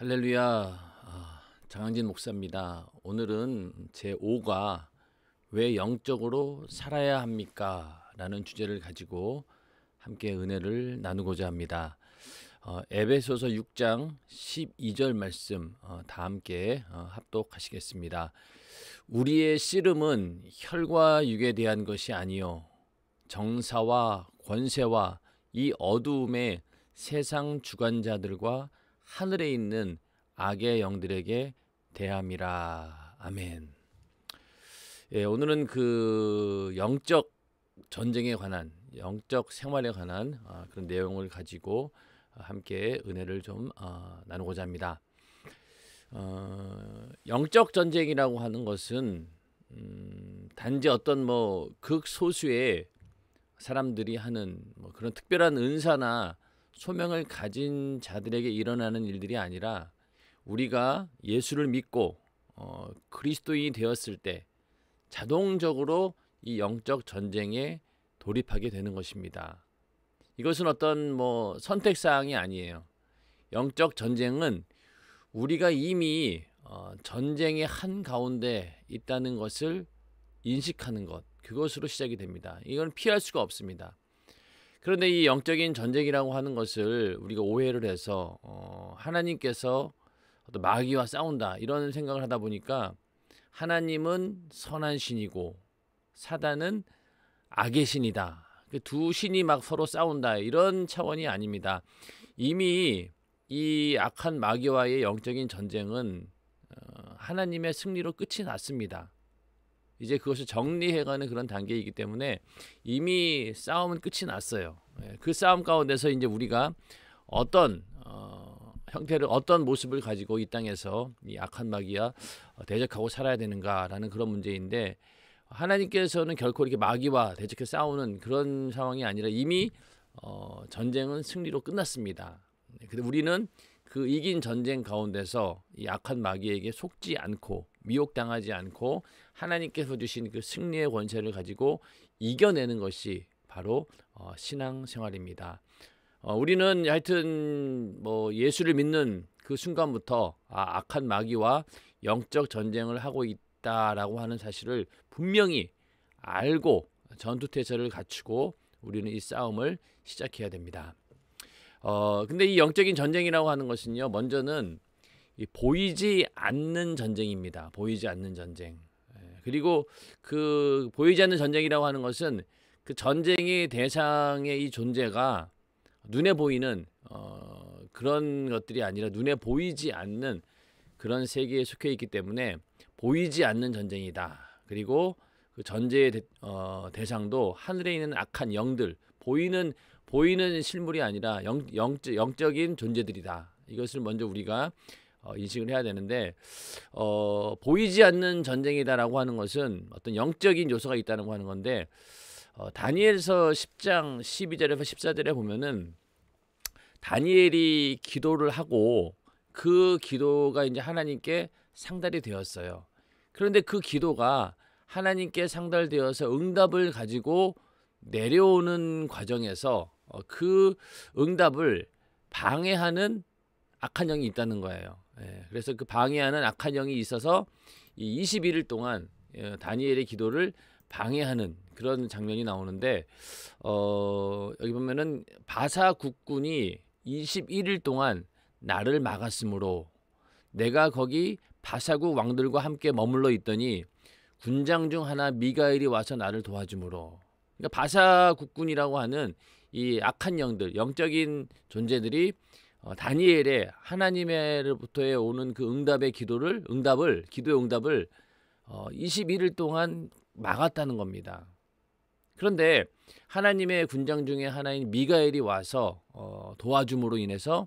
할렐루야. 아, 장항진 목사입니다. 오늘은 제 5가 왜 영적으로 살아야 합니까? 라는 주제를 가지고 함께 은혜를 나누고자 합니다. 어, 에베소서 6장 12절 말씀 어, 다 함께 어, 합독하시겠습니다. 우리의 씨름은 혈과 육에 대한 것이 아니요 정사와 권세와 이 어두움의 세상 주관자들과 하늘에 있는 악의 영들에게 대함이라. 아멘. 예, 오늘은 그 영적 전쟁에 관한 영적 생활에 관한 아, 그런 내용을 가지고 아, 함께 은혜를 좀 아, 나누고자 합니다. 어, 영적 전쟁이라고 하는 것은 음, 단지 어떤 뭐 극소수의 사람들이 하는 뭐 그런 특별한 은사나 소명을 가진 자들에게 일어나는 일들이 아니라 우리가 예수를 믿고 어, 그리스도인이 되었을 때 자동적으로 이 영적 전쟁에 돌입하게 되는 것입니다. 이것은 어떤 뭐 선택 사항이 아니에요. 영적 전쟁은 우리가 이미 어, 전쟁의 한 가운데 있다는 것을 인식하는 것 그것으로 시작이 됩니다. 이건 피할 수가 없습니다. 그런데 이 영적인 전쟁이라고 하는 것을 우리가 오해를 해서 어, 하나님께서 어떤 마귀와 싸운다 이런 생각을 하다 보니까 하나님은 선한 신이고 사단은 악의 신이다. 그 두 신이 막 서로 싸운다 이런 차원이 아닙니다. 이미 이 악한 마귀와의 영적인 전쟁은 어, 하나님의 승리로 끝이 났습니다. 이제 그것을 정리해가는 그런 단계이기 때문에 이미 싸움은 끝이 났어요. 예, 그 싸움 가운데서 이제 우리가 어떤 어, 형태를 어떤 모습을 가지고 이 땅에서 이 악한 마귀와 대적하고 살아야 되는가라는 그런 문제인데 하나님께서는 결코 이렇게 마귀와 대적해 싸우는 그런 상황이 아니라 이미 어, 전쟁은 승리로 끝났습니다. 네, 근데 우리는 그 이긴 전쟁 가운데서 이 악한 마귀에게 속지 않고 미혹당하지 않고 하나님께서 주신 그 승리의 권세를 가지고 이겨내는 것이 바로 어, 신앙생활입니다. 어, 우리는 하여튼 뭐 예수를 믿는 그 순간부터 아, 악한 마귀와 영적 전쟁을 하고 있다라고 하는 사실을 분명히 알고 전투태세를 갖추고 우리는 이 싸움을 시작해야 됩니다. 어, 근데 이 영적인 전쟁이라고 하는 것은요, 먼저는 보이지 않는 전쟁입니다. 보이지 않는 전쟁. 그리고 그 보이지 않는 전쟁이라고 하는 것은 그 전쟁의 대상의 이 존재가 눈에 보이는 어, 그런 것들이 아니라 눈에 보이지 않는 그런 세계에 속해 있기 때문에 보이지 않는 전쟁이다. 그리고 그 전제의 대, 어, 대상도 하늘에 있는 악한 영들 보이는 보이는 실물이 아니라 영, 영, 영적인 존재들이다. 이것을 먼저 우리가 어, 인식을 해야 되는데 어, 보이지 않는 전쟁이다라고 하는 것은 어떤 영적인 요소가 있다고 는 하는 건데 어, 다니엘서 10장 12절에서 14절에 보면은 다니엘이 기도를 하고 그 기도가 이제 하나님께 상달이 되었어요. 그런데 그 기도가 하나님께 상달되어서 응답을 가지고 내려오는 과정에서 어, 그 응답을 방해하는 악한 영이 있다는 거예요. 예, 그래서 그 방해하는 악한 영이 있어서 이 21일 동안 예, 다니엘의 기도를 방해하는 그런 장면이 나오는데 어, 여기 보면은 바사 국군이 21일 동안 나를 막았으므로 내가 거기 바사국 왕들과 함께 머물러 있더니 군장 중 하나 미가엘이 와서 나를 도와주므로 그러니까 바사 국군이라고 하는 이 악한 영들 영적인 존재들이 어, 다니엘의 하나님의로부터의 오는 그 응답의 기도를 응답을 기도의 응답을 21일 어, 동안 막았다는 겁니다. 그런데 하나님의 군장 중에 하나인 미가엘이 와서 어, 도와줌으로 인해서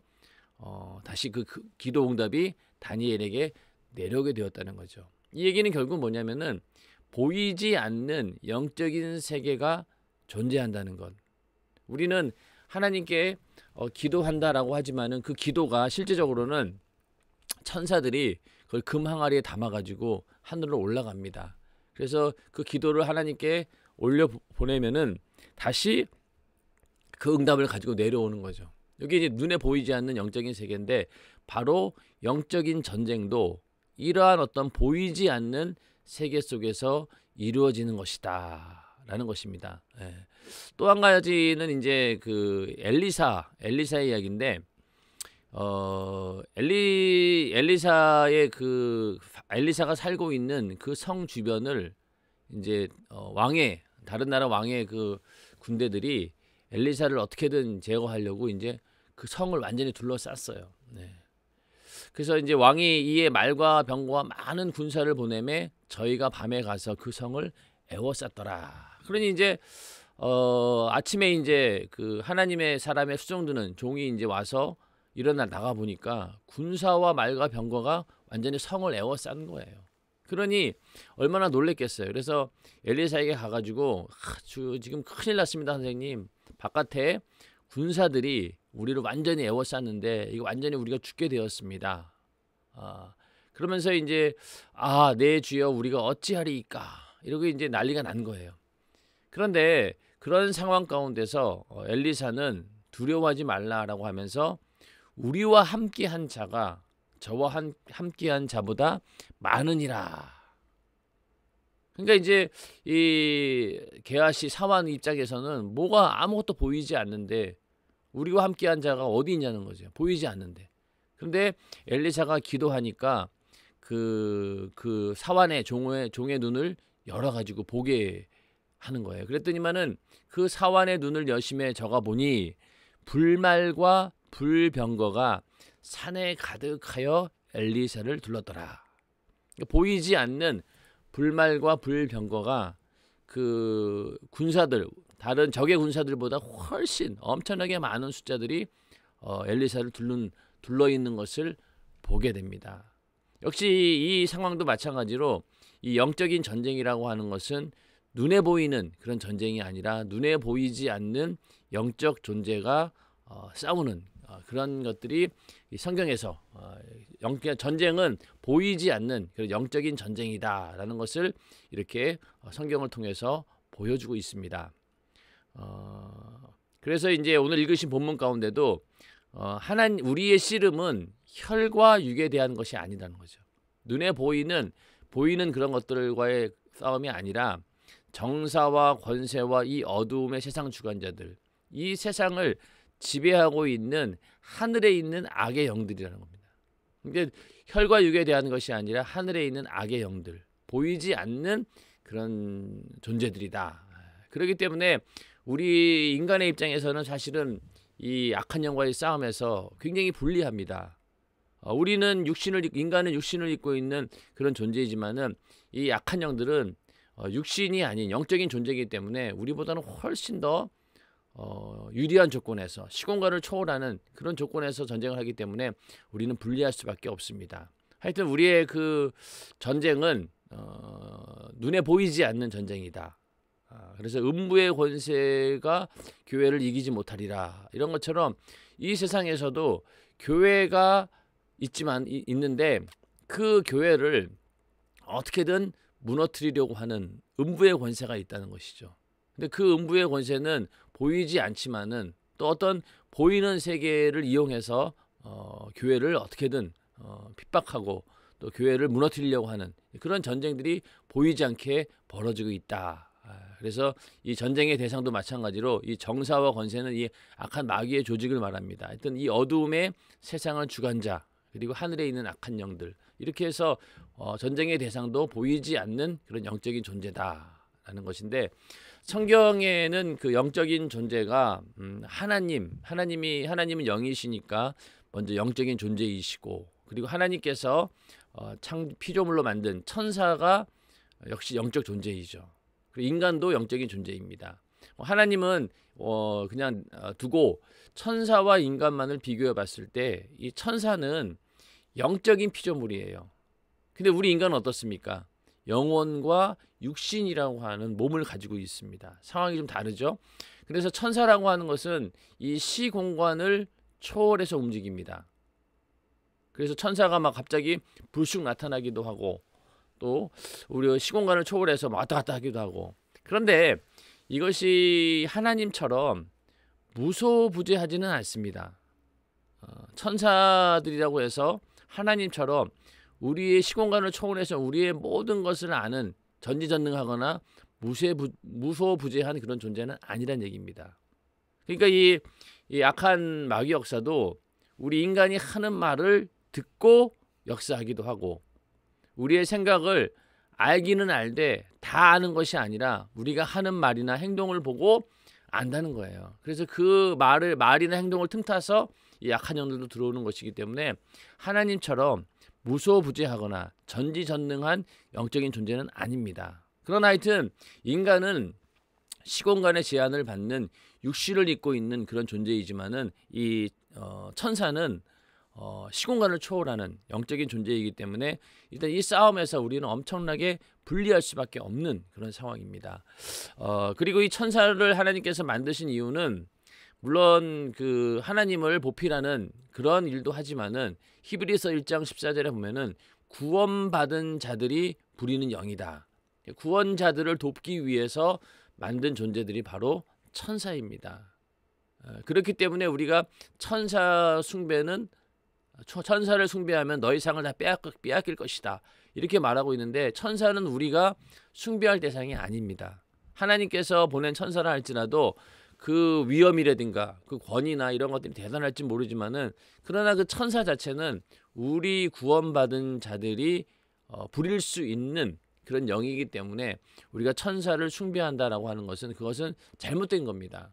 다시 그, 그 기도 응답이 다니엘에게 내려오게 되었다는 거죠. 이 얘기는 결국 뭐냐면은 보이지 않는 영적인 세계가 존재한다는 것. 우리는 하나님께 어, 기도한다라고 하지만은 그 기도가 실제적으로는 천사들이 그걸 금 항아리에 담아가지고 하늘로 올라갑니다. 그래서 그 기도를 하나님께 올려 보내면은 다시 그 응답을 가지고 내려오는 거죠. 여기 이제 눈에 보이지 않는 영적인 세계인데 바로 영적인 전쟁도 이러한 어떤 보이지 않는 세계 속에서 이루어지는 것이다. 라는 것입니다. 예. 또한 가지는 이제 그 엘리사, 엘리사의 이야기인데 어 엘리 엘리사의 그 엘리사가 살고 있는 그 성 주변을 이제 어, 왕의 다른 나라 왕의 그 군대들이 엘리사를 어떻게든 제거하려고 이제 그 성을 완전히 둘러쌌어요. 네. 그래서 이제 왕이 이에 말과 병과 많은 군사를 보내매 저희가 밤에 가서 그 성을 애워쌌더라. 그러니 이제 어 아침에 이제 그 하나님의 사람의 수종드는 종이 이제 와서 일어나 나가 보니까 군사와 말과 병거가 완전히 성을 에워싼 거예요. 그러니 얼마나 놀랬겠어요. 그래서 엘리사에게 가가지고 아, 주, 지금 큰일 났습니다, 선생님. 바깥에 군사들이 우리를 완전히 에워쌌는데 이거 완전히 우리가 죽게 되었습니다. 아, 그러면서 이제 아 내 주여 우리가 어찌하리이까 이러고 이제 난리가 난 거예요. 그런데 그런 상황 가운데서 어, 엘리사는 두려워하지 말라라고 하면서 우리와 함께한 자가 저와 한, 함께한 자보다 많으니라. 그러니까 이제 이 게하시 사환 입장에서는 뭐가 아무것도 보이지 않는데 우리와 함께한 자가 어디 있냐는 거죠. 보이지 않는데. 그런데 엘리사가 기도하니까 그그 그 사환의 종의 종의 눈을 열어 가지고 보게 하는 거예요. 그랬더니만은 그 사환의 눈을 여심에 적어 보니 불말과 불병거가 산에 가득하여 엘리사를 둘렀더라. 그러니까 보이지 않는 불말과 불병거가 그 군사들 다른 적의 군사들보다 훨씬 엄청나게 많은 숫자들이 어, 엘리사를 둘른 둘러 있는 것을 보게 됩니다. 역시 이 상황도 마찬가지로 이 영적인 전쟁이라고 하는 것은 눈에 보이는 그런 전쟁이 아니라 눈에 보이지 않는 영적 존재가 어, 싸우는 어, 그런 것들이 성경에서 어, 영, 그러니까 전쟁은 보이지 않는 그런 영적인 전쟁이다라는 것을 이렇게 어, 성경을 통해서 보여주고 있습니다. 어, 그래서 이제 오늘 읽으신 본문 가운데도 어, 하나님 우리의 씨름은 혈과 육에 대한 것이 아니라는 거죠. 눈에 보이는 보이는 그런 것들과의 싸움이 아니라 정사와 권세와 이 어두움의 세상 주관자들 이 세상을 지배하고 있는 하늘에 있는 악의 영들이라는 겁니다. 근데 혈과 육에 대한 것이 아니라 하늘에 있는 악의 영들 보이지 않는 그런 존재들이다. 그렇기 때문에 우리 인간의 입장에서는 사실은 이 악한 영과의 싸움에서 굉장히 불리합니다. 어, 우리는 육신을 인간은 육신을 입고 있는 그런 존재이지만은 이 악한 영들은 어, 육신이 아닌 영적인 존재이기 때문에 우리보다는 훨씬 더 어, 유리한 조건에서 시공간을 초월하는 그런 조건에서 전쟁을 하기 때문에 우리는 불리할 수밖에 없습니다. 하여튼 우리의 그 전쟁은 어, 눈에 보이지 않는 전쟁이다. 아, 그래서 음부의 권세가 교회를 이기지 못하리라 이런 것처럼 이 세상에서도 교회가 있지만 있는데 그 교회를 어떻게든 무너뜨리려고 하는 음부의 권세가 있다는 것이죠. 근데 그 음부의 권세는 보이지 않지만은 또 어떤 보이는 세계를 이용해서 어, 교회를 어떻게든 어, 핍박하고 또 교회를 무너뜨리려고 하는 그런 전쟁들이 보이지 않게 벌어지고 있다. 아, 그래서 이 전쟁의 대상도 마찬가지로 이 정사와 권세는 이 악한 마귀의 조직을 말합니다. 하여튼 이 어두움의 세상을 주관자 그리고 하늘에 있는 악한 영들 이렇게 해서 어, 전쟁의 대상도 보이지 않는 그런 영적인 존재다라는 것인데 성경에는 그 영적인 존재가 음, 하나님, 하나님이 하나님은 영이시니까 먼저 영적인 존재이시고 그리고 하나님께서 어, 창 피조물로 만든 천사가 역시 영적 존재이죠. 그리고 인간도 영적인 존재입니다. 뭐 하나님은 어, 그냥 어, 두고 천사와 인간만을 비교해 봤을 때 이 천사는 영적인 피조물이에요. 근데 우리 인간은 어떻습니까? 영혼과 육신이라고 하는 몸을 가지고 있습니다. 상황이 좀 다르죠? 그래서 천사라고 하는 것은 이시 공간을 초월해서 움직입니다. 그래서 천사가 막 갑자기 불쑥 나타나기도 하고 또 우리 시공간을 초월해서 왔다 갔다 하기도 하고 그런데 이것이 하나님처럼 무소부재하지는 않습니다. 어, 천사들이라고 해서 하나님처럼 우리의 시공간을 초월해서 우리의 모든 것을 아는 전지전능하거나 무쇠 무소부재한 그런 존재는 아니란 얘기입니다. 그러니까 이, 이 악한 마귀 역사도 우리 인간이 하는 말을 듣고 역사하기도 하고 우리의 생각을 알기는 알되 다 아는 것이 아니라 우리가 하는 말이나 행동을 보고 안다는 거예요. 그래서 그 말을 말이나 행동을 틈타서 약한 영들도 들어오는 것이기 때문에 하나님처럼 무소부재하거나 전지전능한 영적인 존재는 아닙니다. 그러나 하여튼 인간은 시공간의 제한을 받는 육신을 입고 있는 그런 존재이지만은 이 어, 천사는 어, 시공간을 초월하는 영적인 존재이기 때문에 일단 이 싸움에서 우리는 엄청나게 분리할 수밖에 없는 그런 상황입니다. 어, 그리고 이 천사를 하나님께서 만드신 이유는 물론 그 하나님을 보필하는 그런 일도 하지만은 히브리서 1장 14절에 보면은 구원받은 자들이 부리는 영이다. 구원자들을 돕기 위해서 만든 존재들이 바로 천사입니다. 어, 그렇기 때문에 우리가 천사 숭배는 천사를 숭배하면 너희 상을 다 빼앗, 길 것이다. 이렇게 말하고 있는데 천사는 우리가 숭배할 대상이 아닙니다. 하나님께서 보낸 천사라 할지라도 그 위험이라든가 그 권위나 이런 것들이 대단할지 모르지만은 그러나 그 천사 자체는 우리 구원받은 자들이 어, 부릴 수 있는 그런 영이기 때문에 우리가 천사를 숭배한다라고 하는 것은 그것은 잘못된 겁니다.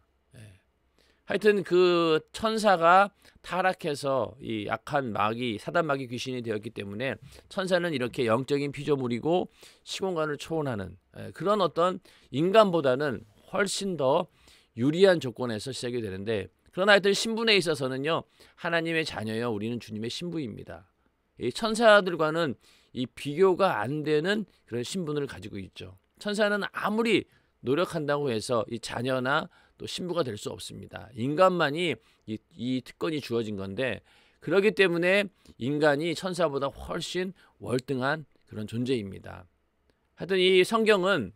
하여튼 그 천사가 타락해서 이 악한 마귀 사단 마귀 귀신이 되었기 때문에 천사는 이렇게 영적인 피조물이고 시공간을 초월하는 예, 그런 어떤 인간보다는 훨씬 더 유리한 조건에서 시작이 되는데 그러나 하여튼 신분에 있어서는요 하나님의 자녀여 우리는 주님의 신부입니다. 이 천사들과는 이 비교가 안 되는 그런 신분을 가지고 있죠. 천사는 아무리 노력한다고 해서 이 자녀나 또 신부가 될 수 없습니다. 인간만이 이, 이 특권이 주어진 건데 그러기 때문에 인간이 천사보다 훨씬 월등한 그런 존재입니다. 하여튼 이 성경은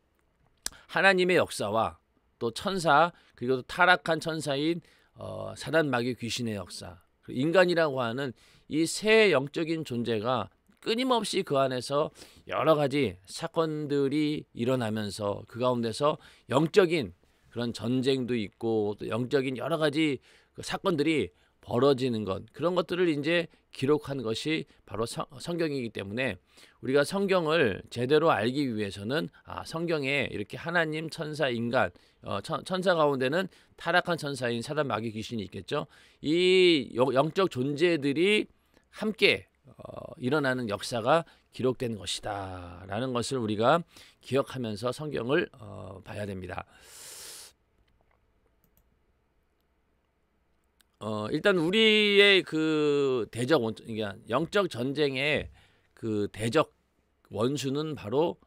하나님의 역사와 또 천사 그리고 또 타락한 천사인 어, 사단 마귀 귀신의 역사 인간이라고 하는 이 새 영적인 존재가 끊임없이 그 안에서 여러 가지 사건들이 일어나면서 그 가운데서 영적인 그런 전쟁도 있고 또 영적인 여러 가지 그 사건들이 벌어지는 것 그런 것들을 이제 기록한 것이 바로 성, 성경이기 때문에 우리가 성경을 제대로 알기 위해서는 아, 성경에 이렇게 하나님 천사 인간 어, 천, 천사 가운데는 타락한 천사인 사단 마귀 귀신이 있겠죠 이 영적 존재들이 함께 어, 일어나는 역사가 기록된 것이다라는 것을 우리가 기억하면서 성경을 어, 봐야 됩니다. 어 일단 우리의 그 대적 원 그러니까 영적 전쟁의 그 대적 원수는 바로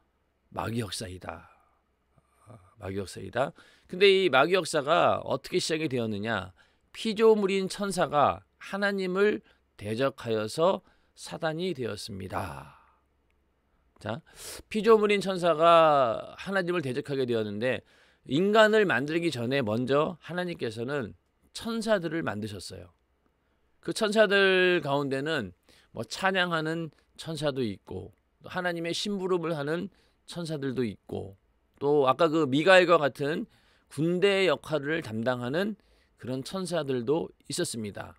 마귀 역사이다. 어, 마귀 역사이다. 근데 이 마귀 역사가 어떻게 시작이 되었느냐? 피조물인 천사가 하나님을 대적하여서 사단이 되었습니다. 자, 피조물인 천사가 하나님을 대적하게 되었는데 인간을 만들기 전에 먼저 하나님께서는 천사들을 만드셨어요. 그 천사들 가운데는 뭐 찬양하는 천사도 있고 하나님의 심부름을 하는 천사들도 있고 또 아까 그 미가엘과 같은 군대 역할을 담당하는 그런 천사들도 있었습니다.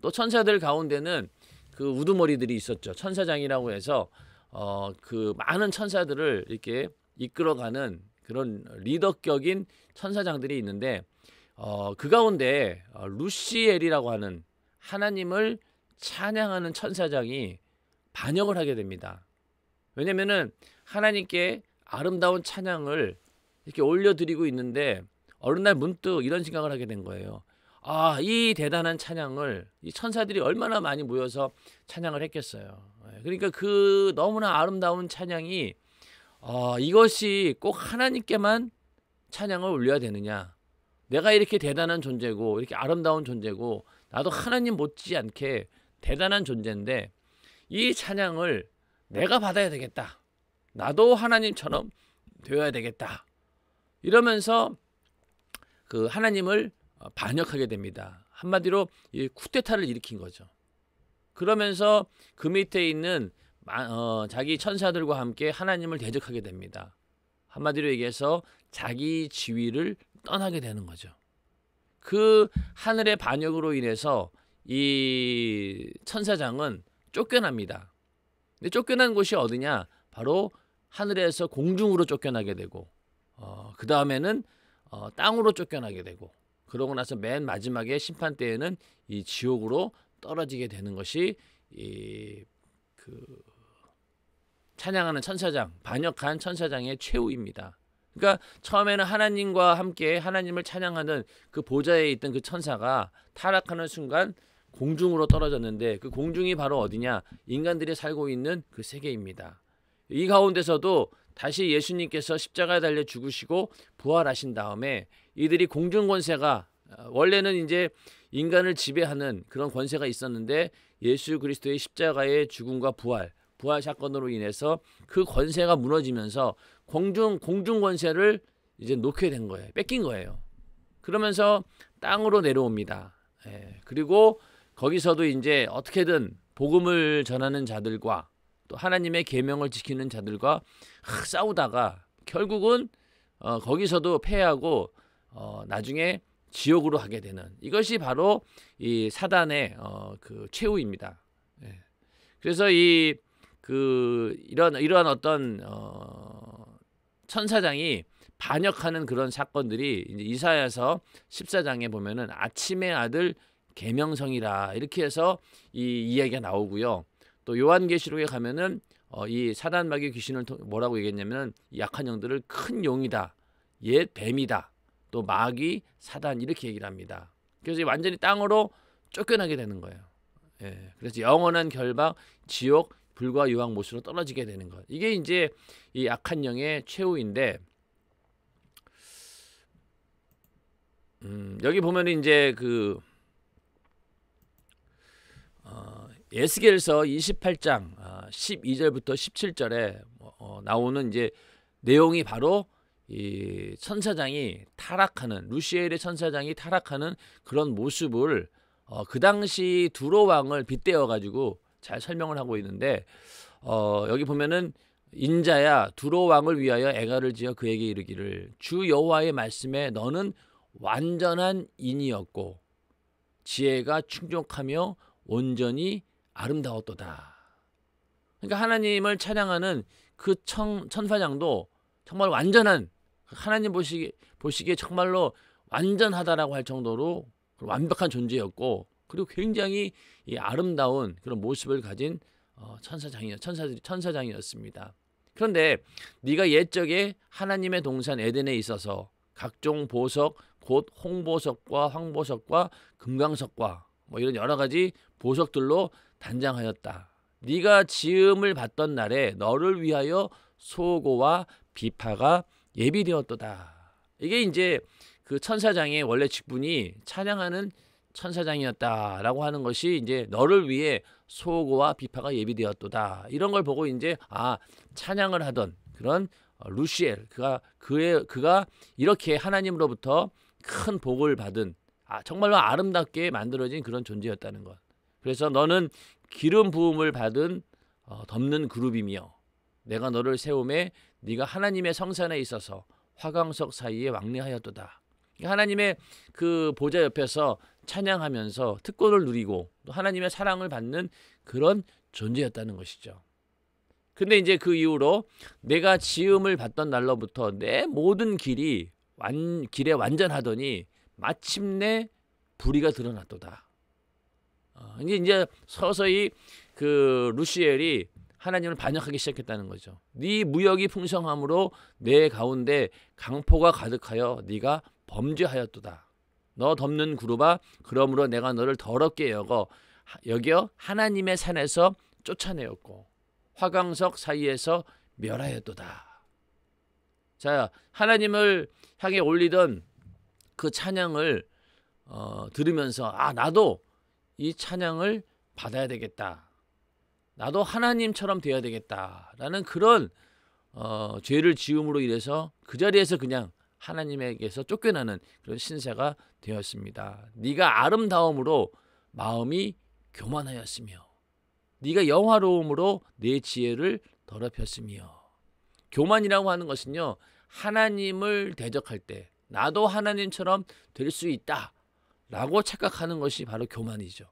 또 천사들 가운데는 그 우두머리들이 있었죠. 천사장이라고 해서 어 그 많은 천사들을 이렇게 이끌어가는 그런 리더격인 천사장들이 있는데 어, 그 가운데 어, 루시엘이라고 하는 하나님을 찬양하는 천사장이 반역을 하게 됩니다. 왜냐면은 하나님께 아름다운 찬양을 이렇게 올려드리고 있는데 어느 날 문득 이런 생각을 하게 된 거예요. 아, 이 대단한 찬양을 이 천사들이 얼마나 많이 모여서 찬양을 했겠어요. 예, 그러니까 그 너무나 아름다운 찬양이 어, 이것이 꼭 하나님께만 찬양을 올려야 되느냐? 내가 이렇게 대단한 존재고 이렇게 아름다운 존재고 나도 하나님 못지않게 대단한 존재인데 이 찬양을 내가 받아야 되겠다. 나도 하나님처럼 되어야 되겠다. 이러면서 그 하나님을 어, 반역하게 됩니다. 한마디로 이 쿠데타를 일으킨 거죠. 그러면서 그 밑에 있는 어, 자기 천사들과 함께 하나님을 대적하게 됩니다. 한마디로 얘기해서 자기 지위를 떠나게 되는 거죠. 그 하늘의 반역으로 인해서 이 천사장은 쫓겨납니다. 근데 쫓겨난 곳이 어디냐? 바로 하늘에서 공중으로 쫓겨나게 되고, 어, 그 다음에는 어, 땅으로 쫓겨나게 되고, 그러고 나서 맨 마지막에 심판 때에는 이 지옥으로 떨어지게 되는 것이 이 그 찬양하는 천사장, 반역한 천사장의 최후입니다. 그러니까 처음에는 하나님과 함께 하나님을 찬양하는 그 보좌에 있던 그 천사가 타락하는 순간 공중으로 떨어졌는데 그 공중이 바로 어디냐? 인간들이 살고 있는 그 세계입니다. 이 가운데서도 다시 예수님께서 십자가에 달려 죽으시고 부활하신 다음에 이들이 공중 권세가 어, 원래는 이제 인간을 지배하는 그런 권세가 있었는데 예수 그리스도의 십자가의 죽음과 부활, 부활 사건으로 인해서 그 권세가 무너지면서 공중 공중 권세를 이제 놓게 된 거예요. 뺏긴 거예요. 그러면서 땅으로 내려옵니다. 예, 그리고 거기서도 이제 어떻게든 복음을 전하는 자들과 또 하나님의 계명을 지키는 자들과 하, 싸우다가 결국은 어, 거기서도 패하고 어, 나중에 지옥으로 하게 되는 이것이 바로 이 사단의 어, 그 최후입니다. 예. 그래서 이 그 이런 이러한 어떤 어, 천사장이 반역하는 그런 사건들이 이제 이사야서 14장에 보면은 아침의 아들 개명성이라 이렇게 해서 이 이야기가 나오고요. 또 요한계시록에 가면은 어, 이 사단 마귀 귀신을 뭐라고 얘기했냐면 약한 영들을 큰 용이다, 옛 뱀이다, 또 마귀, 사단 이렇게 얘기를 합니다. 그래서 완전히 땅으로 쫓겨나게 되는 거예요. 예, 그래서 영원한 결박, 지옥, 불과 유황 모으로 떨어지게 되는 것. 이게 이제 이 악한 영의 최후인데 음, 여기 보면 이제 그 어, 예스겔서 28장 어, 아, 12절부터 17절에 어, 나오는 이제 내용이 바로 이 천사장이 타락하는 루시엘의 천사장이 타락하는 그런 모습을 어, 그 당시 두로 왕을 빗대어 가지고 잘 설명을 하고 있는데 어, 여기 보면은 인자야 두로 왕을 위하여 애가를 지어 그에게 이르기를 주 여호와의 말씀에 너는 완전한 인이었고 지혜가 충족하며 온전히 아름다웠도다. 그러니까 하나님을 찬양하는 그 청, 천사장도 정말 완전한 하나님 보시기 보시기에 정말로 완전하다라고 할 정도로 완벽한 존재였고 그리고 굉장히 아름다운 그런 모습을 가진 어, 천사장이었 천사 천사장이었습니다. 그런데 네가 옛적에 하나님의 동산 에덴에 있어서 각종 보석 곧 홍보석과 황보석과 금강석과 뭐 이런 여러 가지 보석들로 단장하였다. 네가 지음을 받던 날에 너를 위하여 소고와 비파가 예비되었도다. 이게 이제 그 천사장의 원래 직분이 찬양하는 천사장이었다라고 하는 것이 이제 너를 위해 소고와 비파가 예비되었도다 이런 걸 보고 이제 아 찬양을 하던 그런 어, 루시엘 그가 그의 그가 이렇게 하나님으로부터 큰 복을 받은 아 정말로 아름답게 만들어진 그런 존재였다는 것. 그래서 너는 기름 부음을 받은 어, 덮는 그룹이며 내가 너를 세움에 네가 하나님의 성산에 있어서 화강석 사이에 왕래하였도다. 그러니까 하나님의 그 보좌 옆에서 찬양하면서 특권을 누리고 또 하나님의 사랑을 받는 그런 존재였다는 것이죠. 근데 이제 그 이후로 내가 지음을 받던 날로부터 내 모든 길이 완, 길에 완전하더니 마침내 불의가 드러났도다. 어, 이제 이제 서서히 그 루시엘이 하나님을 반역하기 시작했다는 거죠. 네 무역이 풍성함으로 내 가운데 강포가 가득하여 네가 범죄하였도다. 너 덮는 구루바 그러므로 내가 너를 더럽게 여거 여겨 하나님의 산에서 쫓아내었고 화강석 사이에서 멸하였도다. 자 하나님을 향해 올리던 그 찬양을 어, 들으면서 아 나도 이 찬양을 받아야 되겠다. 나도 하나님처럼 되어야 되겠다라는 그런 어, 죄를 지음으로 인해서 그 자리에서 그냥 하나님에게서 쫓겨나는 그런 신세가 되었습니다. 네가 아름다움으로 마음이 교만하였으며 네가 영화로움으로 내 지혜를 더럽혔으며 교만이라고 하는 것은요. 하나님을 대적할 때 나도 하나님처럼 될 수 있다 라고 착각하는 것이 바로 교만이죠.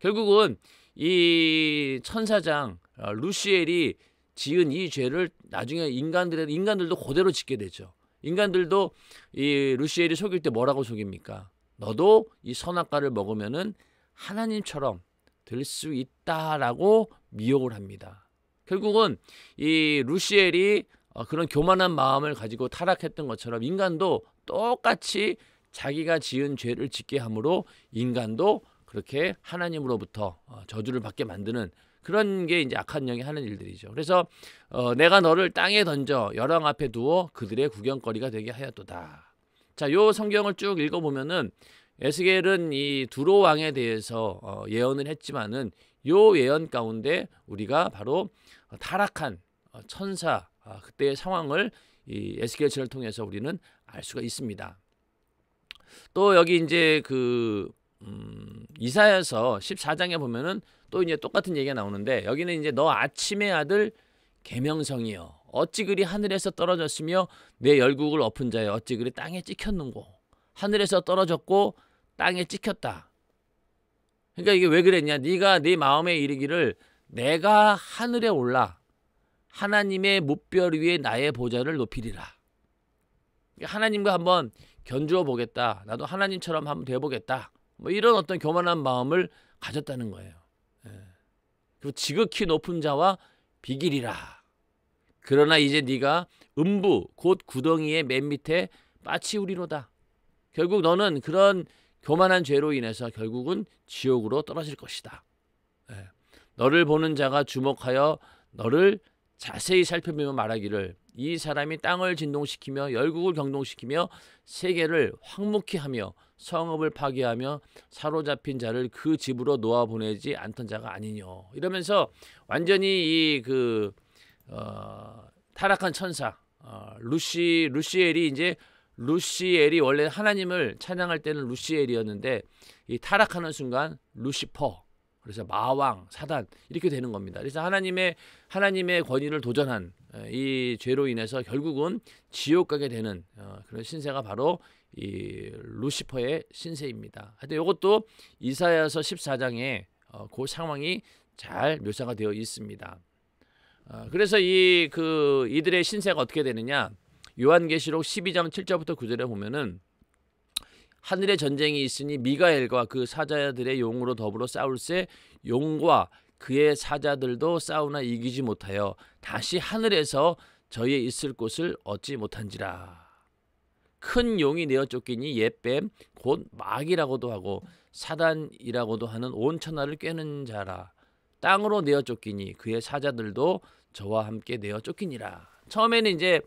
결국은 이 천사장 어, 루시엘이 지은 이 죄를 나중에 인간들의 인간들도 그대로 짓게 되죠. 인간들도 이 루시엘이 속일 때 뭐라고 속입니까? 너도 이 선악과를 먹으면은 하나님처럼 될 수 있다라고 미혹을 합니다. 결국은 이 루시엘이 어, 그런 교만한 마음을 가지고 타락했던 것처럼 인간도 똑같이 자기가 지은 죄를 짓게 함으로 인간도 그렇게 하나님으로부터 어, 저주를 받게 만드는 그런 게 이제 악한 영이 하는 일들이죠. 그래서 어, 내가 너를 땅에 던져 열왕 앞에 두어 그들의 구경거리가 되게 하였도다. 자, 요 성경을 쭉 읽어 보면은 에스겔은 이 두로 왕에 대해서 어, 예언을 했지만은 요 예언 가운데 우리가 바로 타락한 어, 천사 아, 그때의 상황을 이 에스겔서를 통해서 우리는 알 수가 있습니다. 또 여기 이제 그 음, 이사야서 14장에 보면은 또 이제 똑같은 얘기가 나오는데 여기는 이제 너 아침의 아들 개명성이여 어찌 그리 하늘에서 떨어졌으며 내 열국을 엎은 자여 어찌 그리 땅에 찍혔는고 하늘에서 떨어졌고 땅에 찍혔다. 그러니까 이게 왜 그랬냐? 네가 네 마음에 이르기를 내가 하늘에 올라 하나님의 무별 위에 나의 보좌를 높이리라. 하나님과 한번 견주어 보겠다. 나도 하나님처럼 한번 돼 보겠다. 뭐 이런 어떤 교만한 마음을 가졌다는 거예요. 예. 그리고 지극히 높은 자와 비길이라. 그러나 이제 네가 음부 곧 구덩이의 맨 밑에 빠치 우리로다. 결국 너는 그런 교만한 죄로 인해서 결국은 지옥으로 떨어질 것이다. 예. 너를 보는 자가 주목하여 너를 자세히 살펴보며 말하기를 이 사람이 땅을 진동시키며 열국을 경동시키며 세계를 황묵히 하며 성읍을 파괴하며 사로잡힌 자를 그 집으로 놓아 보내지 않던 자가 아니뇨. 이러면서 완전히 이그 어, 타락한 천사 어, 루시 루시엘이 이제 루시엘이 원래 하나님을 찬양할 때는 루시엘이었는데 이 타락하는 순간 루시퍼 그래서 마왕 사단 이렇게 되는 겁니다. 그래서 하나님의 하나님의 권위를 도전한 어, 이 죄로 인해서 결국은 지옥 가게 되는 어, 그런 신세가 바로 이 루시퍼의 신세입니다. 하여튼 이것도 이사야서 14장에 어, 그 상황이 잘 묘사가 되어 있습니다. 어, 그래서 이 그 이들의 신세가 어떻게 되느냐? 요한계시록 12장 7절부터 9절에 보면은 하늘의 전쟁이 있으니 미가엘과 그 사자들의 용으로 더불어 싸울세 용과 그의 사자들도 싸우나 이기지 못하여 다시 하늘에서 저희의 있을 곳을 얻지 못한지라. 큰 용이 내어 쫓기니 옛뱀 곧 마귀라고도 하고 사단이라고도 하는 온 천하를 꿰는 자라 땅으로 내어 쫓기니 그의 사자들도 저와 함께 내어 쫓기니라. 처음에는 이제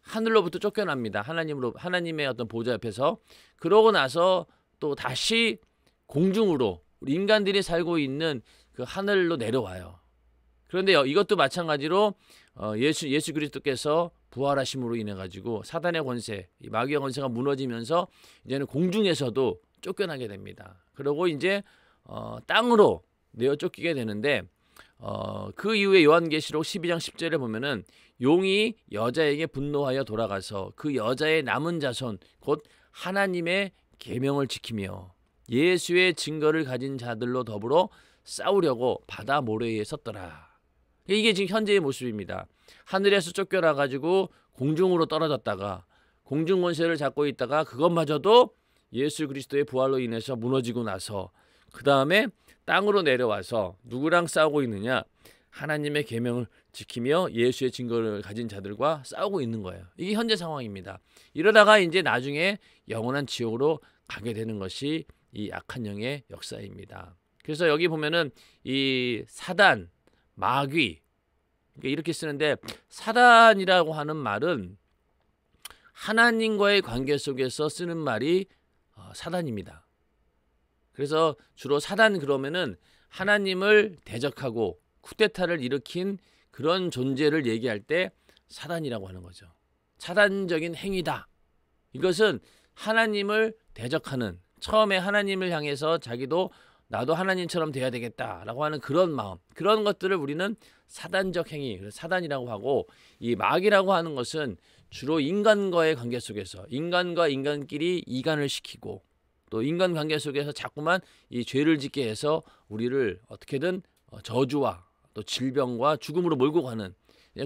하늘로부터 쫓겨납니다. 하나님으로 하나님의 어떤 보좌 옆에서 그러고 나서 또 다시 공중으로 인간들이 살고 있는 그 하늘로 내려와요. 그런데 이것도 마찬가지로 어, 예수 예수 그리스도께서 부활하심으로 인해 가지고 사단의 권세, 마귀의 권세가 무너지면서 이제는 공중에서도 쫓겨나게 됩니다. 그리고 이제 어, 땅으로 내어 쫓기게 되는데 어, 그 이후에 요한계시록 12장 10절에 보면은 용이 여자에게 분노하여 돌아가서 그 여자의 남은 자손 곧 하나님의 계명을 지키며 예수의 증거를 가진 자들로 더불어 싸우려고 바다 모래에 섰더라. 이게 지금 현재의 모습입니다. 하늘에서 쫓겨나 가지고 공중으로 떨어졌다가 공중 권세를 잡고 있다가 그것마저도 예수 그리스도의 부활로 인해서 무너지고 나서 그 다음에 땅으로 내려와서 누구랑 싸우고 있느냐 하나님의 계명을 지키며 예수의 증거를 가진 자들과 싸우고 있는 거예요. 이게 현재 상황입니다. 이러다가 이제 나중에 영원한 지옥으로 가게 되는 것이 이 악한 영의 역사입니다. 그래서 여기 보면은 이 사단, 마귀, 그러니까 이렇게 쓰는데 사단이라고 하는 말은 하나님과의 관계 속에서 쓰는 말이 어, 사단입니다. 그래서 주로 사단 그러면은 하나님을 대적하고 쿠데타를 일으킨 그런 존재를 얘기할 때 사단이라고 하는 거죠. 사단적인 행위다. 이것은 하나님을 대적하는 처음에 하나님을 향해서 자기도 나도 하나님처럼 돼야 되겠다라고 하는 그런 마음 그런 것들을 우리는 사단적 행위 사단이라고 하고 이 마귀라고 하는 것은 주로 인간과의 관계 속에서 인간과 인간끼리 이간을 시키고 또 인간 관계 속에서 자꾸만 이 죄를 짓게 해서 우리를 어떻게든 어, 저주와 또 질병과 죽음으로 몰고 가는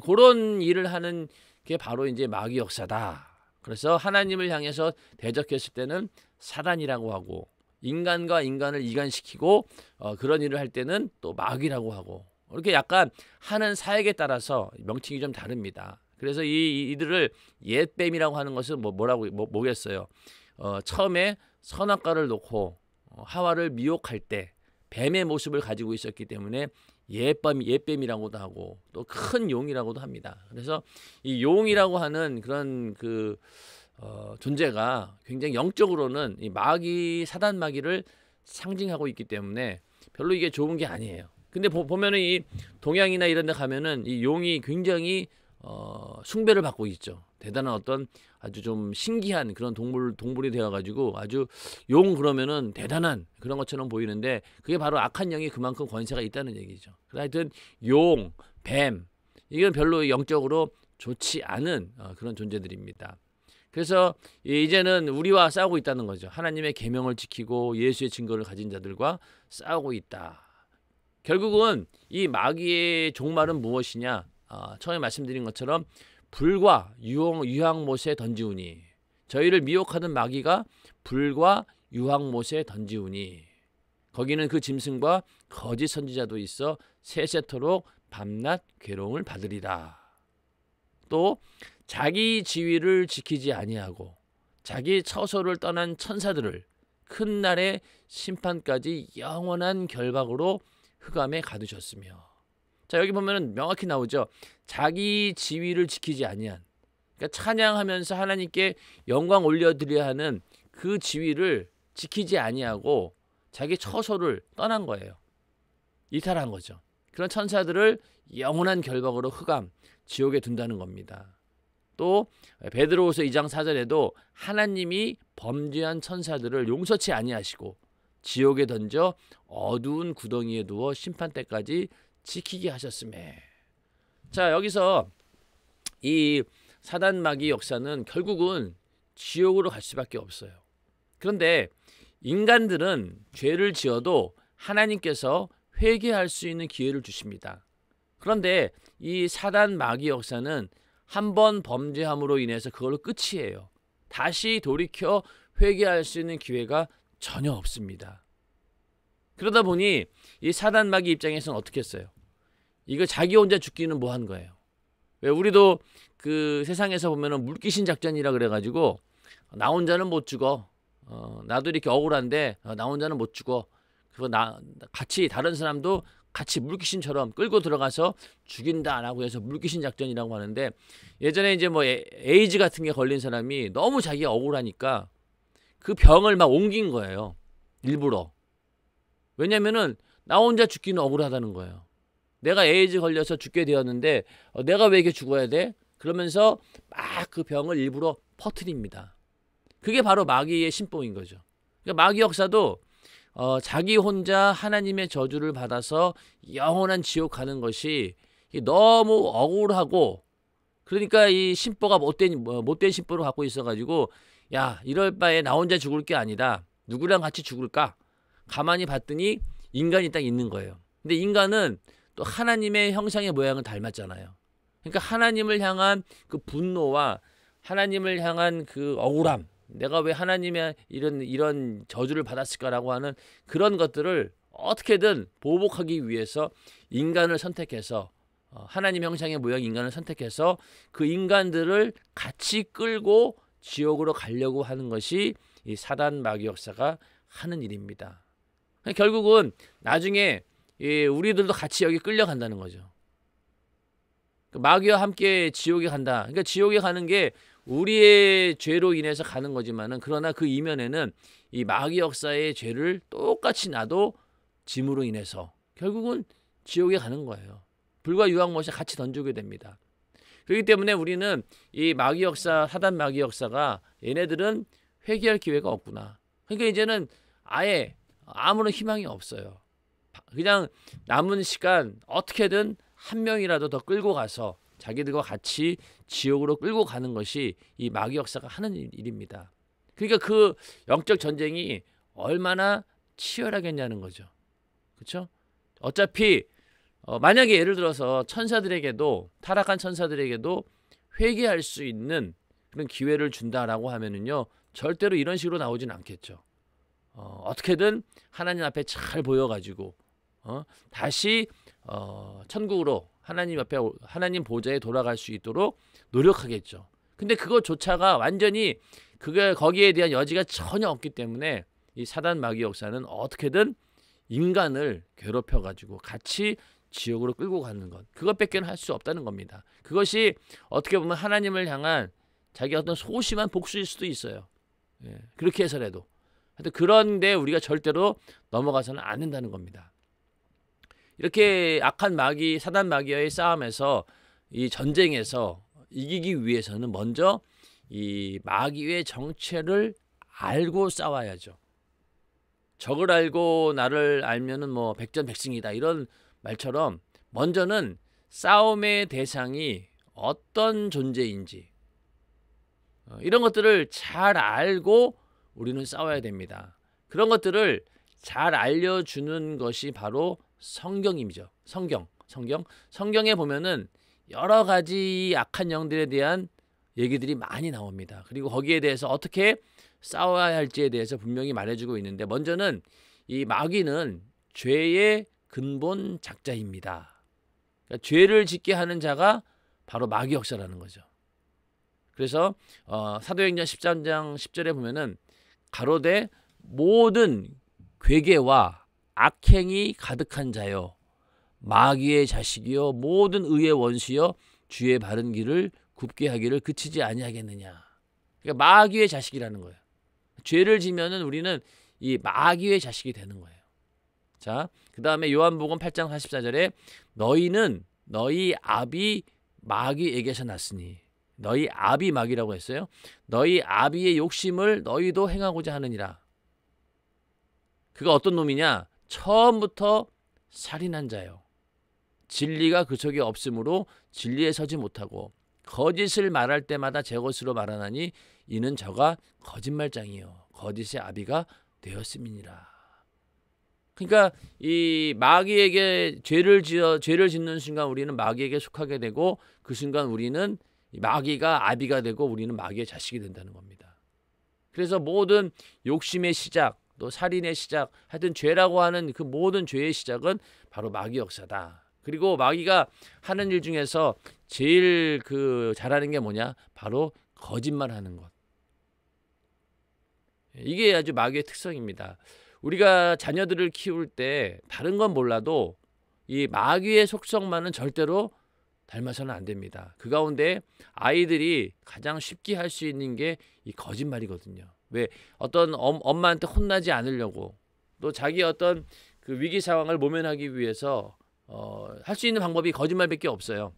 그런 일을 하는 게 바로 이제 마귀 역사다. 그래서 하나님을 향해서 대적했을 때는 사단이라고 하고 인간과 인간을 이간시키고 어, 그런 일을 할 때는 또 마귀라고 하고 이렇게 약간 하는 사역에 따라서 명칭이 좀 다릅니다. 그래서 이 이들을 옛뱀이라고 하는 것은 뭐 뭐라고 뭐, 뭐겠어요. 어, 처음에 선악과를 놓고 어, 하와를 미혹할 때 뱀의 모습을 가지고 있었기 때문에 옛뱀옛뱀이라고도 하고 또 큰 용이라고도 합니다. 그래서 이 용이라고 하는 그런 그 어, 존재가 굉장히 영적으로는 이 마귀 사단 마귀를 상징하고 있기 때문에 별로 이게 좋은 게 아니에요. 근데 보, 보면은 이 동양이나 이런 데 가면은 이 용이 굉장히 어, 숭배를 받고 있죠. 대단한 어떤 아주 좀 신기한 그런 동물 동물이 되어가지고 아주 용 그러면은 대단한 그런 것처럼 보이는데 그게 바로 악한 영이 그만큼 권세가 있다는 얘기죠. 하여튼 용, 뱀 이건 별로 영적으로 좋지 않은 어, 그런 존재들입니다. 그래서 이제는 우리와 싸우고 있다는 거죠. 하나님의 계명을 지키고 예수의 증거를 가진 자들과 싸우고 있다. 결국은 이 마귀의 종말은 무엇이냐? 아, 처음에 말씀드린 것처럼 불과 유황, 유황못에 던지우니 저희를 미혹하던 마귀가 불과 유황못에 던지우니 거기는 그 짐승과 거짓 선지자도 있어 세세토록 밤낮 괴로움을 받으리라. 또 자기 지위를 지키지 아니하고 자기 처소를 떠난 천사들을 큰 날의 심판까지 영원한 결박으로 흑암에 가두셨으며 자 여기 보면 명확히 나오죠 자기 지위를 지키지 아니한 그러니까 찬양하면서 하나님께 영광 올려드려야 하는 그 지위를 지키지 아니하고 자기 처소를 떠난 거예요 이탈한 거죠 그런 천사들을 영원한 결박으로 흑암 지옥에 둔다는 겁니다 또 베드로후서 2장 4절에도 하나님이 범죄한 천사들을 용서치 아니하시고 지옥에 던져 어두운 구덩이에 누워 심판 때까지 지키게 하셨음에. 자, 여기서 이 사단 마귀 역사는 결국은 지옥으로 갈 수밖에 없어요. 그런데 인간들은 죄를 지어도 하나님께서 회개할 수 있는 기회를 주십니다. 그런데 이 사단 마귀 역사는 한번 범죄함으로 인해서 그걸로 끝이에요. 다시 돌이켜 회개할 수 있는 기회가 전혀 없습니다. 그러다 보니 이 사단마귀 입장에서는 어떻게 했어요? 이거 자기 혼자 죽기는 뭐 한 거예요? 왜 우리도 그 세상에서 보면은 물귀신 작전이라 그래가지고 나 혼자는 못 죽어. 어, 나도 이렇게 억울한데 어, 나 혼자는 못 죽어. 그거 나 같이 다른 사람도 같이 물귀신처럼 끌고 들어가서 죽인다라고 해서 물귀신 작전이라고 하는데 예전에 이제 뭐 에이즈 같은 게 걸린 사람이 너무 자기가 억울하니까 그 병을 막 옮긴 거예요. 일부러. 왜냐면은 나 혼자 죽기는 억울하다는 거예요. 내가 에이즈 걸려서 죽게 되었는데 어, 내가 왜 이렇게 죽어야 돼? 그러면서 막 그 병을 일부러 퍼트립니다 그게 바로 마귀의 신봉인 거죠. 그러니까 마귀 역사도 어, 자기 혼자 하나님의 저주를 받아서 영원한 지옥 가는 것이 너무 억울하고 그러니까 이심보가 못된 뭐, 못된 신보를 갖고 있어가지고 야 이럴 바에 나 혼자 죽을 게 아니다 누구랑 같이 죽을까 가만히 봤더니 인간이 딱 있는 거예요. 근데 인간은 또 하나님의 형상의 모양을 닮았잖아요. 그러니까 하나님을 향한 그 분노와 하나님을 향한 그 억울함 내가 왜 하나님의 이런 이런 저주를 받았을까라고 하는 그런 것들을 어떻게든 보복하기 위해서 인간을 선택해서 어, 하나님 형상의 모양 인간을 선택해서 그 인간들을 같이 끌고 지옥으로 가려고 하는 것이 이 사단 마귀 역사가 하는 일입니다. 결국은 나중에 우리들도 같이 여기 끌려간다는 거죠. 그 마귀와 함께 지옥에 간다. 그러니까 지옥에 가는 게 우리의 죄로 인해서 가는 거지만은 그러나 그 이면에는 이 마귀 역사의 죄를 똑같이 나도 짐으로 인해서 결국은 지옥에 가는 거예요. 불과 유황못이 같이 던지게 됩니다. 그렇기 때문에 우리는 이 마귀 역사 사단 마귀 역사가 얘네들은 회개할 기회가 없구나. 그러니까 이제는 아예 아무런 희망이 없어요. 그냥 남은 시간 어떻게든 한 명이라도 더 끌고 가서 자기들과 같이 지옥으로 끌고 가는 것이 이 마귀 역사가 하는 일입니다. 그러니까 그 영적 전쟁이 얼마나 치열하겠냐는 거죠. 그렇죠? 어차피 어, 만약에 예를 들어서 천사들에게도 타락한 천사들에게도 회개할 수 있는 그런 기회를 준다라고 하면은요 절대로 이런 식으로 나오진 않겠죠. 어, 어떻게든 하나님 앞에 잘 보여가지고 어, 다시 어, 천국으로 하나님 앞에 하나님 보좌에 돌아갈 수 있도록 노력하겠죠. 근데 그것조차가 완전히 그게 거기에 대한 여지가 전혀 없기 때문에 이 사단 마귀 역사는 어떻게든 인간을 괴롭혀 가지고 같이 지옥으로 끌고 가는 것 그것밖에는 할 수 없다는 겁니다. 그것이 어떻게 보면 하나님을 향한 자기 어떤 소심한 복수일 수도 있어요. 예, 그렇게 해서라도 하여튼 그런데 우리가 절대로 넘어가서는 안 된다는 겁니다. 이렇게 악한 마귀 사단 마귀와의 싸움에서 이 전쟁에서 이기기 위해서는 먼저 이 마귀의 정체를 알고 싸워야죠. 적을 알고 나를 알면은 뭐 백전백승이다 이런 말처럼 먼저는 싸움의 대상이 어떤 존재인지 어, 이런 것들을 잘 알고 우리는 싸워야 됩니다. 그런 것들을 잘 알려주는 것이 바로 성경이죠. 성경, 성경, 성경에 보면은 여러 가지 악한 영들에 대한 얘기들이 많이 나옵니다. 그리고 거기에 대해서 어떻게 싸워야 할지에 대해서 분명히 말해주고 있는데 먼저는 이 마귀는 죄의 근본 작자입니다. 그러니까 죄를 짓게 하는 자가 바로 마귀 역사라는 거죠. 그래서 어, 사도행전 13장 10절에 보면은 가로되 모든 괴계와 악행이 가득한 자요 마귀의 자식이여 모든 의의 원수여 주의 바른 길을 굽게 하기를 그치지 아니하겠느냐. 그러니까 마귀의 자식이라는 거예요. 죄를 지면은 우리는 이 마귀의 자식이 되는 거예요. 자, 그 다음에 요한복음 8장 44절에 너희는 너희 아비 마귀에게서 났으니 너희 아비 마귀라고 했어요. 너희 아비의 욕심을 너희도 행하고자 하느니라. 그가 어떤 놈이냐? 처음부터 살인한 자요. 진리가 그 속에 없으므로 진리에 서지 못하고 거짓을 말할 때마다 제 것으로 말하나니 이는 저가 거짓말장이요 거짓의 아비가 되었음이니라. 그러니까 이 마귀에게 죄를 지어 죄를 짓는 순간 우리는 마귀에게 속하게 되고 그 순간 우리는 마귀가 아비가 되고 우리는 마귀의 자식이 된다는 겁니다. 그래서 모든 욕심의 시작 또 살인의 시작 하여튼 죄라고 하는 그 모든 죄의 시작은 바로 마귀 역사다. 그리고 마귀가 하는 일 중에서 제일 그 잘하는 게 뭐냐? 바로 거짓말 하는 것. 이게 아주 마귀의 특성입니다. 우리가 자녀들을 키울 때 다른 건 몰라도 이 마귀의 속성만은 절대로 닮아서는 안 됩니다. 그 가운데 아이들이 가장 쉽게 할 수 있는 게 이 거짓말이거든요. 왜 어떤 엄, 엄마한테 혼나지 않으려고 또 자기 어떤 그 위기 상황을 모면하기 위해서 어, 할 수 있는 방법이 거짓말밖에 없어요.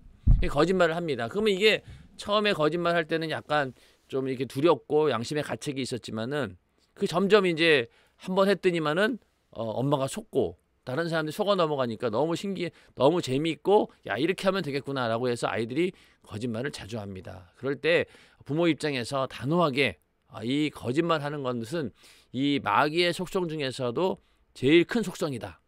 거짓말을 합니다. 그러면 이게 처음에 거짓말 할 때는 약간 좀 이렇게 두렵고 양심의 가책이 있었지만은 그 점점 이제 한번 했더니만은 어, 엄마가 속고 다른 사람들이 속아 넘어가니까 너무 신기해 너무 재미있고 야 이렇게 하면 되겠구나라고 해서 아이들이 거짓말을 자주 합니다 그럴 때 부모 입장에서 단호하게 아, 이 거짓말 하는 것은 이 마귀의 속성 중에서도 제일 큰 속성이다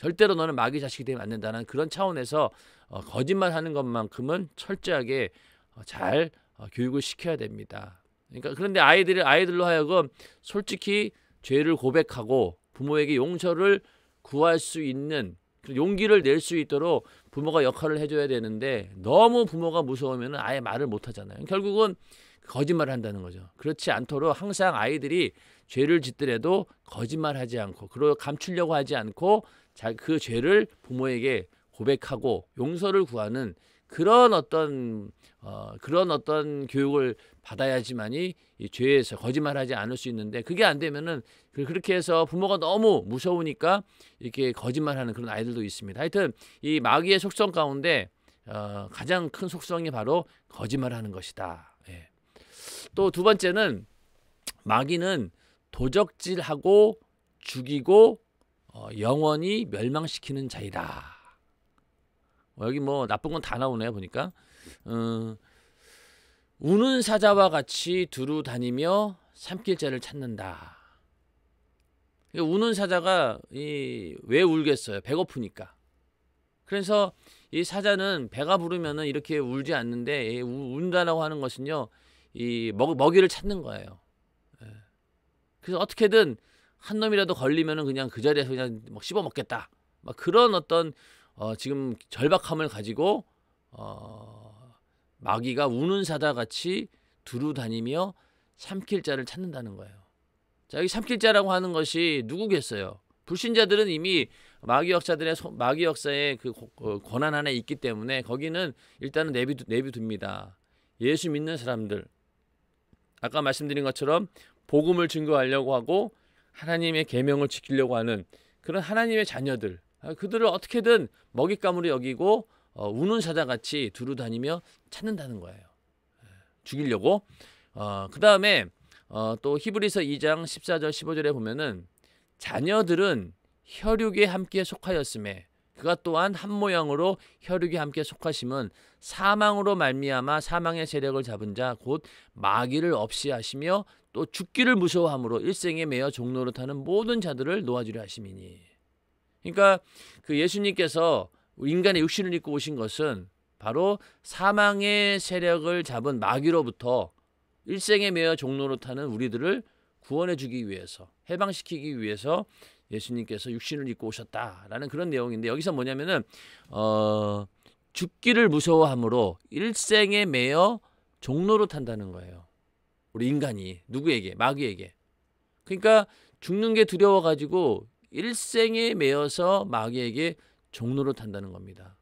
절대로 너는 마귀 자식이 되면 안 된다는 그런 차원에서 어, 거짓말 하는 것만큼은 철저하게 어, 잘 어, 교육을 시켜야 됩니다. 그러니까 그런데 아이들을 아이들로 하여금 솔직히 죄를 고백하고 부모에게 용서를 구할 수 있는 용기를 낼 수 있도록 부모가 역할을 해줘야 되는데 너무 부모가 무서우면 아예 말을 못 하잖아요. 결국은 거짓말을 한다는 거죠. 그렇지 않도록 항상 아이들이 죄를 짓더라도 거짓말하지 않고 그걸 감추려고 하지 않고 그 죄를 부모에게 고백하고 용서를 구하는 그런 어떤 어, 그런 어떤 교육을 받아야지만이 이 죄에서 거짓말하지 않을 수 있는데 그게 안 되면은 그, 그렇게 해서 부모가 너무 무서우니까 이렇게 거짓말하는 그런 아이들도 있습니다. 하여튼 이 마귀의 속성 가운데 어, 가장 큰 속성이 바로 거짓말하는 것이다. 예. 또두 번째는 마귀는 도적질하고 죽이고 어, 영원히 멸망시키는 자이다. 어, 뭐, 여기 뭐 나쁜 건 다 나오네요 보니까. 음, 우는 사자와 같이 두루 다니며 삼킬 자를 찾는다. 그러니까 우는 사자가 이 왜 울겠어요? 배고프니까. 그래서 이 사자는 배가 부르면은 이렇게 울지 않는데 운다라고 하는 것은요, 이 먹, 먹이를 찾는 거예요. 예. 그래서 어떻게든 한 놈이라도 걸리면은 그냥 그 자리에서 그냥 막 씹어 먹겠다. 막 그런 어떤 어, 지금 절박함을 가지고 어, 마귀가 우는 사다 같이 두루 다니며 삼킬자를 찾는다는 거예요. 자, 여기 삼킬자라고 하는 것이 누구겠어요? 불신자들은 이미 마귀 역사들의 마귀 역사의 그 어, 권한 안에 있기 때문에 거기는 일단은 내비 내비둡니다. 예수 믿는 사람들 아까 말씀드린 것처럼 복음을 증거하려고 하고 하나님의 계명을 지키려고 하는 그런 하나님의 자녀들 아, 그들을 어떻게든 먹잇감으로 여기고 어, 우는 사자같이 두루 다니며 찾는다는 거예요. 예, 죽이려고. 어, 그 다음에 어, 또 히브리서 2장 14절 15절에 보면은 자녀들은 혈육에 함께 속하였음에 그가 또한 한 모양으로 혈육에 함께 속하심은 사망으로 말미암아 사망의 세력을 잡은 자 곧 마귀를 없이 하시며 또 죽기를 무서워함으로 일생에 매여 종로를 타는 모든 자들을 놓아주려 하심이니. 그러니까 그 예수님께서 인간의 육신을 입고 오신 것은 바로 사망의 세력을 잡은 마귀로부터 일생에 매여 종로로 타는 우리들을 구원해 주기 위해서 해방시키기 위해서 예수님께서 육신을 입고 오셨다라는 그런 내용인데 여기서 뭐냐면은 어 죽기를 무서워함으로 일생에 매여 종로로 탄다는 거예요. 우리 인간이 누구에게 마귀에게 그러니까 죽는 게 두려워 가지고 일생에 매여서 마귀에게 종로를 탄다는 겁니다.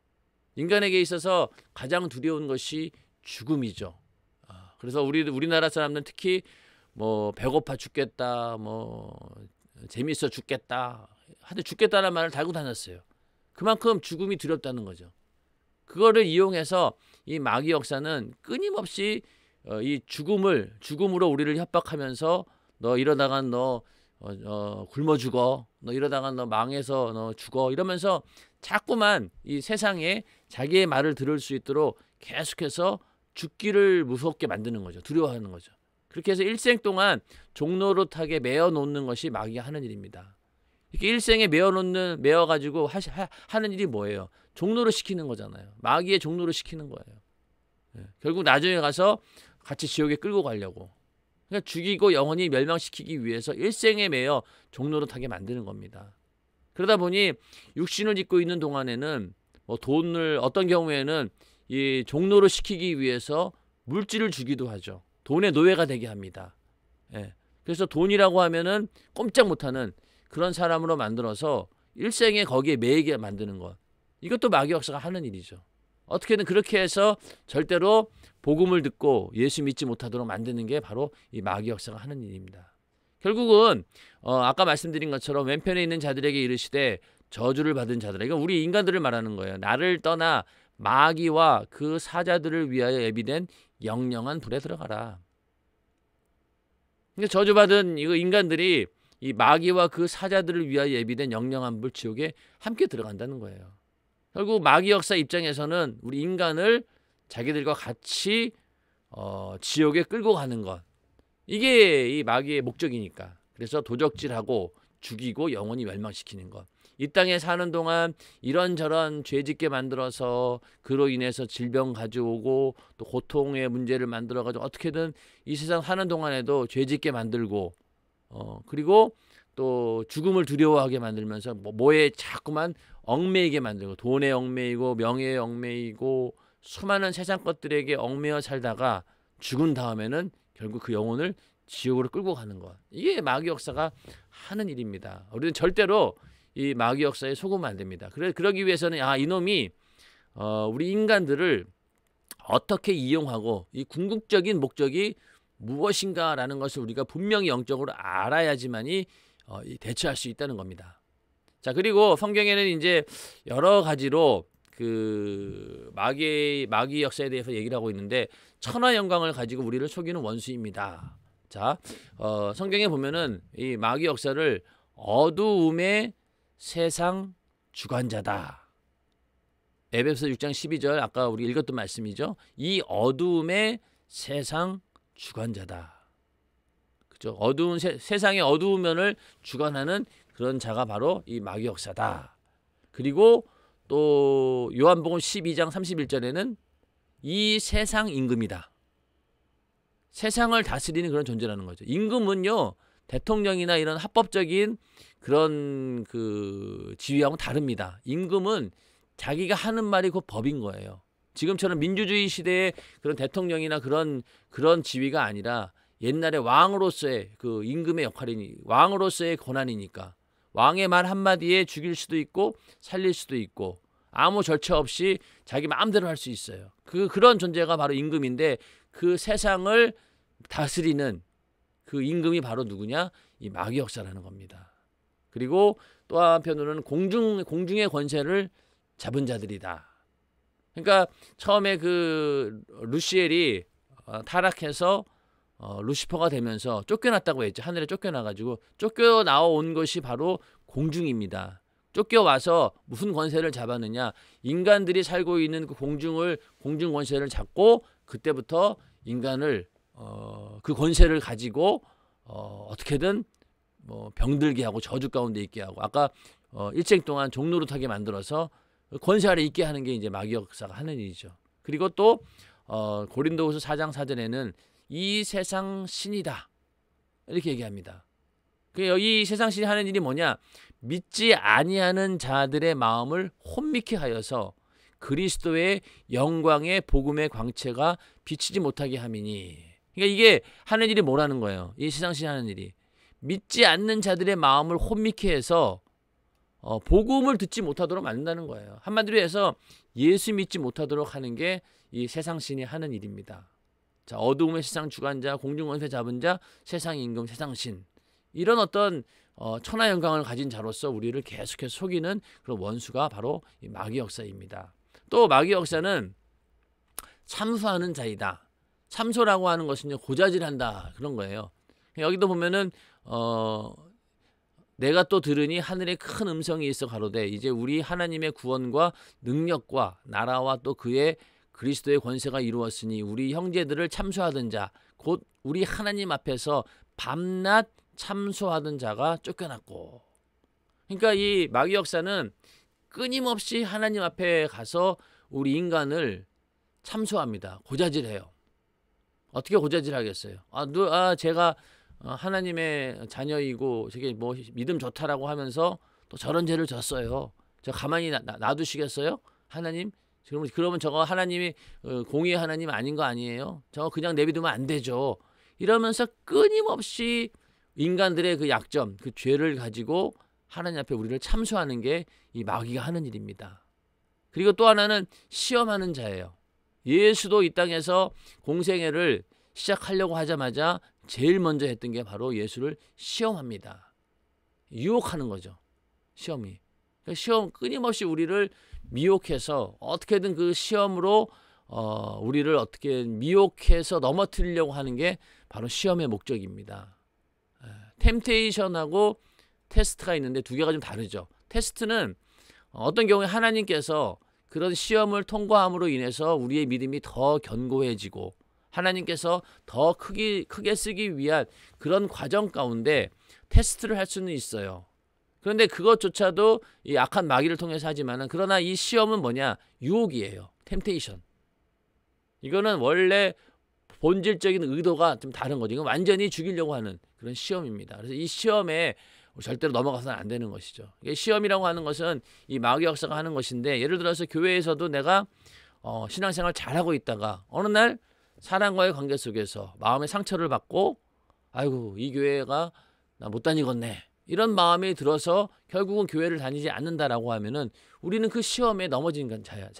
인간에게 있어서 가장 두려운 것이 죽음이죠. 아, 그래서 우리 우리나라 사람들은 특히 뭐 배고파 죽겠다, 뭐 재미있어 죽겠다, 하여튼 죽겠다는 말을 달고 다녔어요. 그만큼 죽음이 두렵다는 거죠. 그거를 이용해서 이 마귀 역사는 끊임없이 어, 이 죽음을 죽음으로 우리를 협박하면서 너 이러다간 너 어, 어, 굶어 죽어 너 이러다간 너 망해서 너 죽어 이러면서 자꾸만 이 세상에 자기의 말을 들을 수 있도록 계속해서 죽기를 무섭게 만드는 거죠 두려워하는 거죠 그렇게 해서 일생 동안 종로릇하게메어 놓는 것이 마귀가 하는 일입니다 이렇게 일생에 메어 놓는 메어 가지고 하, 하, 하는 일이 뭐예요 종로릇 시키는 거잖아요 마귀의 종로릇 시키는 거예요 예, 결국 나중에 가서 같이 지옥에 끌고 가려고. 그러니까 죽이고 영원히 멸망시키기 위해서 일생에 매여 종노릇하게 만드는 겁니다. 그러다 보니 육신을 입고 있는 동안에는 뭐 돈을 어떤 경우에는 이 종로를 시키기 위해서 물질을 주기도 하죠. 돈의 노예가 되게 합니다. 예. 그래서 돈이라고 하면은 꼼짝 못하는 그런 사람으로 만들어서 일생에 거기에 매이게 만드는 것. 이것도 마귀 역사가 하는 일이죠. 어떻게든 그렇게 해서 절대로 복음을 듣고 예수 믿지 못하도록 만드는 게 바로 이 마귀 역사가 하는 일입니다. 결국은 어, 아까 말씀드린 것처럼 왼편에 있는 자들에게 이르시되 저주를 받은 자들. 이건 우리 인간들을 말하는 거예요. 나를 떠나 마귀와 그 사자들을 위하여 예비된 영영한 불에 들어가라. 그러니까 저주받은 이거 인간들이 이 마귀와 그 사자들을 위하여 예비된 영영한 불 지옥에 함께 들어간다는 거예요. 결국 마귀 역사 입장에서는 우리 인간을 자기들과 같이 어, 지옥에 끌고 가는 것 이게 이 마귀의 목적이니까 그래서 도적질하고 죽이고 영원히 멸망시키는 것. 이 땅에 사는 동안 이런저런 죄짓게 만들어서 그로 인해서 질병 가져오고 또 고통의 문제를 만들어 가지고 어떻게든 이 세상 사는 동안에도 죄짓게 만들고 어 그리고 또 죽음을 두려워하게 만들면서 뭐, 뭐에 자꾸만 얽매이게 만들고 돈의 얽매이고 명예의 얽매이고 수많은 세상 것들에게 얽매여 살다가 죽은 다음에는 결국 그 영혼을 지옥으로 끌고 가는 것. 이게 마귀 역사가 하는 일입니다. 우리는 절대로 이 마귀 역사에 속으면 안 됩니다. 그래 그러기 위해서는 아 이놈이 어, 우리 인간들을 어떻게 이용하고 이 궁극적인 목적이 무엇인가라는 것을 우리가 분명히 영적으로 알아야지만이 어, 대처할 수 있다는 겁니다. 자 그리고 성경에는 이제 여러 가지로 그 마귀의 마귀 역사에 대해서 얘기를 하고 있는데 천하 영광을 가지고 우리를 속이는 원수입니다. 자, 어, 성경에 보면은 이 마귀 역사를 어두움의 세상 주관자다. 에베소 6장 12절 아까 우리 읽었던 말씀이죠. 이 어두움의 세상 주관자다. 그죠? 어두운 세, 상의 어두운 면을 주관하는 그런 자가 바로 이 마귀 역사다. 그리고 또 요한복음 12장 31절에는 이 세상 임금이다. 세상을 다스리는 그런 존재라는 거죠. 임금은요. 대통령이나 이런 합법적인 그런 그 지위하고 다릅니다. 임금은 자기가 하는 말이 곧 법인 거예요. 지금처럼 민주주의 시대의 그런 대통령이나 그런 그런 지위가 아니라 옛날에 왕으로서의 그 임금의 역할이니 왕으로서의 권한이니까 왕의 말 한마디에 죽일 수도 있고 살릴 수도 있고 아무 절차 없이 자기 마음대로 할 수 있어요. 그 그런 존재가 바로 임금인데 그 세상을 다스리는 그 임금이 바로 누구냐? 이 마귀 역사라는 겁니다. 그리고 또 한편으로는 공중 공중의 권세를 잡은 자들이다. 그러니까 처음에 그 루시엘이 어, 타락해서 어, 루시퍼가 되면서 쫓겨났다고 했죠. 하늘에 쫓겨나가지고 쫓겨 나온 것이 바로 공중입니다. 쫓겨와서 무슨 권세를 잡았느냐? 인간들이 살고 있는 그 공중을 공중 권세를 잡고 그때부터 인간을 어, 그 권세를 가지고 어, 어떻게든 뭐 병들게 하고 저주 가운데 있게 하고 아까 어, 일생 동안 종로릇하게 만들어서 권세 아래 있게 하는 게 이제 마귀 역사가 하는 일이죠. 그리고 또 어, 고린도후서 4장 4절에는 이 세상 신이다. 이렇게 얘기합니다. 이 세상 신이 하는 일이 뭐냐? 믿지 아니하는 자들의 마음을 혼미케 하여서 그리스도의 영광의 복음의 광채가 비치지 못하게 함이니. 그러니까 이게 하는 일이 뭐라는 거예요? 이 세상 신이 하는 일이 믿지 않는 자들의 마음을 혼미케 해서 어, 복음을 듣지 못하도록 만든다는 거예요. 한마디로 해서 예수 믿지 못하도록 하는 게 이 세상 신이 하는 일입니다. 자, 어두움의 세상 주관자, 공중원세 잡은 자, 세상 임금, 세상 신. 이런 어떤 어, 천하 영광을 가진 자로서 우리를 계속해서 속이는 그런 원수가 바로 이 마귀 역사입니다. 또 마귀 역사는 참수하는 자이다. 참소라고 하는 것은 고자질한다 그런 거예요. 여기도 보면은 어, 내가 또 들으니 하늘에 큰 음성이 있어 가로되 이제 우리 하나님의 구원과 능력과 나라와 또 그의 그리스도의 권세가 이루었으니 우리 형제들을 참소하던 자 곧 우리 하나님 앞에서 밤낮 참소하던 자가 쫓겨났고 그러니까 이 마귀 역사는 끊임없이 하나님 앞에 가서 우리 인간을 참소합니다. 고자질해요. 어떻게 고자질하겠어요? 아, 누, 아 제가 어, 하나님의 자녀이고 저게 뭐 믿음 좋다라고 하면서 또 저런 죄를 졌어요. 저 가만히 나, 놔두시겠어요? 하나님 그러면 그러면 저거 하나님이 어, 공의 하나님 아닌 거 아니에요? 저거 그냥 내비두면 안 되죠. 이러면서 끊임없이 인간들의 그 약점, 그 죄를 가지고 하나님 앞에 우리를 참수하는 게 이 마귀가 하는 일입니다. 그리고 또 하나는 시험하는 자예요. 예수도 이 땅에서 공생애를 시작하려고 하자마자 제일 먼저 했던 게 바로 예수를 시험합니다. 유혹하는 거죠. 시험이. 그러니까 시험 끊임없이 우리를 미혹해서 어떻게든 그 시험으로 어, 우리를 어떻게 미혹해서 넘어뜨리려고 하는 게 바로 시험의 목적입니다. 템테이션하고 예, 테스트가 있는데 두 개가 좀 다르죠. 테스트는 어떤 경우에 하나님께서 그런 시험을 통과함으로 인해서 우리의 믿음이 더 견고해지고 하나님께서 더 크기, 크게 쓰기 위한 그런 과정 가운데 테스트를 할 수는 있어요. 그런데 그것조차도 이 악한 마귀를 통해서 하지만은 그러나 이 시험은 뭐냐? 유혹이에요. 템테이션. 이거는 원래 본질적인 의도가 좀 다른 거죠. 이건 완전히 죽이려고 하는 그런 시험입니다. 그래서 이 시험에 절대로 넘어가서는 안 되는 것이죠. 이게 시험이라고 하는 것은 이 마귀 역사가 하는 것인데 예를 들어서 교회에서도 내가 어, 신앙생활 잘하고 있다가 어느 날 사람과의 관계 속에서 마음의 상처를 받고 아이고 이 교회가 나 못 다니겠네 이런 마음이 들어서 결국은 교회를 다니지 않는다라고 하면은 우리는 그 시험에 넘어진 자예요.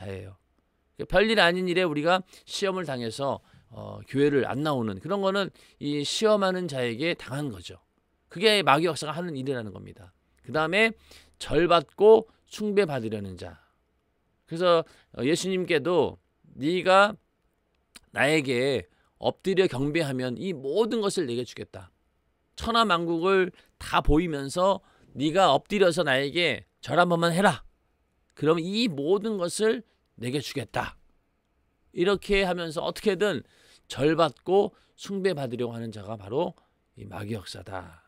그러니까 별일 아닌 일에 우리가 시험을 당해서 어, 교회를 안 나오는 그런 거는 이 시험하는 자에게 당한 거죠. 그게 마귀 역사가 하는 일이라는 겁니다. 그 다음에 절 받고 숭배 받으려는 자. 그래서 예수님께도 네가 나에게 엎드려 경배하면 이 모든 것을 내게 주겠다. 천하만국을 다 보이면서 네가 엎드려서 나에게 절 한 번만 해라. 그럼 이 모든 것을 내게 주겠다. 이렇게 하면서 어떻게든 절 받고 숭배받으려고 하는 자가 바로 이 마귀 역사다.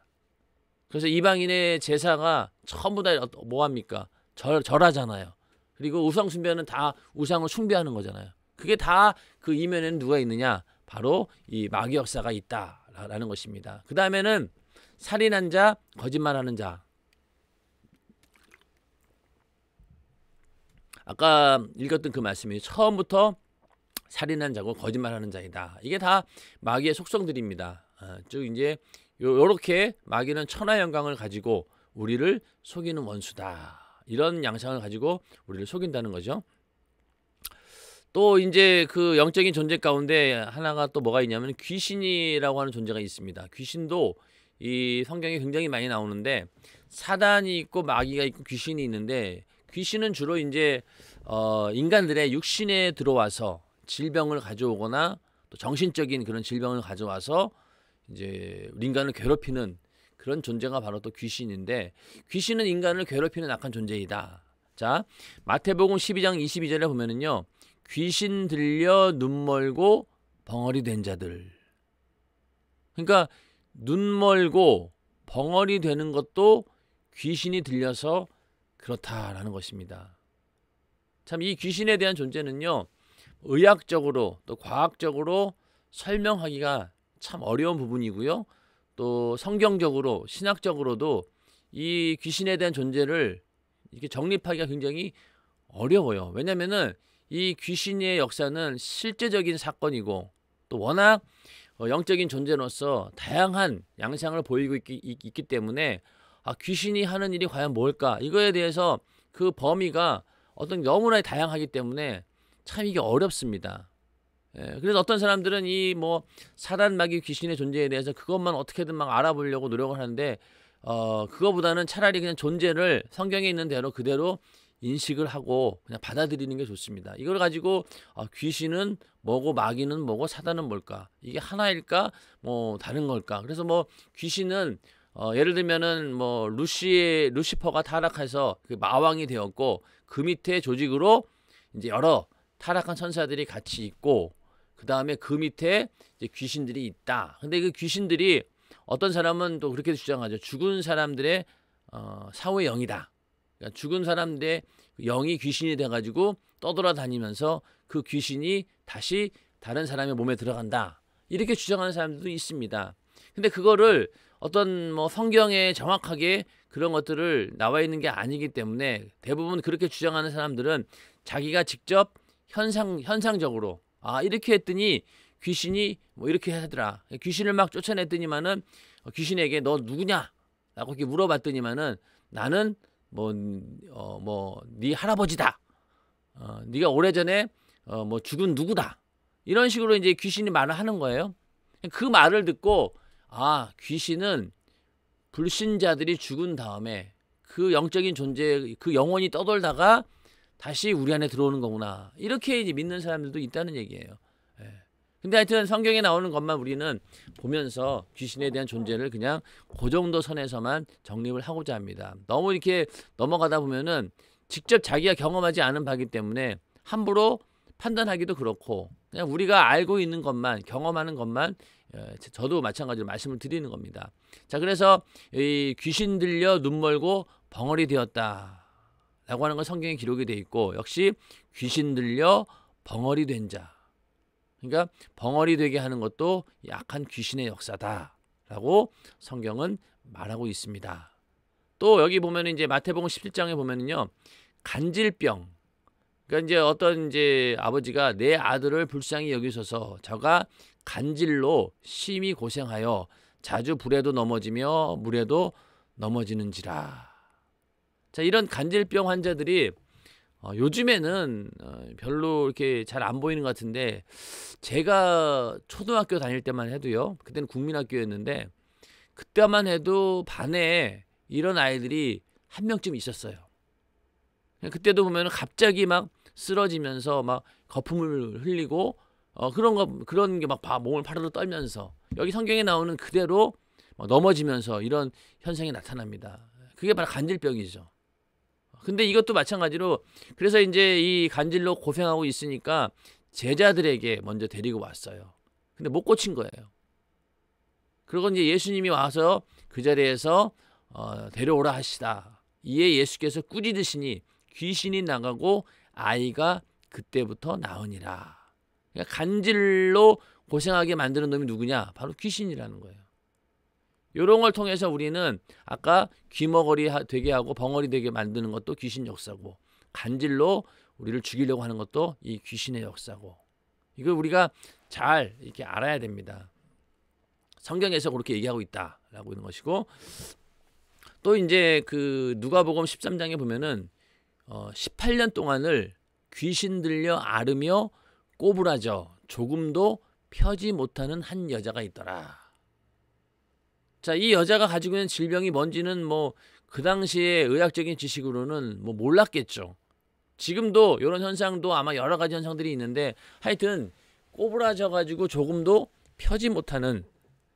그래서 이방인의 제사가 전부 다 뭐합니까? 절, 절하잖아요. 그리고 우상 숭배는 다 우상을 숭배하는 거잖아요. 그게 다 그 이면에는 누가 있느냐? 바로 이 마귀 역사가 있다. 라는 것입니다. 그 다음에는 살인한 자, 거짓말하는 자. 아까 읽었던 그 말씀이 처음부터 살인한 자고 거짓말하는 자이다. 이게 다 마귀의 속성들입니다. 어, 즉 이제 요렇게 마귀는 천하 영광을 가지고 우리를 속이는 원수다. 이런 양상을 가지고 우리를 속인다는 거죠. 또 이제 그 영적인 존재 가운데 하나가 또 뭐가 있냐면 귀신이라고 하는 존재가 있습니다. 귀신도 이 성경에 굉장히 많이 나오는데 사단이 있고 마귀가 있고 귀신이 있는데 귀신은 주로 이제 어 인간들의 육신에 들어와서 질병을 가져오거나 또 정신적인 그런 질병을 가져와서 이제 인간을 괴롭히는 그런 존재가 바로 또 귀신인데 귀신은 인간을 괴롭히는 악한 존재이다. 자, 마태복음 12장 22절에 보면은요. 귀신 들려 눈 멀고 벙어리 된 자들. 그러니까 눈 멀고 벙어리 되는 것도 귀신이 들려서 그렇다라는 것입니다. 참 이 귀신에 대한 존재는요. 의학적으로 또 과학적으로 설명하기가 참 어려운 부분이고요. 또 성경적으로 신학적으로도 이 귀신에 대한 존재를 이렇게 정립하기가 굉장히 어려워요. 왜냐면은 이 귀신의 역사는 실제적인 사건이고 또 워낙 어, 영적인 존재로서 다양한 양상을 보이고 있기, 있기 때문에 아, 귀신이 하는 일이 과연 뭘까 이거에 대해서 그 범위가 어떤 너무나 다양하기 때문에 참 이게 어렵습니다. 예, 그래서 어떤 사람들은 이 뭐 사단 마귀 귀신의 존재에 대해서 그것만 어떻게든 막 알아보려고 노력을 하는데 어, 그거보다는 차라리 그냥 존재를 성경에 있는 대로 그대로 인식을 하고 그냥 받아들이는 게 좋습니다. 이걸 가지고 아, 귀신은 뭐고 마귀는 뭐고 사단은 뭘까? 이게 하나일까? 뭐 다른 걸까? 그래서 뭐 귀신은 어, 예를 들면은 뭐 루시 루시퍼가 타락해서 그 마왕이 되었고 그 밑에 조직으로 이제 여러 타락한 천사들이 같이 있고 그 다음에 그 밑에 이제 귀신들이 있다. 근데 그 귀신들이 어떤 사람은 또 그렇게 주장하죠. 죽은 사람들의 어, 사후의 영이다. 그러니까 죽은 사람 대 그 영이 귀신이 돼가지고 떠돌아다니면서 그 귀신이 다시 다른 사람의 몸에 들어간다. 이렇게 주장하는 사람들도 있습니다. 근데 그거를 어떤 뭐 성경에 정확하게 그런 것들을 나와 있는 게 아니기 때문에 대부분 그렇게 주장하는 사람들은 자기가 직접 현상 현상적으로 아 이렇게 했더니 귀신이 뭐 이렇게 하더라 귀신을 막 쫓아냈더니만은 귀신에게 너 누구냐라고 이렇게 물어봤더니만은 나는 어, 뭐어뭐네 할아버지다. 어 네가 오래전에 어뭐 죽은 누구다. 이런 식으로 이제 귀신이 말을 하는 거예요. 그 말을 듣고 아, 귀신은 불신자들이 죽은 다음에 그 영적인 존재 그 영혼이 떠돌다가 다시 우리 안에 들어오는 거구나. 이렇게 이제 믿는 사람들도 있다는 얘기예요. 근데 하여튼 성경에 나오는 것만 우리는 보면서 귀신에 대한 존재를 그냥 그 정도 선에서만 정립을 하고자 합니다. 너무 이렇게 넘어가다 보면은 직접 자기가 경험하지 않은 바기 때문에 함부로 판단하기도 그렇고 그냥 우리가 알고 있는 것만 경험하는 것만 예, 저도 마찬가지로 말씀을 드리는 겁니다. 자 그래서 이 귀신 들려 눈 멀고 벙어리 되었다 라고 하는 건 성경에 기록이 돼 있고 역시 귀신 들려 벙어리 된 자. 그러니까 벙어리 되게 하는 것도 약한 귀신의 역사다라고 성경은 말하고 있습니다. 또 여기 보면 이제 마태복음 17장에 보면은요. 간질병. 그러니까 이제 어떤 이제 아버지가 내 아들을 불쌍히 여기소서 저가 간질로 심히 고생하여 자주 불에도 넘어지며 물에도 넘어지는지라. 자, 이런 간질병 환자들이 어, 요즘에는 어, 별로 이렇게 잘 안 보이는 것 같은데 제가 초등학교 다닐 때만 해도요. 그때는 국민학교였는데 그때만 해도 반에 이런 아이들이 한 명쯤 있었어요. 그때도 보면 갑자기 막 쓰러지면서 막 거품을 흘리고 어, 그런 거 그런 게 막 몸을 파르르 떨면서 여기 성경에 나오는 그대로 넘어지면서 이런 현상이 나타납니다. 그게 바로 간질병이죠. 근데 이것도 마찬가지로 그래서 이제 이 간질로 고생하고 있으니까 제자들에게 먼저 데리고 왔어요. 근데 못 고친 거예요. 그리고 이제 예수님이 와서 그 자리에서 어, 데려오라 하시다. 이에 예수께서 꾸짖으시니 귀신이 나가고 아이가 그때부터 나으니라. 그러니까 간질로 고생하게 만드는 놈이 누구냐? 바로 귀신이라는 거예요. 요런 걸 통해서 우리는 아까 귀머거리 되게 하고 벙어리 되게 만드는 것도 귀신 역사고 간질로 우리를 죽이려고 하는 것도 이 귀신의 역사고 이걸 우리가 잘 이렇게 알아야 됩니다. 성경에서 그렇게 얘기하고 있다라고 있는 것이고 또 이제 그 누가복음 13장에 보면은 어 18년 동안을 귀신 들려 아르며 꼬부라져 조금도 펴지 못하는 한 여자가 있더라. 자, 이 여자가 가지고 있는 질병이 뭔지는 뭐 그 당시에 의학적인 지식으로는 뭐 몰랐겠죠. 지금도 이런 현상도 아마 여러 가지 현상들이 있는데 하여튼 꼬부라져 가지고 조금도 펴지 못하는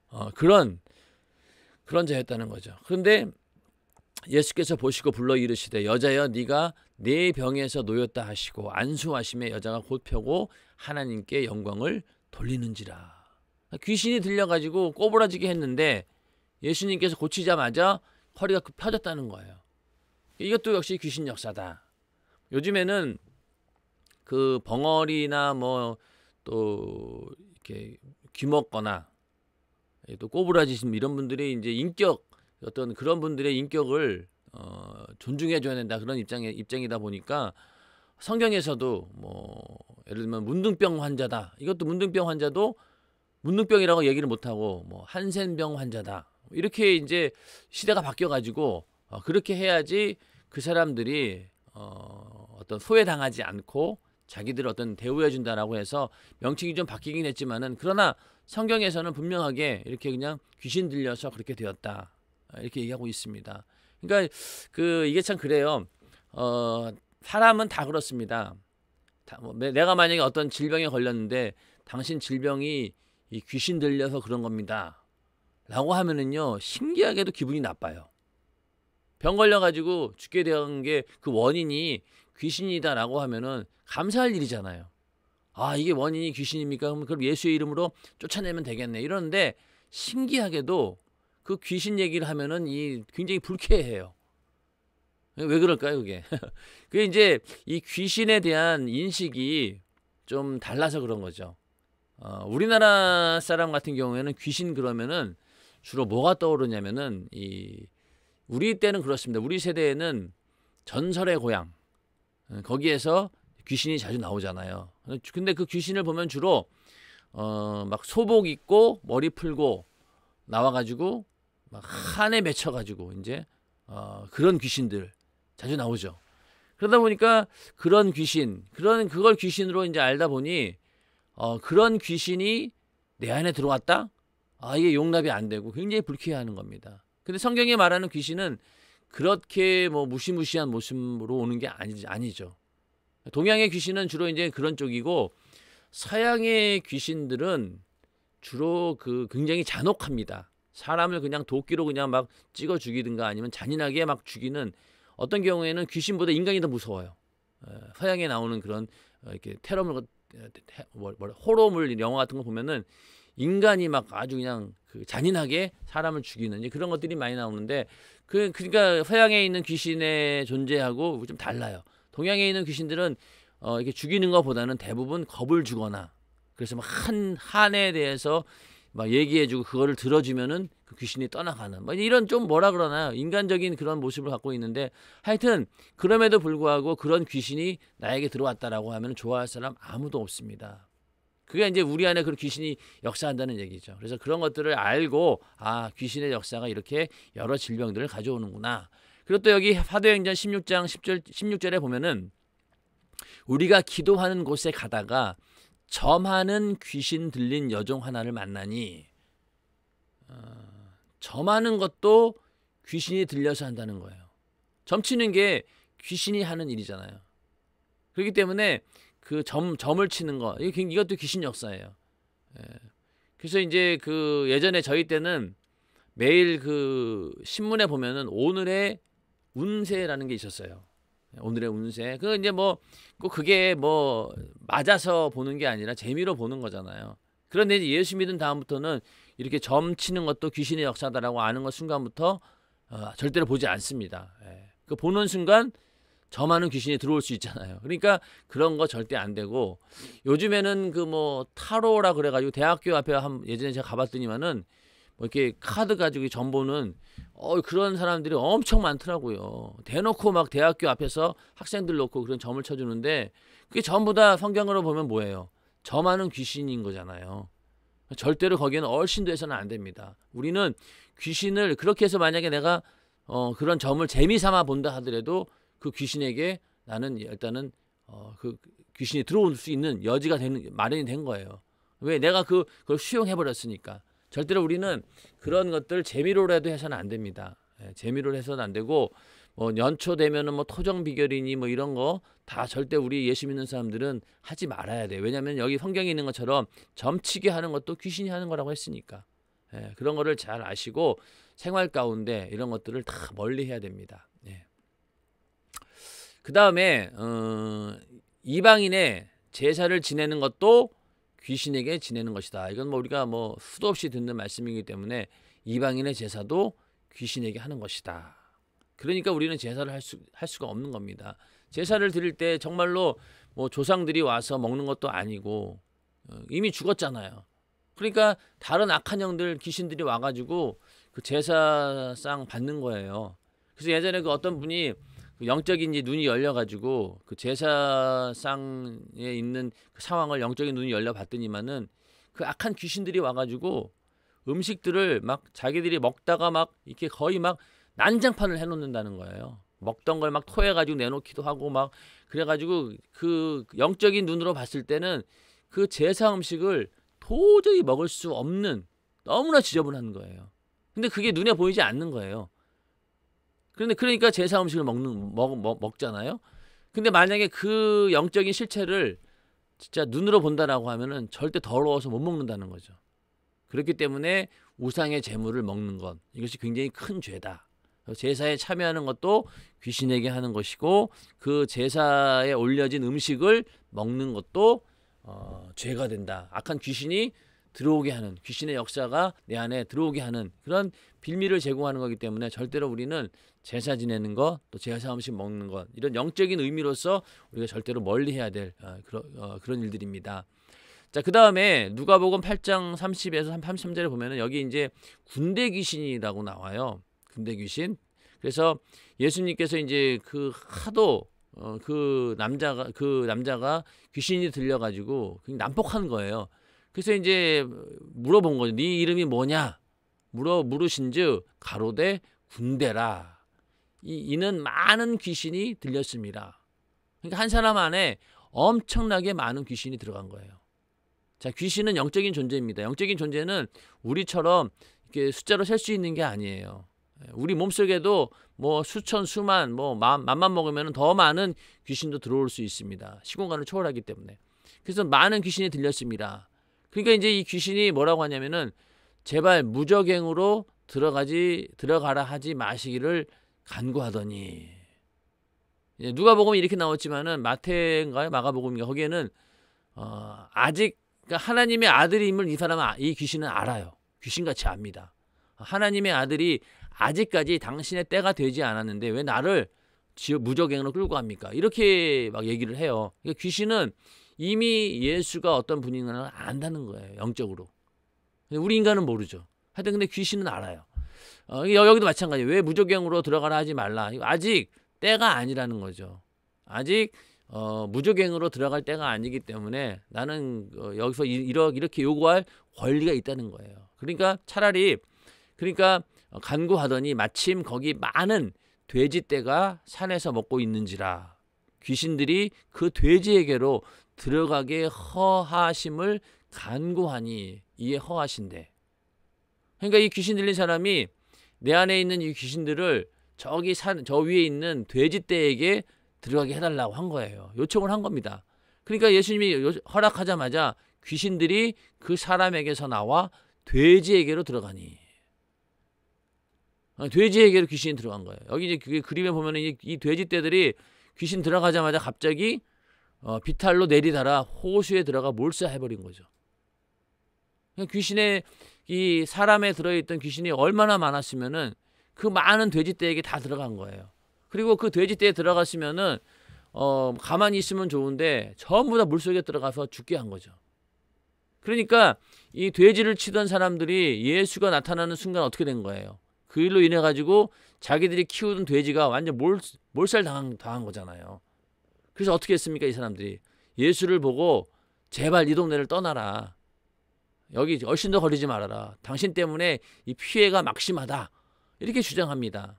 어, 그런 그런 자였다는 거죠. 그런데 예수께서 보시고 불러 이르시되 여자여 네가 네 병에서 놓였다 하시고 안수하심에 여자가 곧 펴고 하나님께 영광을 돌리는지라. 귀신이 들려가지고 꼬부라지게 했는데 예수님께서 고치자마자 허리가 펴졌다는 거예요. 이것도 역시 귀신 역사다. 요즘에는 그 벙어리나 뭐 또 이렇게 귀먹거나 또꼬부라지신 뭐 이런 분들이 이제 인격 어떤 그런 분들의 인격을 어, 존중해 줘야 된다 그런 입장에 입장이다 보니까 성경에서도 뭐 예를 들면 문둥병 환자다 이것도 문둥병 환자도 문둥병이라고 얘기를 못하고 뭐 한센병 환자다 이렇게 이제 시대가 바뀌어가지고 어, 그렇게 해야지 그 사람들이 어, 어떤 소외당하지 않고 자기들 어떤 대우해준다라고 해서 명칭이 좀 바뀌긴 했지만은 그러나 성경에서는 분명하게 이렇게 그냥 귀신 들려서 그렇게 되었다 이렇게 얘기하고 있습니다. 그러니까 그 이게 참 그래요. 어 사람은 다 그렇습니다. 다, 뭐, 내가 만약에 어떤 질병에 걸렸는데 당신 질병이 이 귀신 들려서 그런 겁니다. 라고 하면은요 신기하게도 기분이 나빠요. 병 걸려가지고 죽게 된 게 그 원인이 귀신이다라고 하면은 감사할 일이잖아요. 아 이게 원인이 귀신입니까? 그럼 그럼 예수의 이름으로 쫓아내면 되겠네. 이러는데 신기하게도 그 귀신 얘기를 하면은 이 굉장히 불쾌해요. 왜 그럴까요, 그게? 그게 이제 이 귀신에 대한 인식이 좀 달라서 그런 거죠. 어, 우리나라 사람 같은 경우에는 귀신 그러면은 주로 뭐가 떠오르냐면은 이 우리 때는 그렇습니다. 우리 세대에는 전설의 고향 어, 거기에서 귀신이 자주 나오잖아요. 근데 그 귀신을 보면 주로 어 막 소복 입고 머리 풀고 나와가지고 막 한에 맺혀가지고 이제 어 그런 귀신들 자주 나오죠. 그러다 보니까 그런 귀신 그런 그걸 귀신으로 이제 알다 보니 어 그런 귀신이 내 안에 들어왔다 아예 용납이 안 되고 굉장히 불쾌해하는 겁니다. 근데 성경에 말하는 귀신은 그렇게 뭐 무시무시한 모습으로 오는 게 아니, 아니죠. 동양의 귀신은 주로 이제 그런 쪽이고 서양의 귀신들은 주로 그 굉장히 잔혹합니다. 사람을 그냥 도끼로 그냥 막 찍어 죽이든가 아니면 잔인하게 막 죽이는 어떤 경우에는 귀신보다 인간이 더 무서워요. 어, 서양에 나오는 그런 어, 이렇게 테러물 어, 뭐, 뭐, 호러물 영화 같은 거 보면은 인간이 막 아주 그냥 그 잔인하게 사람을 죽이는 그런 것들이 많이 나오는데 그 그러니까 서양에 있는 귀신의 존재하고 좀 달라요. 동양에 있는 귀신들은 어 이렇게 죽이는 것보다는 대부분 겁을 주거나 그래서 막한 한에 대해서 막 얘기해주고 그거를 들어주면은 그 귀신이 떠나가는 막 이런 좀 뭐라 그러나 인간적인 그런 모습을 갖고 있는데 하여튼 그럼에도 불구하고 그런 귀신이 나에게 들어왔다라고 하면 좋아할 사람 아무도 없습니다. 그게 이제 우리 안에 그 귀신이 역사한다는 얘기죠. 그래서 그런 것들을 알고 아 귀신의 역사가 이렇게 여러 질병들을 가져오는구나. 그리고 또 여기 사도행전 16장 10절 16절에 보면은 우리가 기도하는 곳에 가다가 점하는 귀신 들린 여종 하나를 만나니 어, 점하는 것도 귀신이 들려서 한다는 거예요. 점치는 게 귀신이 하는 일이잖아요. 그렇기 때문에 그 점, 점을 치는 거. 이것도 귀신 역사예요. 예. 그래서 이제 그 예전에 저희 때는 매일 그 신문에 보면은 오늘의 운세라는 게 있었어요. 예, 오늘의 운세. 그 이제 뭐꼭 그게 뭐 맞아서 보는 게 아니라 재미로 보는 거잖아요. 그런데 이제 예수 믿은 다음부터는 이렇게 점 치는 것도 귀신의 역사다라고 아는 것 순간부터 어, 절대로 보지 않습니다. 예. 그 보는 순간 저 많은 귀신이 들어올 수 있잖아요. 그러니까 그런 거 절대 안 되고 요즘에는 그 뭐 타로라 그래가지고 대학교 앞에 한 예전에 제가 가봤더니만은 뭐 이렇게 카드 가지고 전보는 어 그런 사람들이 엄청 많더라고요. 대놓고 막 대학교 앞에서 학생들 놓고 그런 점을 쳐주는데 그게 전부 다 성경으로 보면 뭐예요? 저 많은 귀신인 거잖아요. 절대로 거기는 에 얼씬도 해서는 안 됩니다. 우리는 귀신을 그렇게 해서 만약에 내가 어 그런 점을 재미 삼아 본다 하더라도 그 귀신에게 나는 일단은 어, 그 귀신이 들어올 수 있는 여지가 되는 마련이 된 거예요. 왜 내가 그 그걸 수용해 버렸으니까. 절대로 우리는 그런 것들 재미로라도 해서는 안 됩니다. 예, 재미로 해서는 안 되고 뭐 연초 되면은 뭐 토정 비결이니 뭐 이런 거 다 절대 우리 예수 믿는 사람들은 하지 말아야 돼. 왜냐하면 여기 성경에 있는 것처럼 점치게 하는 것도 귀신이 하는 거라고 했으니까. 예, 그런 거를 잘 아시고 생활 가운데 이런 것들을 다 멀리 해야 됩니다. 그 다음에 어, 이방인의 제사를 지내는 것도 귀신에게 지내는 것이다. 이건 뭐 우리가 뭐 수도 없이 듣는 말씀이기 때문에 이방인의 제사도 귀신에게 하는 것이다. 그러니까 우리는 제사를 할, 수, 할 수가 없는 겁니다. 제사를 드릴 때 정말로 뭐 조상들이 와서 먹는 것도 아니고 어, 이미 죽었잖아요. 그러니까 다른 악한 형들 귀신들이 와가지고 그 제사상 받는 거예요. 그래서 예전에 그 어떤 분이 영적인 이제 눈이 열려가지고 그 제사상에 있는 그 상황을 영적인 눈이 열려 봤더니만은 그 악한 귀신들이 와가지고 음식들을 막 자기들이 먹다가 막 이렇게 거의 막 난장판을 해놓는다는 거예요. 먹던 걸 막 토해가지고 내놓기도 하고 막 그래가지고 그 영적인 눈으로 봤을 때는 그 제사 음식을 도저히 먹을 수 없는 너무나 지저분한 거예요. 근데 그게 눈에 보이지 않는 거예요. 그런데 그러니까 제사 음식을 먹는 먹, 먹 먹잖아요. 근데 만약에 그 영적인 실체를 진짜 눈으로 본다라고 하면은 절대 더러워서 못 먹는다는 거죠. 그렇기 때문에 우상의 재물을 먹는 것 이것이 굉장히 큰 죄다. 제사에 참여하는 것도 귀신에게 하는 것이고 그 제사에 올려진 음식을 먹는 것도 어, 죄가 된다. 악한 귀신이 들어오게 하는 귀신의 역사가 내 안에 들어오게 하는 그런 빌미를 제공하는 거기 때문에 절대로 우리는 제사 지내는 것, 또 제사 음식 먹는 것 이런 영적인 의미로서 우리가 절대로 멀리해야 될 어, 그런 어, 그런 일들입니다. 자, 그 다음에 누가복음 8장 30에서 33절에 보면은 여기 이제 군대 귀신이라고 나와요. 군대 귀신. 그래서 예수님께서 이제 그 하도 어, 그 남자가 그 남자가 귀신이 들려가지고 난폭한 거예요. 그래서 이제 물어본 거죠. 네 이름이 뭐냐? 물어 물으신즉 가로되 군대라. 이는 많은 귀신이 들렸습니다. 그러니까 한 사람 안에 엄청나게 많은 귀신이 들어간 거예요. 자, 귀신은 영적인 존재입니다. 영적인 존재는 우리처럼 이렇게 숫자로 셀 수 있는 게 아니에요. 예, 우리 몸속에도 뭐 수천 수만 뭐 맘만 먹으면 더 많은 귀신도 들어올 수 있습니다. 시공간을 초월하기 때문에. 그래서 많은 귀신이 들렸습니다. 그러니까 이제 이 귀신이 뭐라고 하냐면은 제발 무적행으로 들어가지 들어가라 하지 마시기를 간구하더니 누가복음 이렇게 나왔지만은 마태인가요 마가복음인가 거기에는 어, 아직 그러니까 하나님의 아들임을 이 사람은 아, 이 귀신은 알아요 귀신같이 압니다 하나님의 아들이 아직까지 당신의 때가 되지 않았는데 왜 나를 지어 무적행으로 끌고 갑니까 이렇게 막 얘기를 해요 그러니까 귀신은 이미 예수가 어떤 분인가를 안다는 거예요 영적으로 우리 인간은 모르죠 하여튼 근데 귀신은 알아요 어, 여기도 마찬가지. 왜 무조경으로 들어가라 하지 말라. 아직 때가 아니라는 거죠. 아직 어, 무조갱으로 들어갈 때가 아니기 때문에 나는 어, 여기서 이, 이렇게 요구할 권리가 있다는 거예요. 그러니까 차라리 그러니까 어, 간구하더니 마침 거기 많은 돼지떼가 산에서 먹고 있는지라 귀신들이 그 돼지에게로 들어가게 허하심을 간구하니 이에 허하신대 그러니까 이 귀신 들린 사람이 내 안에 있는 이 귀신들을 저기 산, 저 위에 있는 돼지떼에게 들어가게 해달라고 한 거예요. 요청을 한 겁니다. 그러니까 예수님이 허락하자마자 귀신들이 그 사람에게서 나와 돼지에게로 들어가니. 아, 돼지에게로 귀신이 들어간 거예요. 여기 이제 그 그림에보면 이, 이 돼지떼들이 귀신 들어가자마자 갑자기 어, 비탈로 내리다라 호수에 들어가 몰사해버린 거죠. 그러니까 귀신의 이 사람에 들어있던 귀신이 얼마나 많았으면은 그 많은 돼지떼에게 다 들어간 거예요. 그리고 그 돼지떼에 들어갔으면은 어 가만히 있으면 좋은데 전부 다 물속에 들어가서 죽게 한 거죠. 그러니까 이 돼지를 치던 사람들이 예수가 나타나는 순간 어떻게 된 거예요? 그 일로 인해 가지고 자기들이 키우던 돼지가 완전 몰, 몰살 당한, 당한 거잖아요. 그래서 어떻게 했습니까? 이 사람들이 예수를 보고 제발 이 동네를 떠나라. 여기 훨씬 더 걸리지 말아라. 당신 때문에 이 피해가 막심하다. 이렇게 주장합니다.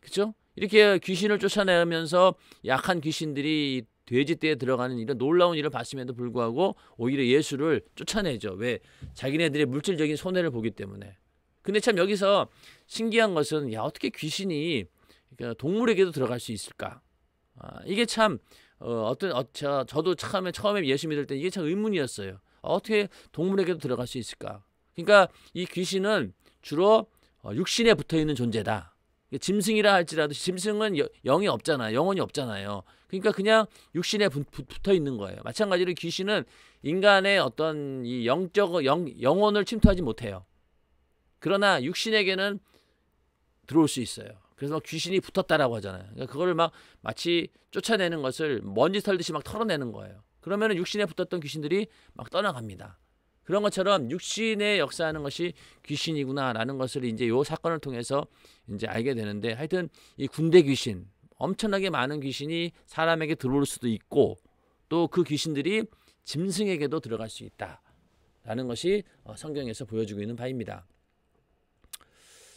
그렇죠? 이렇게 귀신을 쫓아내면서 약한 귀신들이 돼지떼에 들어가는 이런 놀라운 일을 봤음에도 불구하고 오히려 예수를 쫓아내죠. 왜? 자기네들의 물질적인 손해를 보기 때문에. 근데 참 여기서 신기한 것은 야 어떻게 귀신이 그러니까 동물에게도 들어갈 수 있을까? 아, 이게 참 어, 어떤 어, 저, 저도 처음에 처음에 예수 믿을 때 이게 참 의문이었어요. 어떻게 동물에게도 들어갈 수 있을까? 그러니까 이 귀신은 주로 어, 육신에 붙어 있는 존재다. 짐승이라 할지라도 짐승은 영이 없잖아, 영혼이 없잖아요. 그러니까 그냥 육신에 붙어 있는 거예요. 마찬가지로 귀신은 인간의 어떤 이 영적 영 영혼을 침투하지 못해요. 그러나 육신에게는 들어올 수 있어요. 그래서 귀신이 붙었다라고 하잖아요. 그러니까 그거막 마치 쫓아내는 것을 먼지 털듯이 막 털어내는 거예요. 그러면은 육신에 붙었던 귀신들이 막 떠나갑니다. 그런 것처럼 육신에 역사하는 것이 귀신이구나라는 것을 이제 요 사건을 통해서 이제 알게 되는데 하여튼 이 군대 귀신 엄청나게 많은 귀신이 사람에게 들어올 수도 있고 또 그 귀신들이 짐승에게도 들어갈 수 있다라는 것이 어, 성경에서 보여주고 있는 바입니다.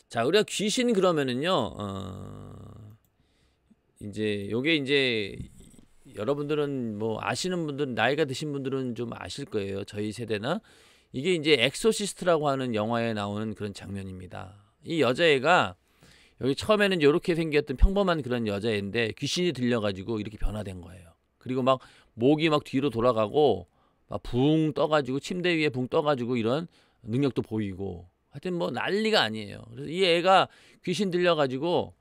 자 우리가 귀신 그러면은요 어, 이제 요게 이제 여러분들은 뭐 아시는 분들은 나이가 드신 분들은 좀 아실 거예요. 저희 세대나 이게 이제 엑소시스트라고 하는 영화에 나오는 그런 장면입니다. 이 여자애가 여기 처음에는 이렇게 생겼던 평범한 그런 여자애인데 귀신이 들려가지고 이렇게 변화된 거예요. 그리고 막 목이 막 뒤로 돌아가고 막 붕 떠가지고 침대 위에 붕 떠가지고 이런 능력도 보이고 하여튼 뭐 난리가 아니에요. 그래서 이 애가 귀신 들려가지고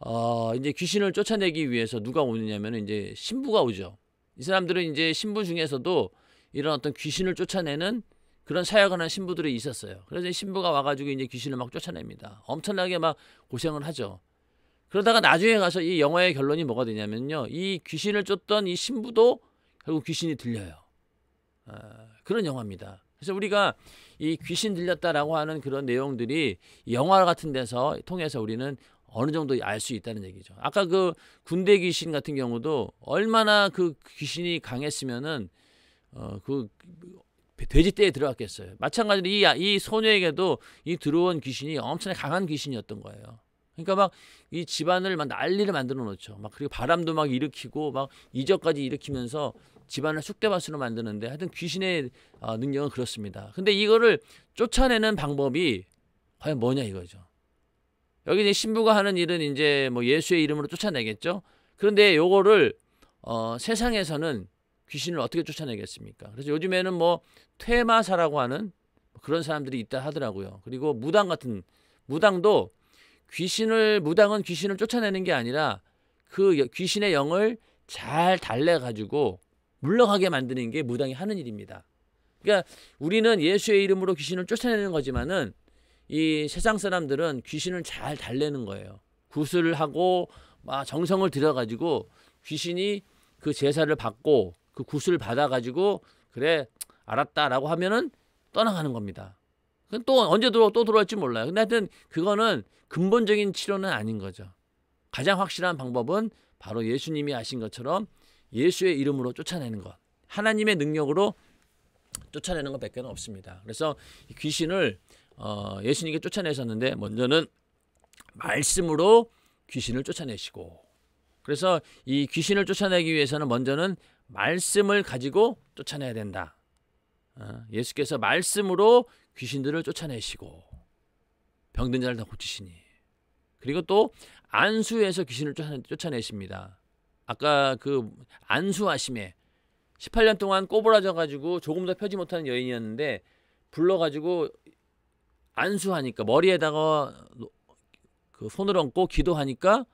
어, 이제 귀신을 쫓아내기 위해서 누가 오느냐면 이제 신부가 오죠. 이 사람들은 이제 신부 중에서도 이런 어떤 귀신을 쫓아내는 그런 사역을 한 신부들이 있었어요. 그래서 신부가 와가지고 이제 귀신을 막 쫓아냅니다. 엄청나게 막 고생을 하죠. 그러다가 나중에 가서 이 영화의 결론이 뭐가 되냐면요. 이 귀신을 쫓던 이 신부도 결국 귀신이 들려요. 아, 그런 영화입니다. 그래서 우리가 이 귀신 들렸다라고 하는 그런 내용들이 영화 같은 데서 통해서 우리는 어느 정도 알 수 있다는 얘기죠. 아까 그 군대 귀신 같은 경우도 얼마나 그 귀신이 강했으면은 어 그 돼지떼에 들어갔겠어요. 마찬가지로 이, 아, 이 소녀에게도 이 들어온 귀신이 엄청나 게 강한 귀신이었던 거예요. 그러니까 막 이 집안을 막 난리를 만들어 놓죠. 막 그리고 바람도 막 일으키고 막 이적까지 일으키면서 집안을 쑥대밭으로 만드는데 하여튼 귀신의 어, 능력은 그렇습니다. 근데 이거를 쫓아내는 방법이 과연 뭐냐 이거죠. 여기 이제 신부가 하는 일은 이제 뭐 예수의 이름으로 쫓아내겠죠. 그런데 요거를 어, 세상에서는 귀신을 어떻게 쫓아내겠습니까? 그래서 요즘에는 뭐 퇴마사라고 하는 그런 사람들이 있다 하더라고요. 그리고 무당 같은 무당도 귀신을 무당은 귀신을 쫓아내는 게 아니라 그 귀신의 영을 잘 달래 가지고 물러가게 만드는 게 무당이 하는 일입니다. 그러니까 우리는 예수의 이름으로 귀신을 쫓아내는 거지만은 이 세상 사람들은 귀신을 잘 달래는 거예요. 구슬을 하고 막 정성을 들여 가지고 귀신이 그 제사를 받고 그 구슬 을 받아 가지고 그래 알았다라고 하면은 떠나가는 겁니다. 그또 언제 들어 또 들어올지 몰라요. 근데 하여튼 그거는 근본적인 치료는 아닌 거죠. 가장 확실한 방법은 바로 예수님이 하신 것처럼 예수의 이름으로 쫓아내는 것. 하나님의 능력으로 쫓아내는 것밖에 없습니다. 그래서 귀신을 어, 예수님께 쫓아내셨는데 먼저는 말씀으로 귀신을 쫓아내시고 그래서 이 귀신을 쫓아내기 위해서는 먼저는 말씀을 가지고 쫓아내야 된다. 어, 예수께서 말씀으로 귀신들을 쫓아내시고 병든 자를 다 고치시니 그리고 또 안수에서 귀신을 쫓아내, 십니다 아까 그 안수하심에 18년 동안 꼬부라져 가지고 조금 더 펴지 못하는 여인이었는데 불러 가지고 안수하니까 머리에다가 그 손을 얹고 기도하니까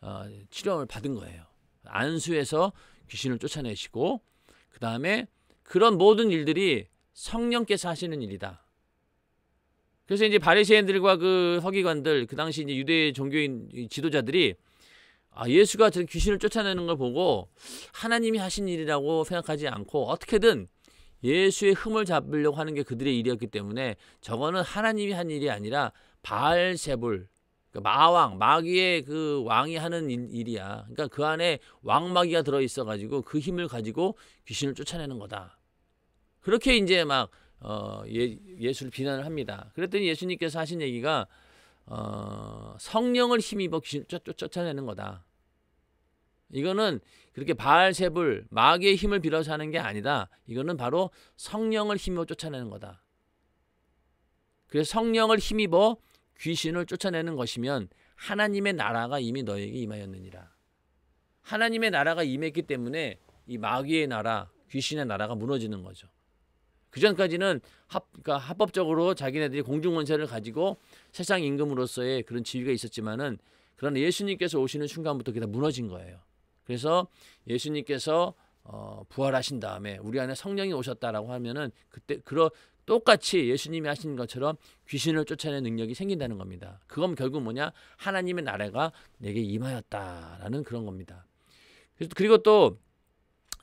어, 아, 치료를 받은 거예요. 안수에서 귀신을 쫓아내시고 그 다음에 그런 모든 일들이 성령께서 하시는 일이다. 그래서 이제 바리새인들과 그 서기관들 그 당시 이제 유대 종교인 지도자들이 아, 예수가 저 귀신을 쫓아내는 걸 보고 하나님이 하신 일이라고 생각하지 않고 어떻게든 예수의 흠을 잡으려고 하는 게 그들의 일이었기 때문에 저거는 하나님이 한 일이 아니라 바알세불 그러니까 마왕 마귀의 그 왕이 하는 일, 이야 그러니까 그 안에 왕마귀가 들어 있어 가지고 그 힘을 가지고 귀신을 쫓아내는 거다. 그렇게 이제 막 어, 예, 예수를 비난을 합니다. 그랬더니 예수님께서 하신 얘기가 어, 성령을 힘입어 귀신 쫓, 쫓, 쫓아내는 거다. 이거는 그렇게 바알세불 마귀의 힘을 빌어서 하는 게 아니다. 이거는 바로 성령을 힘입어 쫓아내는 거다. 그래서 성령을 힘입어 귀신을 쫓아내는 것이면 하나님의 나라가 이미 너에게 임하였느니라. 하나님의 나라가 임했기 때문에 이 마귀의 나라, 귀신의 나라가 무너지는 거죠. 그 전까지는 합, 그러니까 합법적으로 자기네들이 공중원세를 가지고 세상 임금으로서의 그런 지위가 있었지만은 그런 예수님께서 오시는 순간부터 그게 다 무너진 거예요. 그래서 예수님께서 어, 부활하신 다음에 우리 안에 성령이 오셨다라고 하면은 그때 그러 똑같이 예수님이 하신 것처럼 귀신을 쫓아내는 능력이 생긴다는 겁니다. 그건 결국 뭐냐? 하나님의 나라가 내게 임하였다라는 그런 겁니다. 그리고 또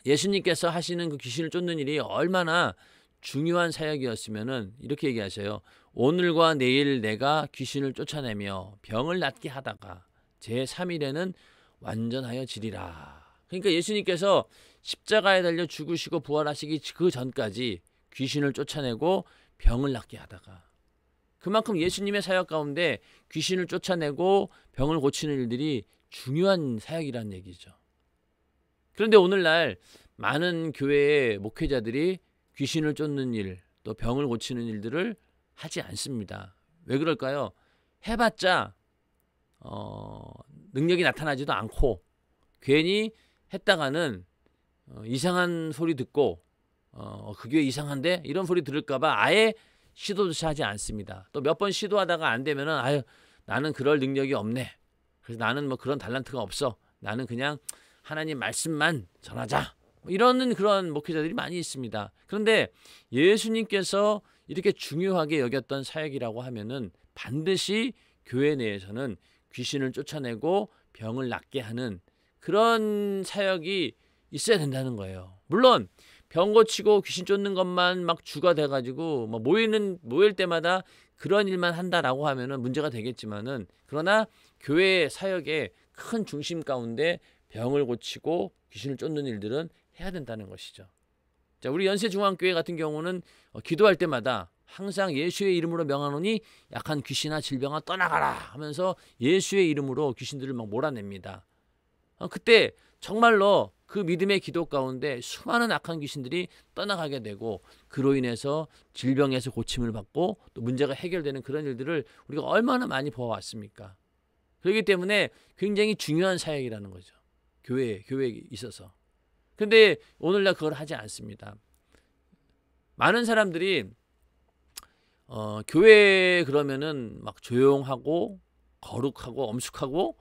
예수님께서 하시는 그 귀신을 쫓는 일이 얼마나 중요한 사역이었으면은 이렇게 얘기하세요. 오늘과 내일 내가 귀신을 쫓아내며 병을 낫게 하다가 제 3일에는 완전하여지리라. 그러니까 예수님께서 십자가에 달려 죽으시고 부활하시기 그 전까지 귀신을 쫓아내고 병을 낫게 하다가 그만큼 예수님의 사역 가운데 귀신을 쫓아내고 병을 고치는 일들이 중요한 사역이라는 얘기죠. 그런데 오늘날 많은 교회의 목회자들이 귀신을 쫓는 일, 또 병을 고치는 일들을 하지 않습니다. 왜 그럴까요? 해봤자 어, 능력이 나타나지도 않고 괜히 했다가는 어, 이상한 소리 듣고 어, 어 그게 이상한데 이런 소리 들을까봐 아예 시도조차 하지 않습니다. 또 몇 번 시도하다가 안 되면은 아유 나는 그럴 능력이 없네. 그래서 나는 뭐 그런 달란트가 없어. 나는 그냥 하나님 말씀만 전하자. 뭐 이런 그런 목회자들이 많이 있습니다. 그런데 예수님께서 이렇게 중요하게 여겼던 사역이라고 하면은 반드시 교회 내에서는 귀신을 쫓아내고 병을 낫게 하는 그런 사역이 있어야 된다는 거예요. 물론 병 고치고 귀신 쫓는 것만 막 주가 돼가지고 뭐 모이는 모일 때마다 그런 일만 한다라고 하면은 문제가 되겠지만은 그러나 교회 사역의 큰 중심 가운데 병을 고치고 귀신을 쫓는 일들은 해야 된다는 것이죠. 자, 우리 연세중앙교회 같은 경우는 어, 기도할 때마다 항상 예수의 이름으로 명하노니 약한 귀신아 질병아 떠나가라 하면서 예수의 이름으로 귀신들을 막 몰아냅니다. 어, 그때 정말로 그 믿음의 기도 가운데 수많은 악한 귀신들이 떠나가게 되고 그로 인해서 질병에서 고침을 받고 또 문제가 해결되는 그런 일들을 우리가 얼마나 많이 보아왔습니까? 그렇기 때문에 굉장히 중요한 사역이라는 거죠. 교회, 교회에 있어서. 근데 오늘날 그걸 하지 않습니다. 많은 사람들이 어, 교회 그러면은 막 조용하고 거룩하고 엄숙하고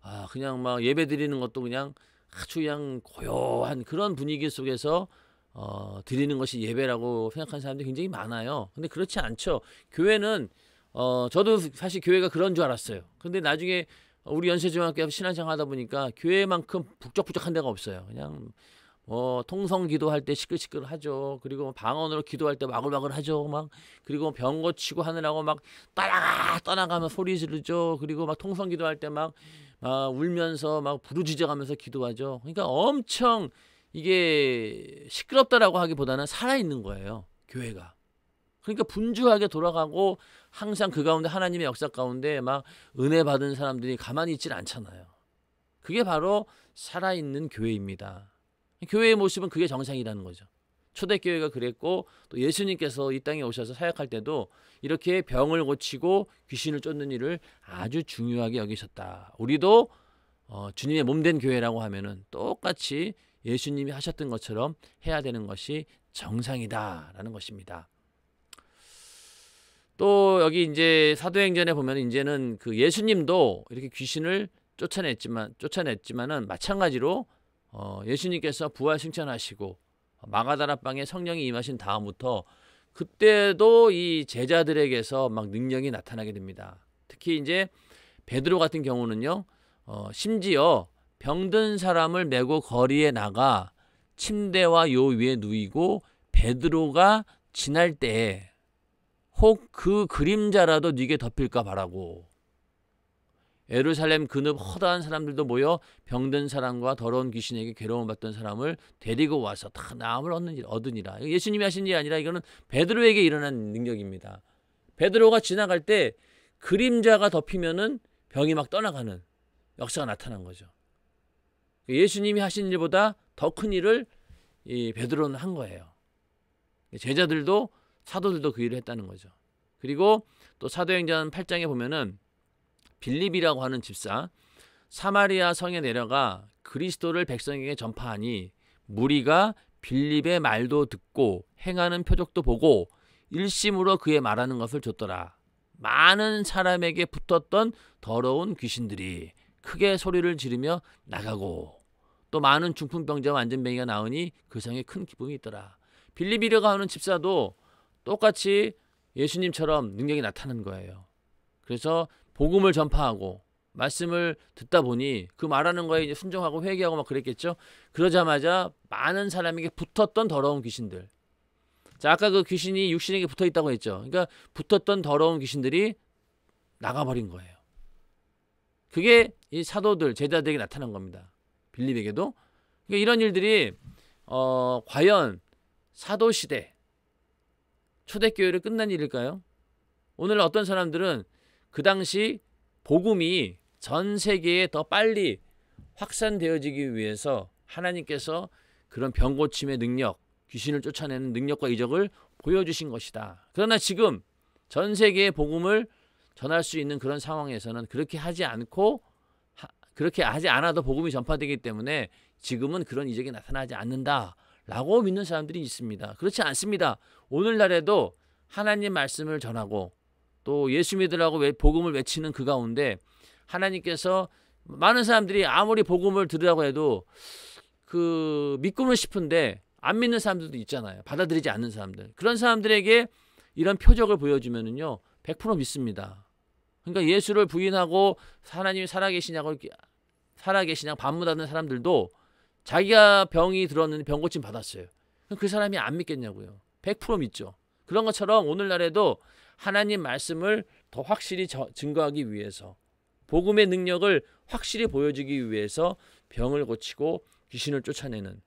아 그냥 막 예배 드리는 것도 그냥 아주 그냥 고요한 그런 분위기 속에서 어, 드리는 것이 예배라고 생각하는 사람들이 굉장히 많아요. 근데 그렇지 않죠. 교회는 어, 저도 사실 교회가 그런 줄 알았어요. 근데 나중에 우리 연세중학교 신앙생활 하다 보니까 교회만큼 북적북적한 데가 없어요. 그냥 어, 통성 기도할 때 시끌시끌하죠. 그리고 뭐 방언으로 기도할 때 마글마글하죠. 막 그리고 병 고치고 하느라고 막 떠나가 떠나가면 소리 지르죠. 그리고 막 통성 기도할 때막 막 울면서 막 부르짖어가면서 기도하죠. 그러니까 엄청 이게 시끄럽다라고 하기보다는 살아 있는 거예요. 교회가. 그러니까 분주하게 돌아가고 항상 그 가운데 하나님의 역사 가운데 막 은혜 받은 사람들이 가만히 있질 않잖아요. 그게 바로 살아있는 교회입니다. 교회의 모습은 그게 정상이라는 거죠. 초대교회가 그랬고 또 예수님께서 이 땅에 오셔서 사역할 때도 이렇게 병을 고치고 귀신을 쫓는 일을 아주 중요하게 여기셨다. 우리도 어, 주님의 몸 된 교회라고 하면은 똑같이 예수님이 하셨던 것처럼 해야 되는 것이 정상이다라는 것입니다. 또 여기 이제 사도행전에 보면 이제는 그 예수님도 이렇게 귀신을 쫓아냈지만 쫓아냈지만은 마찬가지로 어, 예수님께서 부활 승천하시고 마가다라 방에 성령이 임하신 다음부터 그때도 이 제자들에게서 막 능력이 나타나게 됩니다. 특히 이제 베드로 같은 경우는요. 어, 심지어 병든 사람을 메고 거리에 나가 침대와 요 위에 누이고 베드로가 지날 때 혹 그 그림자라도 네게 덮일까 바라고 에루살렘 근읍 허다한 사람들도 모여 병든 사람과 더러운 귀신에게 괴로움 받던 사람을 데리고 와서 다 나음을 얻는 일 얻으니라. 예수님이 하신 일이 아니라 이거는 베드로에게 일어난 능력입니다. 베드로가 지나갈 때 그림자가 덮이면은 병이 막 떠나가는 역사가 나타난 거죠. 예수님이 하신 일보다 더 큰 일을 이 베드로는 한 거예요. 제자들도 사도들도 그 일을 했다는 거죠. 그리고 또 사도행전 8장에 보면은 빌립이라고 하는 집사 사마리아 성에 내려가 그리스도를 백성에게 전파하니 무리가 빌립의 말도 듣고 행하는 표적도 보고 일심으로 그의 말하는 것을 줬더라. 많은 사람에게 붙었던 더러운 귀신들이 크게 소리를 지르며 나가고 또 많은 중풍병자와 안전병이가 나오니그 성에 큰 기쁨이 있더라. 빌립이르고 하는 집사도 똑같이 예수님처럼 능력이 나타난 거예요. 그래서 복음을 전파하고 말씀을 듣다 보니 그 말하는 거에 이제 순종하고 회개하고 막 그랬겠죠. 그러자마자 많은 사람에게 붙었던 더러운 귀신들. 자, 아까 그 귀신이 육신에게 붙어 있다고 했죠. 그러니까 붙었던 더러운 귀신들이 나가버린 거예요. 그게 이 사도들, 제자들에게 나타난 겁니다. 빌립에게도. 그러니까 이런 일들이, 어, 과연 사도시대, 초대교회를 끝난 일일까요? 오늘 어떤 사람들은 그 당시 복음이 전 세계에 더 빨리 확산되어지기 위해서 하나님께서 그런 병고침의 능력, 귀신을 쫓아내는 능력과 이적을 보여주신 것이다. 그러나 지금 전 세계에 복음을 전할 수 있는 그런 상황에서는 그렇게 하지 않고 그렇게 하지 않아도 복음이 전파되기 때문에 지금은 그런 이적이 나타나지 않는다라고 믿는 사람들이 있습니다. 그렇지 않습니다. 오늘날에도 하나님 말씀을 전하고 또 예수 믿으라고 복음을 외치는 그 가운데 하나님께서 많은 사람들이 아무리 복음을 들으라고 해도 그 믿고는 싶은데 안 믿는 사람들도 있잖아요. 받아들이지 않는 사람들. 그런 사람들에게 이런 표적을 보여주면은요. 100% 믿습니다. 그러니까 예수를 부인하고 하나님이 살아계시냐고 살아계시냐 반문하는 사람들도 자기가 병이 들었는데 병 고침 받았어요. 그 사람이 안 믿겠냐고요. 100% 믿죠. 그런 것처럼 오늘날에도 하나님 말씀을 더 확실히 증거하기 위해서 복음의 능력을 확실히 보여주기 위해서 병을 고치고 귀신을 쫓아내는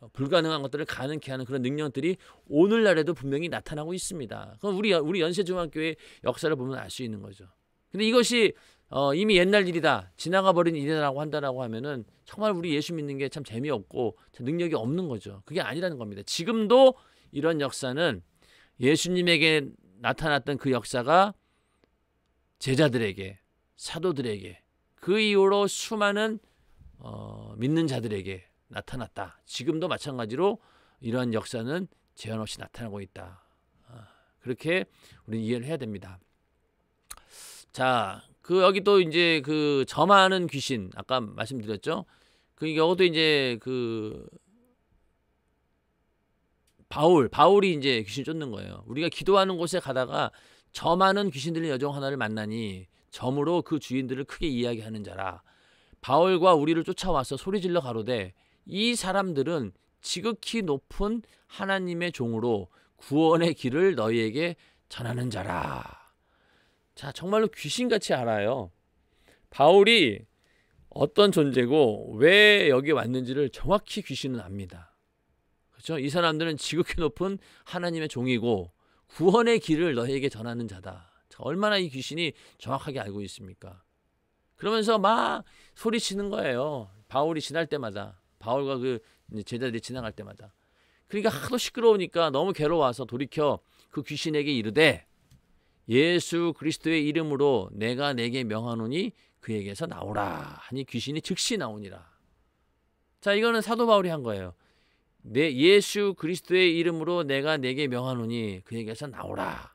어, 불가능한 것들을 가능케 하는 그런 능력들이 오늘날에도 분명히 나타나고 있습니다. 그건 우리 우리 연세중학교의 역사를 보면 알 수 있는 거죠. 근데 이것이 어, 이미 옛날 일이다, 지나가 버린 일이라고 한다라고 하면은 정말 우리 예수 믿는 게 참 재미없고 참 능력이 없는 거죠. 그게 아니라는 겁니다. 지금도 이런 역사는 예수님에게 나타났던 그 역사가 제자들에게 사도들에게 그 이후로 수많은 어, 믿는 자들에게 나타났다. 지금도 마찬가지로 이러한 역사는 제한 없이 나타나고 있다. 아, 그렇게 우리는 이해를 해야 됩니다. 자, 그 여기 또 이제 그 점하는 귀신 아까 말씀드렸죠. 그 이것도 이제 그 바울, 바울이 이제 귀신 쫓는 거예요. 우리가 기도하는 곳에 가다가 저 많은 귀신 들린 여종 하나를 만나니 점으로 그 주인들을 크게 이야기하는 자라. 바울과 우리를 쫓아와서 소리질러 가로되 이 사람들은 지극히 높은 하나님의 종으로 구원의 길을 너희에게 전하는 자라. 자, 정말로 귀신같이 알아요. 바울이 어떤 존재고 왜 여기 왔는지를 정확히 귀신은 압니다. 그렇죠? 이 사람들은 지극히 높은 하나님의 종이고 구원의 길을 너희에게 전하는 자다. 얼마나 이 귀신이 정확하게 알고 있습니까? 그러면서 막 소리치는 거예요. 바울이 지날 때마다 바울과 그 제자들이 지나갈 때마다 그러니까 하도 시끄러우니까 너무 괴로워서 돌이켜 그 귀신에게 이르되 예수 그리스도의 이름으로 내가 내게 명하노니 그에게서 나오라 하니 귀신이 즉시 나오니라. 자 이거는 사도 바울이 한 거예요. 내 예수 그리스도의 이름으로 내가 내게 명하노니 그에게서 나오라.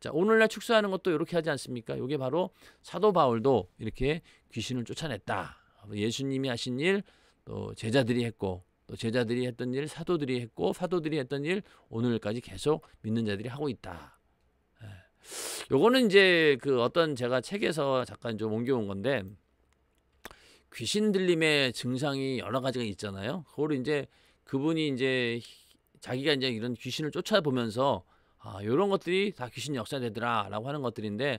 자, 오늘날 축사하는 것도 이렇게 하지 않습니까? 이게 바로 사도 바울도 이렇게 귀신을 쫓아냈다. 예수님이 하신 일, 또 제자들이 했고, 또 제자들이 했던 일, 사도들이 했고, 사도들이 했던 일, 오늘까지 계속 믿는 자들이 하고 있다. 예. 요거는 이제 그 어떤 제가 책에서 잠깐 좀 옮겨온 건데, 귀신 들림의 증상이 여러 가지가 있잖아요. 그걸 이제 그분이 이제 자기가 이제 이런 귀신을 쫓아보면서 아, 요런 것들이 다 귀신 역사되더라라고 하는 것들인데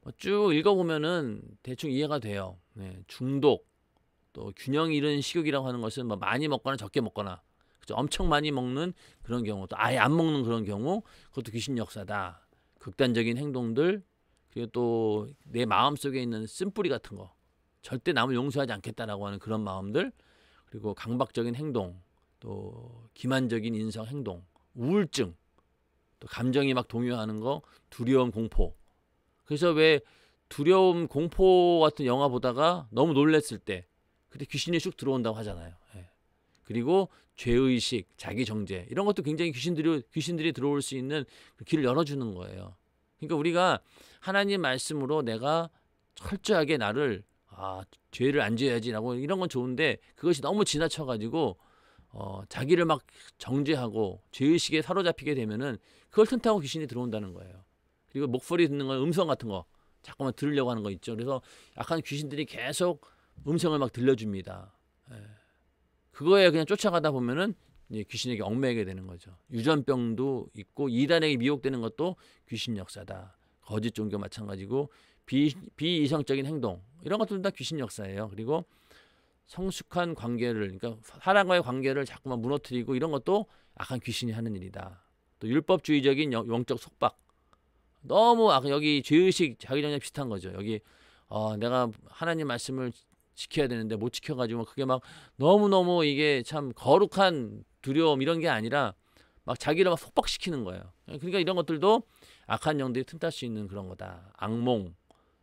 뭐쭉 읽어보면은 대충 이해가 돼요. 네, 중독, 또 균형 잃은 식욕이라고 하는 것은 뭐 많이 먹거나 적게 먹거나 그죠? 엄청 많이 먹는 그런 경우, 또 아예 안 먹는 그런 경우, 그것도 귀신 역사다. 극단적인 행동들, 그리고 또 내 마음 속에 있는 쓴뿌리 같은 거, 절대 남을 용서하지 않겠다라고 하는 그런 마음들, 그리고 강박적인 행동, 또 기만적인 인성 행동, 우울증, 또 감정이 막 동요하는 거, 두려움, 공포. 그래서 왜 두려움, 공포 같은 영화 보다가 너무 놀랬을 때 그때 귀신이 쑥 들어온다고 하잖아요. 예. 그리고 죄의식, 자기 정제 이런 것도 굉장히 귀신들이 귀신들이 들어올 수 있는 그 길을 열어주는 거예요. 그러니까 우리가 하나님 말씀으로 내가 철저하게 나를 아 죄를 안 지어야지라고 이런 건 좋은데 그것이 너무 지나쳐가지고 어, 자기를 막 정죄하고 죄의식에 사로잡히게 되면은 그걸 튼튼하고 귀신이 들어온다는 거예요. 그리고 목소리 듣는 건 음성 같은 거 자꾸만 들으려고 하는 거 있죠. 그래서 약간 귀신들이 계속 음성을 막 들려줍니다. 예. 그거에 그냥 쫓아가다 보면은 귀신에게 얽매이게 되는 거죠. 유전병도 있고 이단에게 미혹되는 것도 귀신 역사다. 거짓 종교 마찬가지고 비, 비이성적인 행동 이런 것들은다 귀신 역사예요. 그리고 성숙한 관계를 그러니까 사랑과의 관계를 자꾸만 무너뜨리고 이런 것도 악한 귀신이 하는 일이다. 또 율법주의적인 영, 적 속박 너무 아, 여기 죄의식 자기전략 비슷한 거죠. 여기 어, 내가 하나님 말씀을 지켜야 되는데 못 지켜가지고 그게 막 너무너무 이게 참 거룩한 두려움 이런 게 아니라 막 자기를 막 속박시키는 거예요. 그러니까 이런 것들도 악한 영들이 틈탈 수 있는 그런 거다. 악몽,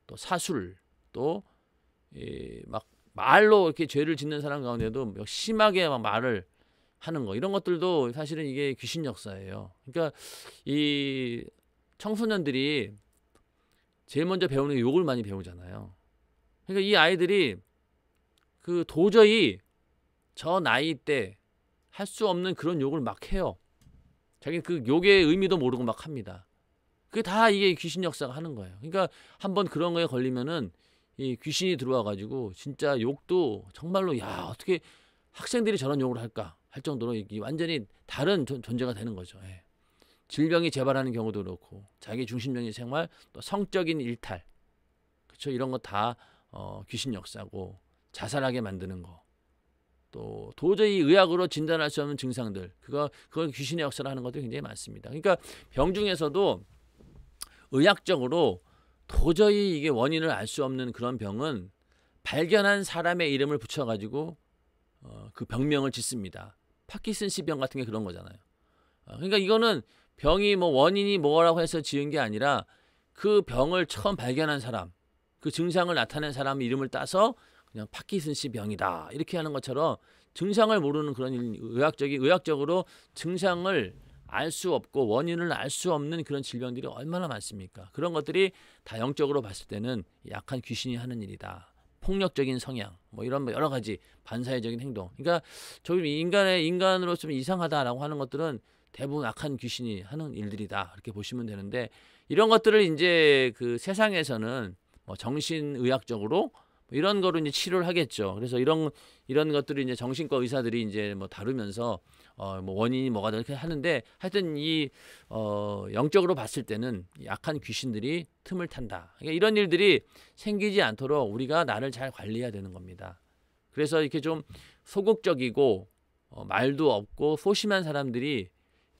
또 사술, 또막 말로 이렇게 죄를 짓는 사람 가운데도 뭐 심하게 막 말을 하는 거 이런 것들도 사실은 이게 귀신 역사예요. 그러니까 이 청소년들이 제일 먼저 배우는 게 욕을 많이 배우잖아요. 그러니까 이 아이들이 그 도저히 저 나이 때 할 수 없는 그런 욕을 막 해요. 자기는 그 욕의 의미도 모르고 막 합니다. 그게 다 이게 귀신 역사가 하는 거예요. 그러니까 한번 그런 거에 걸리면은 이 귀신이 들어와가지고 진짜 욕도 정말로 야 어떻게 학생들이 저런 욕을 할까 할 정도로 이게 완전히 다른 존, 재가 되는 거죠. 예. 질병이 재발하는 경우도 그렇고 자기 중심적인 생활 또 성적인 일탈 그렇죠 이런 거 다 어, 귀신 역사고 자살하게 만드는 거. 또 도저히 의학으로 진단할 수 없는 증상들 그거 그걸 귀신의 역사를 하는 것도 굉장히 많습니다. 그러니까 병 중에서도 의학적으로 도저히 이게 원인을 알 수 없는 그런 병은 발견한 사람의 이름을 붙여가지고 어, 그 병명을 짓습니다. 파키슨씨병 같은 게 그런 거잖아요. 어, 그러니까 이거는 병이 뭐 원인이 뭐라고 해서 지은 게 아니라 그 병을 처음 발견한 사람, 그 증상을 나타낸 사람 이름을 따서 그냥 파키슨씨 병이다 이렇게 하는 것처럼 증상을 모르는 그런 의학적인 의학적으로 증상을 알수 없고 원인을 알 수 없는 그런 질병들이 얼마나 많습니까? 그런 것들이 다영적으로 봤을 때는 약한 귀신이 하는 일이다. 폭력적인 성향, 뭐 이런 뭐 여러 가지 반사회적인 행동. 그러니까 저기 뭐 인간의 인간으로서 이상하다라고 하는 것들은 대부분 악한 귀신이 하는 일들이다. 이렇게 보시면 되는데 이런 것들을 이제 그 세상에서는 뭐 정신의학적으로 뭐 이런 거로 이제 치료를 하겠죠. 그래서 이런 이런 것들을 이제 정신과 의사들이 이제 뭐 다루면서 어, 뭐 원인이 뭐가 되든 하는데 하여튼 이 어, 영적으로 봤을 때는 약한 귀신들이 틈을 탄다. 그러니까 이런 일들이 생기지 않도록 우리가 나를 잘 관리해야 되는 겁니다. 그래서 이렇게 좀 소극적이고 어, 말도 없고 소심한 사람들이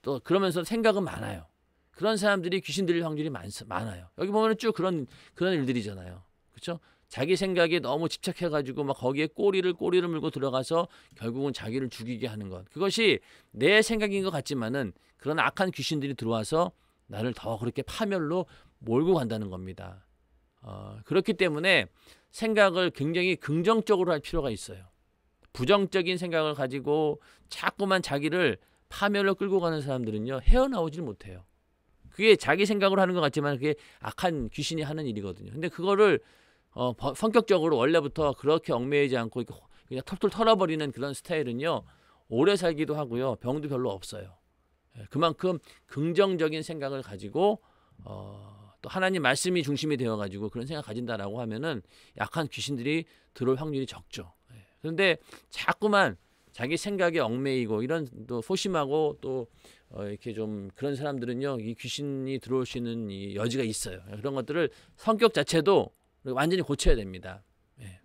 또 그러면서 생각은 많아요. 그런 사람들이 귀신 들릴 확률이 많, 많아요. 여기 보면 쭉 그런 그런 일들이잖아요. 그렇죠? 자기 생각에 너무 집착해가지고 막 거기에 꼬리를 꼬리를 물고 들어가서 결국은 자기를 죽이게 하는 것. 그것이 내 생각인 것 같지만은 그런 악한 귀신들이 들어와서 나를 더 그렇게 파멸로 몰고 간다는 겁니다. 어, 그렇기 때문에 생각을 굉장히 긍정적으로 할 필요가 있어요. 부정적인 생각을 가지고 자꾸만 자기를 파멸로 끌고 가는 사람들은요 헤어나오질 못해요. 그게 자기 생각을 하는 것 같지만 그게 악한 귀신이 하는 일이거든요. 근데 그거를 어, 성격적으로 원래부터 그렇게 얽매이지 않고 그냥 털털 털어버리는 그런 스타일은요 오래 살기도 하고요 병도 별로 없어요. 예, 그만큼 긍정적인 생각을 가지고 어, 또 하나님 말씀이 중심이 되어가지고 그런 생각 가진다라고 하면은 약한 귀신들이 들어올 확률이 적죠. 예, 그런데 자꾸만 자기 생각에 얽매이고 이런 또 소심하고 또 어, 이렇게 좀 그런 사람들은요 이 귀신이 들어올 수 있는 이 여지가 있어요. 그런 것들을 성격 자체도 완전히 고쳐야 됩니다. 예.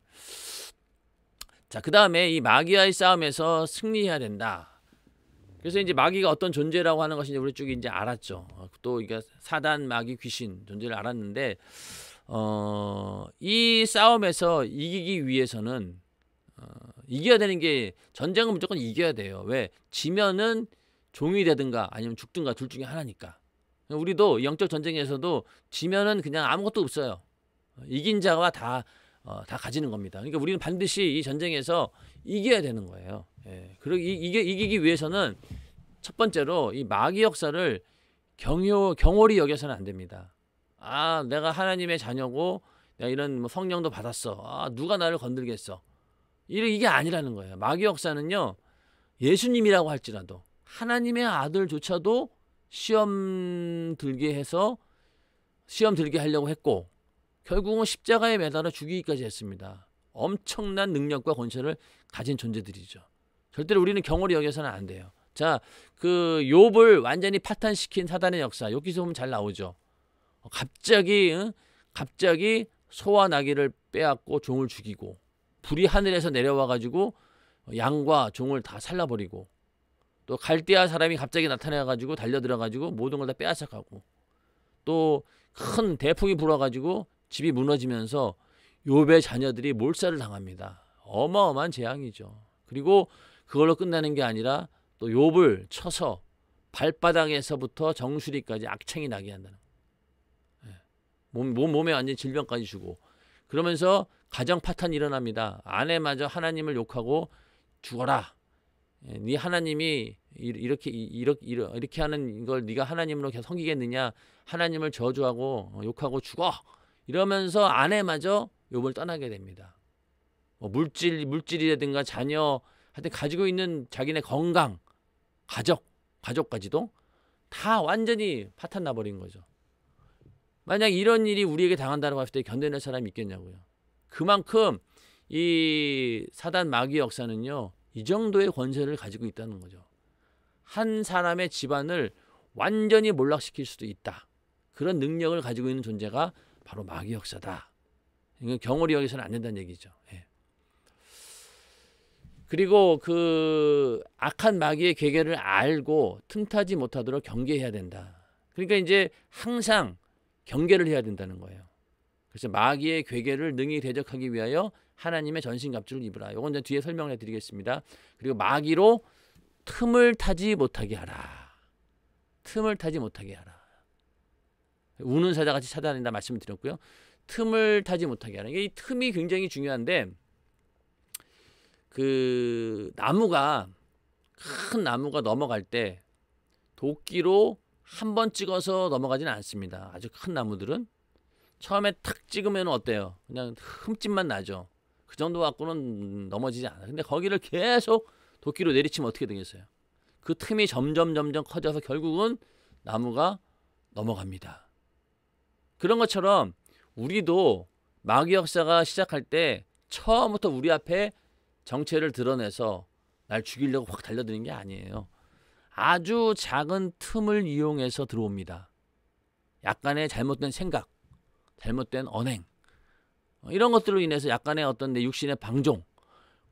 자, 그 다음에 이 마귀와의 싸움에서 승리해야 된다. 그래서 이제 마귀가 어떤 존재라고 하는 것인지 우리 쭉 이제 알았죠. 어, 또 이게 사단, 마귀, 귀신 존재를 알았는데 어, 이 싸움에서 이기기 위해서는 어, 이겨야 되는 게 전쟁은 무조건 이겨야 돼요. 왜? 지면은 종이 되든가 아니면 죽든가 둘 중에 하나니까. 우리도 영적 전쟁에서도 지면은 그냥 아무것도 없어요. 어, 이긴 자와 다, 어, 다 가지는 겁니다. 그러니까 우리는 반드시 이 전쟁에서 이겨야 되는 거예요. 예. 그리고 이, 이게, 이기기 위해서는 첫 번째로 이 마귀 역사를 경요, 경홀히 여겨서는 안 됩니다. 아, 내가 하나님의 자녀고, 내가 이런 뭐 성령도 받았어. 아, 누가 나를 건들겠어. 이래, 이게 아니라는 거예요. 마귀 역사는요, 예수님이라고 할지라도, 하나님의 아들조차도 시험 들게 해서 시험 들게 하려고 했고 결국은 십자가에 매달아 죽이기까지 했습니다. 엄청난 능력과 권세를 가진 존재들이죠. 절대로 우리는 경홀히 여겨서는 안 돼요. 자, 그 욥을 완전히 파탄시킨 사단의 역사. 여기서 보면 잘 나오죠. 어, 갑자기 응? 갑자기 소와 나귀를 빼앗고 종을 죽이고 불이 하늘에서 내려와 가지고 양과 종을 다 살라버리고 또 갈대아 사람이 갑자기 나타나 가지고 달려들어 가지고 모든 걸 다 빼앗아 가고 또 큰 대풍이 불어 가지고 집이 무너지면서 요배 자녀들이 몰살을 당합니다. 어마어마한 재앙이죠. 그리고 그걸로 끝나는 게 아니라 또 욥을 쳐서 발바닥에서부터 정수리까지 악창이 나게 한다는 예. 몸, 몸, 에 완전 질병까지 주고 그러면서 가정 파탄이 일어납니다. 아내마저 하나님을 욕하고 죽어라. 예, 네 하나님이 이렇게 이렇게 이렇게 하는 걸 네가 하나님으로 계속 섬기겠느냐? 하나님을 저주하고 어, 욕하고 죽어. 이러면서 아내마저 욕을 떠나게 됩니다. 뭐 물질, 물질이라든가 자녀, 하여튼 가지고 있는 자기네 건강, 가족, 가족까지도 다 완전히 파탄 나버린 거죠. 만약 이런 일이 우리에게 당한다고 했을 때 견뎌낼 사람이 있겠냐고요. 그만큼 이 사단 마귀 역사는요. 이 정도의 권세를 가지고 있다는 거죠. 한 사람의 집안을 완전히 몰락시킬 수도 있다. 그런 능력을 가지고 있는 존재가 바로 마귀 역사다. 이건 경홀이 여기서는 안 된다는 얘기죠. 예. 그리고 그 악한 마귀의 계계를 알고 틈타지 못하도록 경계해야 된다. 그러니까 이제 항상 경계를 해야 된다는 거예요. 그래서 마귀의 괴계를 능히 대적하기 위하여 하나님의 전신갑주를 입으라. 요건 이제 뒤에 설명해 드리겠습니다. 그리고 마귀로 틈을 타지 못하게 하라. 틈을 타지 못하게 하라. 우는 사자 같이 찾아낸다 말씀을 드렸고요. 틈을 타지 못하게 하는 이 틈이 굉장히 중요한데 그 나무가 큰 나무가 넘어갈 때 도끼로 한 번 찍어서 넘어가지는 않습니다. 아주 큰 나무들은 처음에 탁 찍으면 어때요? 그냥 흠집만 나죠. 그 정도 갖고는 넘어지지 않아. 요 근데 거기를 계속 도끼로 내리치면 어떻게 되겠어요? 그 틈이 점점 점점 커져서 결국은 나무가 넘어갑니다. 그런 것처럼 우리도 마귀 역사가 시작할 때 처음부터 우리 앞에 정체를 드러내서 날 죽이려고 확 달려드는 게 아니에요. 아주 작은 틈을 이용해서 들어옵니다. 약간의 잘못된 생각, 잘못된 언행 어, 이런 것들로 인해서 약간의 어떤 내 육신의 방종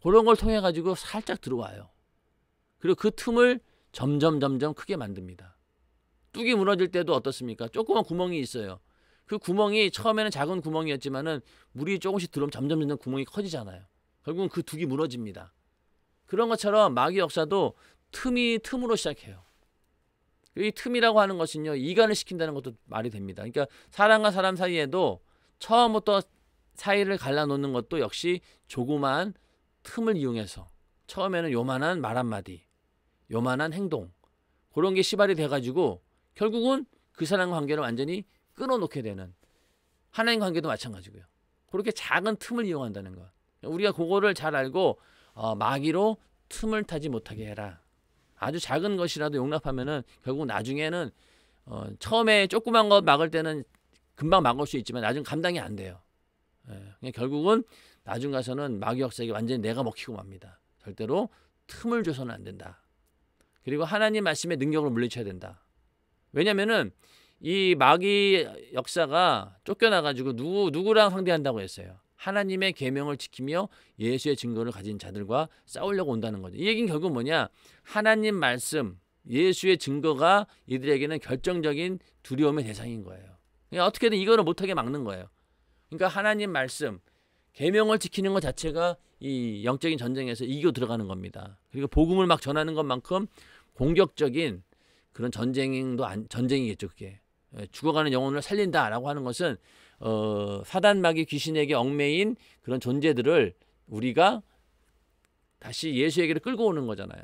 그런 걸 통해 가지고 살짝 들어와요. 그리고 그 틈을 점점 점점 크게 만듭니다. 뚝이 무너질 때도 어떻습니까? 조그만 구멍이 있어요. 그 구멍이 처음에는 작은 구멍이었지만은 물이 조금씩 들어오면 점점 점점 구멍이 커지잖아요. 결국은 그 둑이 무너집니다. 그런 것처럼 마귀 역사도 틈이 틈으로 시작해요. 이 틈이라고 하는 것은요 이간을 시킨다는 것도 말이 됩니다. 그러니까 사람과 사람 사이에도 처음부터 사이를 갈라놓는 것도 역시 조그만 틈을 이용해서 처음에는 요만한 말 한마디, 요만한 행동 그런 게 시발이 돼가지고 결국은 그 사람 관계를 완전히 끊어놓게 되는 하나님 관계도 마찬가지고요. 그렇게 작은 틈을 이용한다는 것. 우리가 그거를 잘 알고 어, 마귀로 틈을 타지 못하게 해라. 아주 작은 것이라도 용납하면은 결국 나중에는 어, 처음에 조그만 것 막을 때는 금방 막을 수 있지만 나중 감당이 안 돼요. 예, 그러니까 결국은 나중 가서는 마귀 역사에 완전히 내가 먹히고 맙니다. 절대로 틈을 줘서는 안 된다. 그리고 하나님 말씀에능력을 물리쳐야 된다. 왜냐면은 하이 마귀 역사가 쫓겨나가지고 누구 누구랑 상대한다고 했어요. 하나님의 계명을 지키며 예수의 증거를 가진 자들과 싸우려고 온다는 거죠. 이 얘기는 결국 뭐냐? 하나님 말씀, 예수의 증거가 이들에게는 결정적인 두려움의 대상인 거예요. 그러 그러니까 어떻게든 이거를 못하게 막는 거예요. 그러니까 하나님 말씀, 계명을 지키는 것 자체가 이 영적인 전쟁에서 이겨 들어가는 겁니다. 그리고 복음을 막 전하는 것만큼 공격적인 그런 전쟁도 안, 전쟁이겠죠, 그게. 죽어가는 영혼을 살린다라고 하는 것은 어, 사단마귀 귀신에게 얽매인 그런 존재들을 우리가 다시 예수에게로 끌고 오는 거잖아요.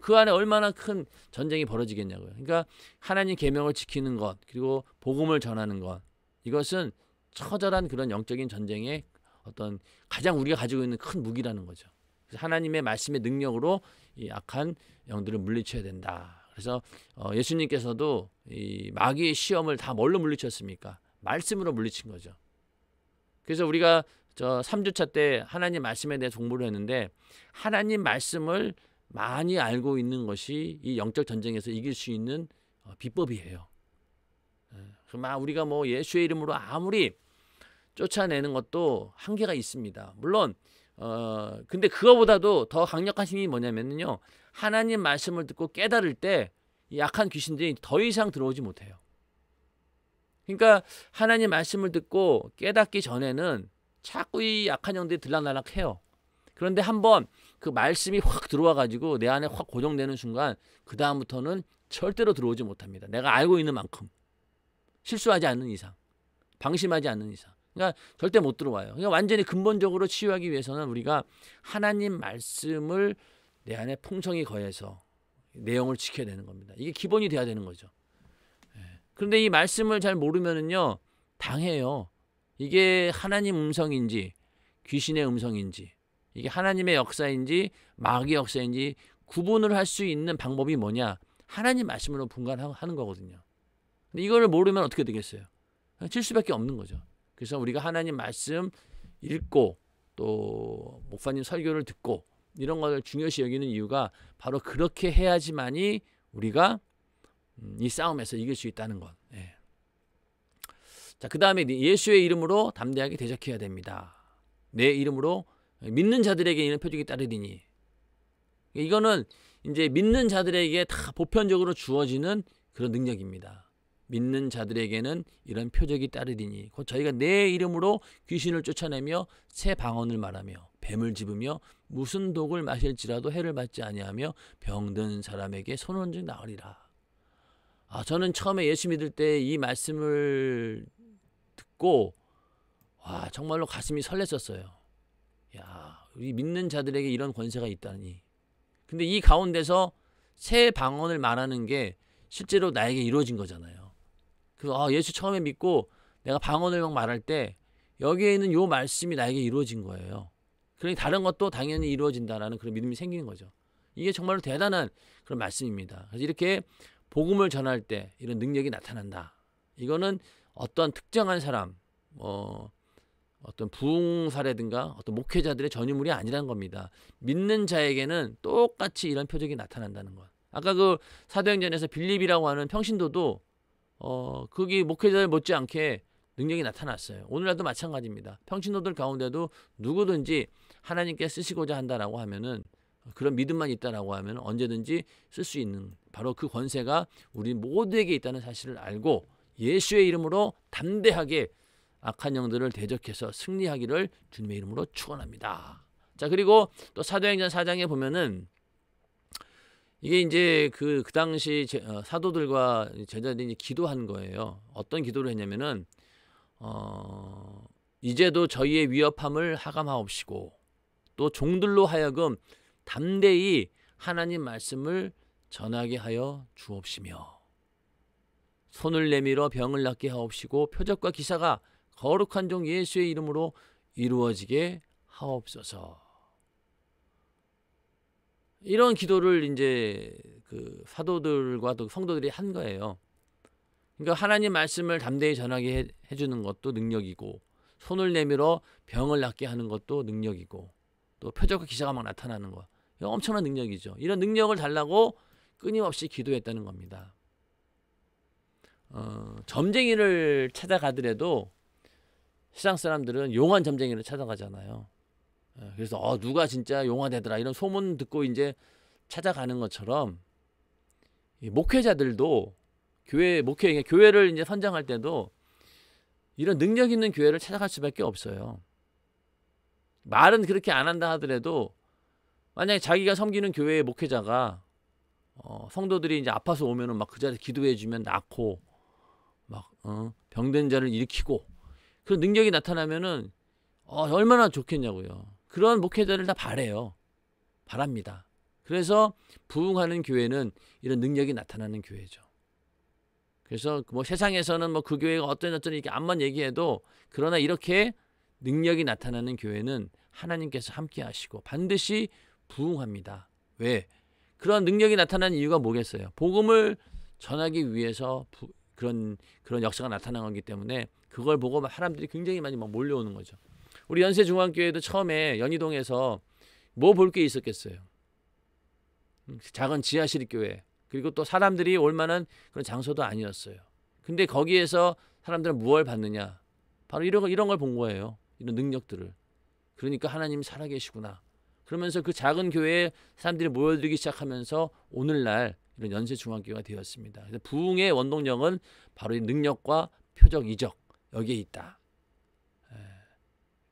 그 안에 얼마나 큰 전쟁이 벌어지겠냐고요. 그러니까 하나님 계명을 지키는 것 그리고 복음을 전하는 것 이것은 처절한 그런 영적인 전쟁의 어떤 가장 우리가 가지고 있는 큰 무기라는 거죠. 하나님의 말씀의 능력으로 이 악한 영들을 물리쳐야 된다. 그래서 어, 예수님께서도 이 마귀의 시험을 다 뭘로 물리쳤습니까? 말씀으로 물리친 거죠. 그래서 우리가 저 3주차 때 하나님 말씀에 대해 공부를 했는데 하나님 말씀을 많이 알고 있는 것이 이 영적 전쟁에서 이길 수 있는 어, 비법이에요. 예, 그막 아, 우리가 뭐 예수의 이름으로 아무리 쫓아내는 것도 한계가 있습니다. 물론 어 근데 그거보다도 더 강력한 힘이 뭐냐면요 하나님 말씀을 듣고 깨달을 때 약한 귀신들이 더 이상 들어오지 못해요. 그러니까 하나님 말씀을 듣고 깨닫기 전에는 자꾸 이 약한 영들이 들락날락해요. 그런데 한번 그 말씀이 확 들어와 가지고 내 안에 확 고정되는 순간 그 다음부터는 절대로 들어오지 못합니다. 내가 알고 있는 만큼 실수하지 않는 이상, 방심하지 않는 이상. 그러니까 절대 못 들어와요. 그러니까 완전히 근본적으로 치유하기 위해서는 우리가 하나님 말씀을 내 안에 풍성히 거해서 내용을 지켜야 되는 겁니다. 이게 기본이 돼야 되는 거죠. 예. 그런데 이 말씀을 잘 모르면은요 당해요. 이게 하나님 음성인지 귀신의 음성인지 이게 하나님의 역사인지 마귀의 역사인지 구분을 할 수 있는 방법이 뭐냐? 하나님 말씀으로 분간하는 거거든요. 근데 이거를 모르면 어떻게 되겠어요? 칠 수밖에 없는 거죠. 그래서 우리가 하나님 말씀 읽고 또 목사님 설교를 듣고 이런 것을 중요시 여기는 이유가 바로 그렇게 해야지만이 우리가 음, 이 싸움에서 이길 수 있다는 것. 예. 자, 그 다음에 예수의 이름으로 담대하게 대적해야 됩니다. 내 이름으로 믿는 자들에게 이는 표적이 따르리니. 이거는 이제 믿는 자들에게 다 보편적으로 주어지는 그런 능력입니다. 믿는 자들에게는 이런 표적이 따르리니 곧 저희가 내 이름으로 귀신을 쫓아내며 새 방언을 말하며 뱀을 집으며 무슨 독을 마실지라도 해를 받지 아니하며 병든 사람에게 손언증 나으리라. 아 저는 처음에 예수 믿을 때 이 말씀을 듣고 와 정말로 가슴이 설렜었어요. 야 우리 믿는 자들에게 이런 권세가 있다니. 근데 이 가운데서 새 방언을 말하는 게 실제로 나에게 이루어진 거잖아요. 그래서 아, 예수 처음에 믿고 내가 방언을 막 말할 때 여기에 있는 요 말씀이 나에게 이루어진 거예요. 그러니 다른 것도 당연히 이루어진다라는 그런 믿음이 생기는 거죠. 이게 정말로 대단한 그런 말씀입니다. 그래서 이렇게 복음을 전할 때 이런 능력이 나타난다. 이거는 어떠 특정한 사람, 어, 어떤 부흥사라든가 어떤 목회자들의 전유물이 아니라는 겁니다. 믿는 자에게는 똑같이 이런 표적이 나타난다는 것. 아까 그 사도행전에서 빌립이라고 하는 평신도도 어, 거기 목회자를 못지않게 능력이 나타났어요. 오늘날도 마찬가지입니다. 평신도들 가운데도 누구든지 하나님께 쓰시고자 한다라고 하면은 그런 믿음만 있다라고 하면 언제든지 쓸 수 있는 바로 그 권세가 우리 모두에게 있다는 사실을 알고 예수의 이름으로 담대하게 악한 영들을 대적해서 승리하기를 주님의 이름으로 축원합니다. 자 그리고 또 사도행전 4장에 보면은 이게 이제 그, 그 당시 제, 어, 사도들과 제자들이 기도한 거예요. 어떤 기도를 했냐면은, 어, 이제도 저희의 위협함을 하감하옵시고, 또 종들로 하여금 담대히 하나님 말씀을 전하게 하여 주옵시며, 손을 내밀어 병을 낫게 하옵시고, 표적과 기사가 거룩한 종 예수의 이름으로 이루어지게 하옵소서. 이런 기도를 이제 그 사도들과 도 성도들이 한 거예요. 그러니까 하나님 말씀을 담대히 전하게 해, 해주는 것도 능력이고 손을 내밀어 병을 낫게 하는 것도 능력이고 또 표적과 기사가 막 나타나는 거 엄청난 능력이죠. 이런 능력을 달라고 끊임없이 기도했다는 겁니다. 어, 점쟁이를 찾아가더라도 세상 사람들은 용한 점쟁이를 찾아가잖아요. 어, 그래서 어 누가 진짜 용화되더라 이런 소문 듣고 이제 찾아가는 것처럼 목회자들도 교회 목회 그러니까 교회를 이제 선정할 때도 이런 능력 있는 교회를 찾아갈 수밖에 없어요. 말은 그렇게 안 한다 하더라도 만약에 자기가 섬기는 교회의 목회자가 어, 성도들이 이제 아파서 오면은 막 그 자리에 기도해 주면 낫고 막 어, 병든 자를 일으키고 그런 능력이 나타나면은 어, 얼마나 좋겠냐고요. 그런 목회자를 다 바래요. 바랍니다. 그래서 부흥하는 교회는 이런 능력이 나타나는 교회죠. 그래서 그 뭐 세상에서는 뭐 그 교회가 어떤 어떤 이렇게 암만 얘기해도 그러나 이렇게 능력이 나타나는 교회는 하나님께서 함께 하시고 반드시 부흥합니다. 왜? 그런 능력이 나타난 이유가 뭐겠어요? 복음을 전하기 위해서 부, 그런 그런 역사가 나타난 거기 때문에 그걸 보고 사람들이 굉장히 많이 막 몰려오는 거죠. 우리 연세중앙교회도 처음에 연희동에서 뭐 볼 게 있었겠어요. 음, 작은 지하실 교회 그리고 또 사람들이 올 만한 그런 장소도 아니었어요. 근데 거기에서 사람들은 무엇을 받느냐? 바로 이런 이런 걸 본 거예요. 이런 능력들을. 그러니까 하나님이 살아계시구나. 그러면서 그 작은 교회에 사람들이 모여들기 시작하면서 오늘날 이런 연세 중앙교회가 되었습니다. 부흥의 원동력은 바로 이 능력과 표적 이적 여기에 있다.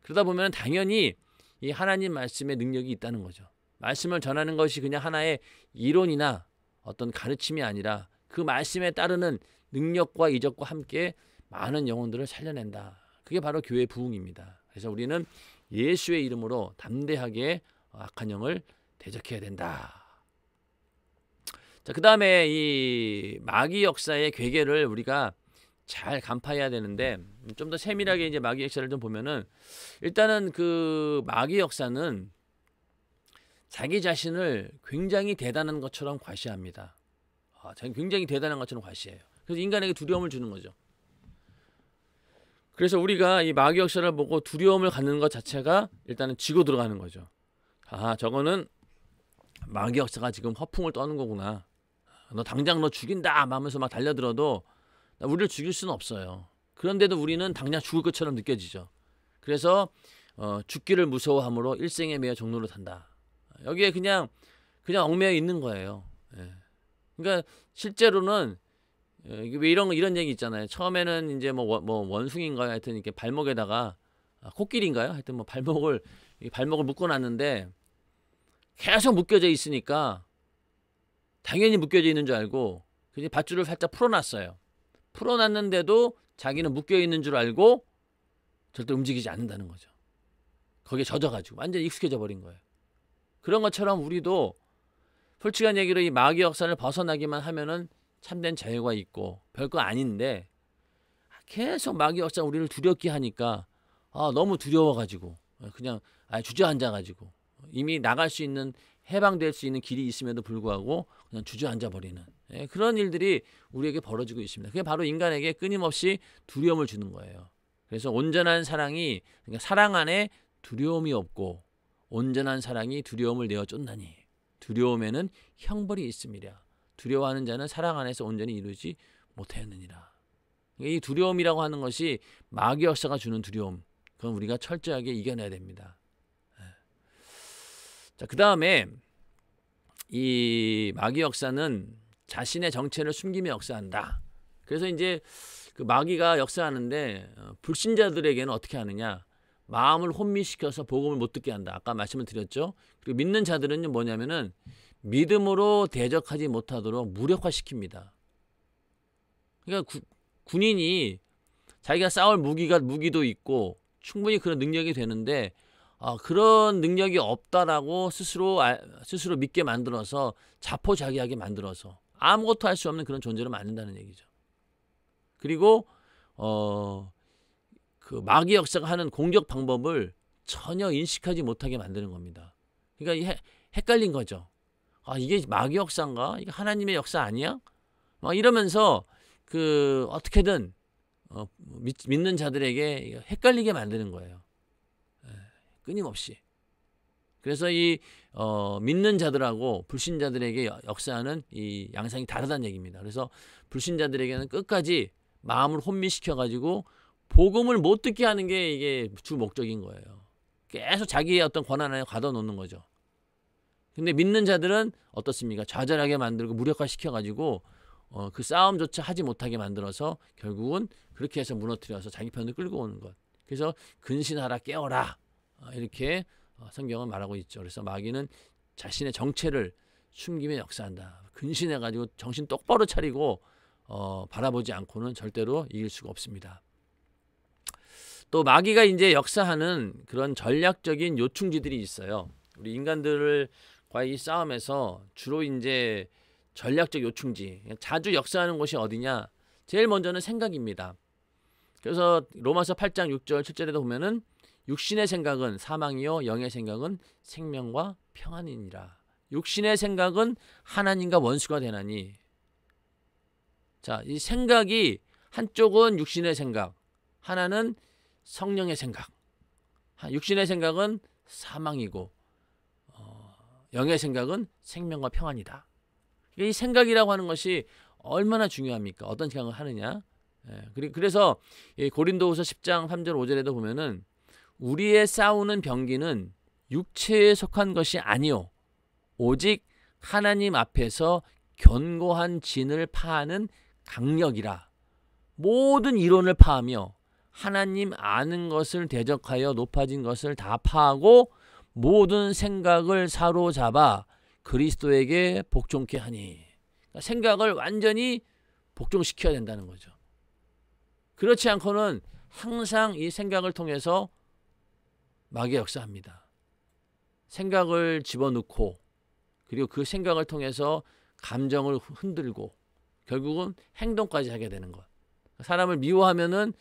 그러다 보면 당연히 이 하나님 말씀의 능력이 있다는 거죠. 말씀을 전하는 것이 그냥 하나의 이론이나 어떤 가르침이 아니라 그 말씀에 따르는 능력과 이적과 함께 많은 영혼들을 살려낸다. 그게 바로 교회 부흥입니다. 그래서 우리는 예수의 이름으로 담대하게 악한 영을 대적해야 된다. 자, 그 다음에 이 마귀 역사의 괴계를 우리가 잘 간파해야 되는데 좀 더 세밀하게 이제 마귀 역사를 좀 보면은 일단은 그 마귀 역사는 자기 자신을 굉장히 대단한 것처럼 과시합니다. 아, 자기 굉장히 대단한 것처럼 과시해요. 그래서 인간에게 두려움을 주는 거죠. 그래서 우리가 이 마귀 역사를 보고 두려움을 갖는 것 자체가 일단은 지고 들어가는 거죠. 아, 저거는 마귀 역사가 지금 허풍을 떠는 거구나. 너 당장 너 죽인다 하면서 막 달려들어도 우리를 죽일 수는 없어요. 그런데도 우리는 당장 죽을 것처럼 느껴지죠. 그래서 어, 죽기를 무서워함으로 일생에 매여 종로를 탄다. 여기에 그냥 그냥 얽매여 있는 거예요. 예. 그러니까 실제로는 예, 왜 이런 이런 얘기 있잖아요. 처음에는 이제 뭐, 뭐 원숭인가요? 하여튼 이렇게 발목에다가 아, 코끼리인가요? 하여튼 뭐 발목을 발목을 묶어놨는데 계속 묶여져 있으니까 당연히 묶여져 있는 줄 알고 그냥 밧줄을 살짝 풀어놨어요. 풀어놨는데도 자기는 묶여있는 줄 알고 절대 움직이지 않는다는 거죠. 거기에 젖어가지고 완전히 익숙해져 버린 거예요. 그런 것처럼 우리도 솔직한 얘기로 이 마귀 역사를 벗어나기만 하면은 참된 자유가 있고 별거 아닌데 계속 마귀 역사 우리를 두렵게 하니까 아 너무 두려워가지고 그냥 아 주저앉아가지고 이미 나갈 수 있는 해방될 수 있는 길이 있음에도 불구하고 그냥 주저앉아 버리는 예, 그런 일들이 우리에게 벌어지고 있습니다. 그게 바로 인간에게 끊임없이 두려움을 주는 거예요. 그래서 온전한 사랑이 그러니까 사랑 안에 두려움이 없고 온전한 사랑이 두려움을 내어 쫓나니 두려움에는 형벌이 있습니다. 두려워하는 자는 사랑 안에서 온전히 이루지 못하였느니라. 그러니까 이 두려움이라고 하는 것이 마귀 역사가 주는 두려움. 그건 우리가 철저하게 이겨내야 됩니다. 예. 자, 그 다음에 이 마귀 역사는 자신의 정체를 숨기며 역사한다. 그래서 이제 그 마귀가 역사하는데 어, 불신자들에게는 어떻게 하느냐? 마음을 혼미시켜서 복음을 못 듣게 한다. 아까 말씀을 드렸죠. 그리고 믿는 자들은 뭐냐면은 믿음으로 대적하지 못하도록 무력화시킵니다. 그러니까 구, 군인이 자기가 싸울 무기가 무기도 있고 충분히 그런 능력이 되는데 어, 그런 능력이 없다라고 스스로 아, 스스로 믿게 만들어서 자포자기하게 만들어서 아무것도 할 수 없는 그런 존재로 만든다는 얘기죠. 그리고 어, 그 마귀 역사가 하는 공격 방법을 전혀 인식하지 못하게 만드는 겁니다. 그러니까 해, 헷갈린 거죠. 아 이게 마귀 역사인가? 이게 하나님의 역사 아니야? 막 이러면서 그 어떻게든 어, 믿, 믿는 자들에게 헷갈리게 만드는 거예요. 끊임없이. 그래서 이 어, 믿는 자들하고 불신자들에게 역사하는 이 양상이 다르다는 얘기입니다. 그래서 불신자들에게는 끝까지 마음을 혼미시켜 가지고 복음을 못 듣게 하는 게 이게 주 목적인 거예요. 계속 자기의 어떤 권한 안에 가둬 놓는 거죠. 근데 믿는 자들은 어떻습니까? 좌절하게 만들고 무력화시켜 가지고 어, 그 싸움조차 하지 못하게 만들어서 결국은 그렇게 해서 무너뜨려서 자기 편을 끌고 오는 것. 그래서 근신하라 깨어라 어, 이렇게 어, 성경은 말하고 있죠. 그래서 마귀는 자신의 정체를 숨김에 역사한다. 근신해 가지고 정신 똑바로 차리고 어, 바라보지 않고는 절대로 이길 수가 없습니다. 또 마귀가 이제 역사하는 그런 전략적인 요충지들이 있어요. 우리 인간들을 과이 싸움에서 주로 이제 전략적 요충지 자주 역사하는 곳이 어디냐? 제일 먼저는 생각입니다. 그래서 로마서 8장 6절 7절에도 보면은 육신의 생각은 사망이요 영의 생각은 생명과 평안이니라. 육신의 생각은 하나님과 원수가 되나니. 자, 이 생각이 한쪽은 육신의 생각, 하나는 성령의 생각. 육신의 생각은 사망이고 어, 영의 생각은 생명과 평안이다. 그러니까 이 생각이라고 하는 것이 얼마나 중요합니까? 어떤 생각을 하느냐? 예, 그래서 고린도후서 10장 3절 5절에도 보면은 우리의 싸우는 병기는 육체에 속한 것이 아니요 오직 하나님 앞에서 견고한 진을 파하는 강력이라 모든 이론을 파하며 하나님 아는 것을 대적하여 높아진 것을 다 파하고 모든 생각을 사로잡아 그리스도에게 복종케 하니 그러니까 생각을 완전히 복종시켜야 된다는 거죠. 그렇지 않고는 항상 이 생각을 통해서 마귀 역사입니다. 생각을 집어넣고 그리고 그 생각을 통해서 감정을 흔들고 결국은 행동까지 하게 되는 것. 사람을 미워하면은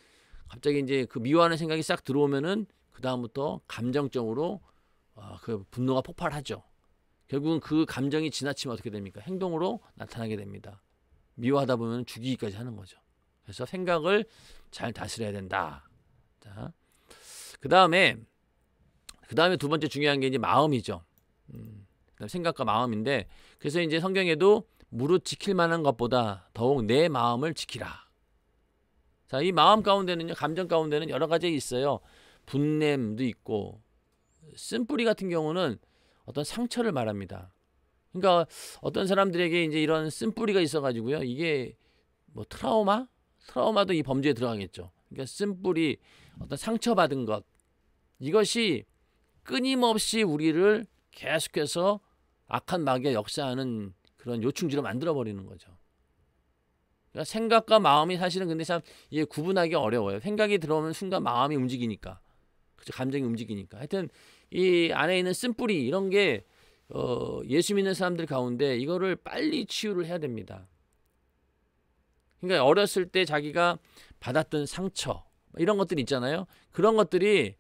갑자기 이제 그 미워하는 생각이 싹 들어오면은 그 다음부터 감정적으로 아, 그 분노가 폭발하죠. 결국은 그 감정이 지나치면 어떻게 됩니까? 행동으로 나타나게 됩니다. 미워하다 보면 죽이기까지 하는 거죠. 그래서 생각을 잘 다스려야 된다. 자, 그 다음에 그 다음에 두 번째 중요한 게 이제 마음이죠. 음, 생각과 마음인데 그래서 이제 성경에도 무릇 지킬 만한 것보다 더욱 내 마음을 지키라. 자, 이 마음 가운데는요, 감정 가운데는 여러 가지 있어요. 분냄도 있고 쓴뿌리 같은 경우는 어떤 상처를 말합니다. 그러니까 어떤 사람들에게 이제 이런 쓴뿌리가 있어가지고요, 이게 뭐 트라우마, 트라우마도 이 범죄에 들어가겠죠. 그러니까 쓴뿌리, 어떤 상처받은 것 이것이 끊임없이 우리를 계속해서 악한 마귀가 역사하는 그런 요충지로 만들어 버리는 거죠. 그러니까 생각과 마음이 사실은 근데 참 이게 구분하기 어려워요. 생각이 들어오면 순간 마음이 움직이니까, 그죠 감정이 움직이니까. 하여튼 이 안에 있는 쓴뿌리 이런 게 어, 예수 믿는 사람들 가운데 이거를 빨리 치유를 해야 됩니다. 그러니까 어렸을 때 자기가 받았던 상처 이런 것들 있잖아요. 그런 것들이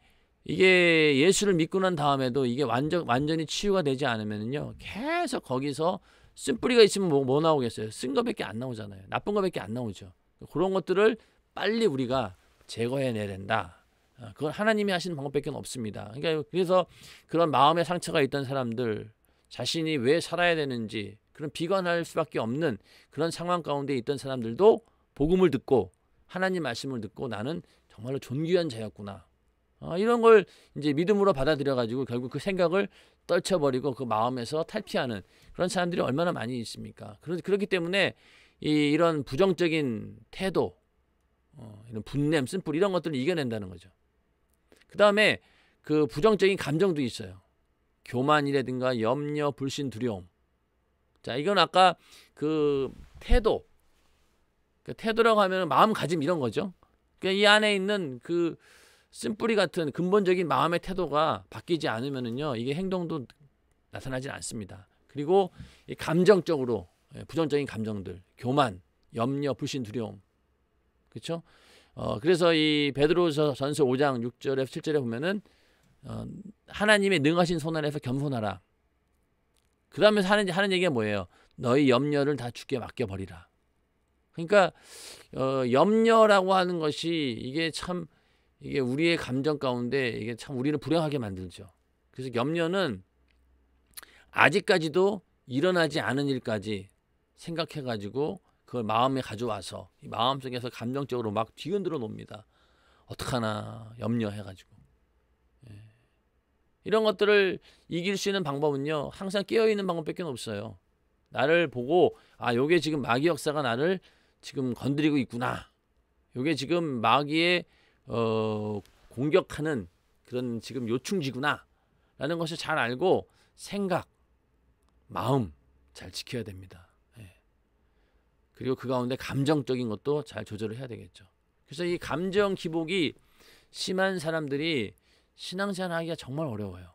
이게 예수를 믿고 난 다음에도 이게 완전 완전히 치유가 되지 않으면요 계속 거기서 쓴 뿌리가 있으면 뭐, 뭐 나오겠어요? 쓴 거밖에 안 나오잖아요. 나쁜 거밖에 안 나오죠. 그런 것들을 빨리 우리가 제거해내야 된다. 어, 그건 하나님이 하시는 방법밖에 없습니다. 그러니까 그래서 그런 마음의 상처가 있던 사람들 자신이 왜 살아야 되는지 그런 비관할 수밖에 없는 그런 상황 가운데 있던 사람들도 복음을 듣고 하나님 말씀을 듣고 나는 정말로 존귀한 자였구나. 어, 이런 걸 이제 믿음으로 받아들여가지고 결국 그 생각을 떨쳐버리고 그 마음에서 탈피하는 그런 사람들이 얼마나 많이 있습니까? 그렇, 그렇기 때문에 이, 이런 부정적인 태도, 어, 이런 분냄, 쓴뿔 이런 것들을 이겨낸다는 거죠. 그 다음에 그 부정적인 감정도 있어요. 교만이라든가 염려, 불신, 두려움. 자, 이건 아까 그 태도, 그 태도라고 하면 마음가짐 이런 거죠. 그러니까 이 안에 있는 그 쓴뿌리 같은 근본적인 마음의 태도가 바뀌지 않으면요 이게 행동도 나타나지 않습니다. 그리고 감정적으로 예, 부정적인 감정들, 교만, 염려, 불신, 두려움, 그렇죠? 어, 그래서 이 베드로서 전서 5장 6절에 7절에 보면은 어, 하나님의 능하신 손 안에서 겸손하라. 그 다음에 하는 하는 얘기가 뭐예요? 너희 염려를 다 주께 맡겨 버리라. 그러니까 어, 염려라고 하는 것이 이게 참 이게 우리의 감정 가운데 이게 참 우리를 불행하게 만들죠. 그래서 염려는 아직까지도 일어나지 않은 일까지 생각해 가지고 그걸 마음에 가져와서 마음속에서 감정적으로 막 뒤흔들어 놉니다. 어떡하나 염려해 가지고. 예. 이런 것들을 이길 수 있는 방법은요. 항상 깨어 있는 방법밖에 없어요. 나를 보고 아, 요게 지금 마귀 역사가 나를 지금 건드리고 있구나. 요게 지금 마귀의 어, 공격하는 그런 지금 요충지구나라는 것을 잘 알고 생각, 마음 잘 지켜야 됩니다. 예. 그리고 그 가운데 감정적인 것도 잘 조절을 해야 되겠죠. 그래서 이 감정 기복이 심한 사람들이 신앙생활 하기가 정말 어려워요.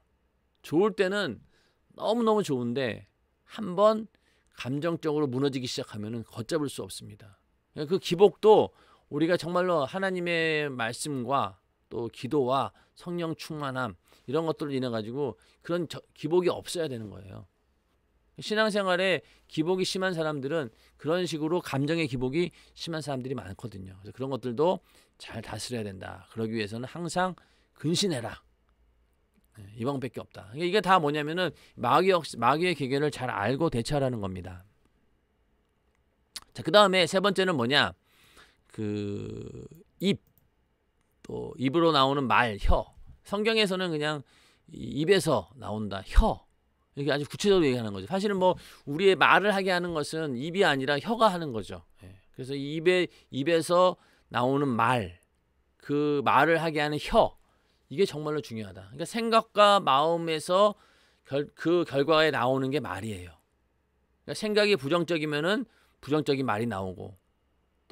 좋을 때는 너무너무 좋은데 한번 감정적으로 무너지기 시작하면 걷잡을 수 없습니다. 그 기복도 우리가 정말로 하나님의 말씀과 또 기도와 성령 충만함 이런 것들을 인해 가지고 그런 저, 기복이 없어야 되는 거예요. 신앙생활에 기복이 심한 사람들은 그런 식으로 감정의 기복이 심한 사람들이 많거든요. 그래서 그런 것들도 잘 다스려야 된다. 그러기 위해서는 항상 근신해라. 네, 이 방법밖에 없다. 그러니까 이게 다 뭐냐면은 마귀 마귀의 개견을 잘 알고 대처하라는 겁니다. 자, 그 다음에 세 번째는 뭐냐? 그 입, 또 입으로 나오는 말, 혀. 성경에서는 그냥 입에서 나온다, 혀. 이게 아주 구체적으로 얘기하는 거죠. 사실은 뭐 우리의 말을 하게 하는 것은 입이 아니라 혀가 하는 거죠. 예. 그래서 입에 입에서 나오는 말, 그 말을 하게 하는 혀, 이게 정말로 중요하다. 그러니까 생각과 마음에서 결, 그 결과에 나오는 게 말이에요. 그러니까 생각이 부정적이면은 부정적인 말이 나오고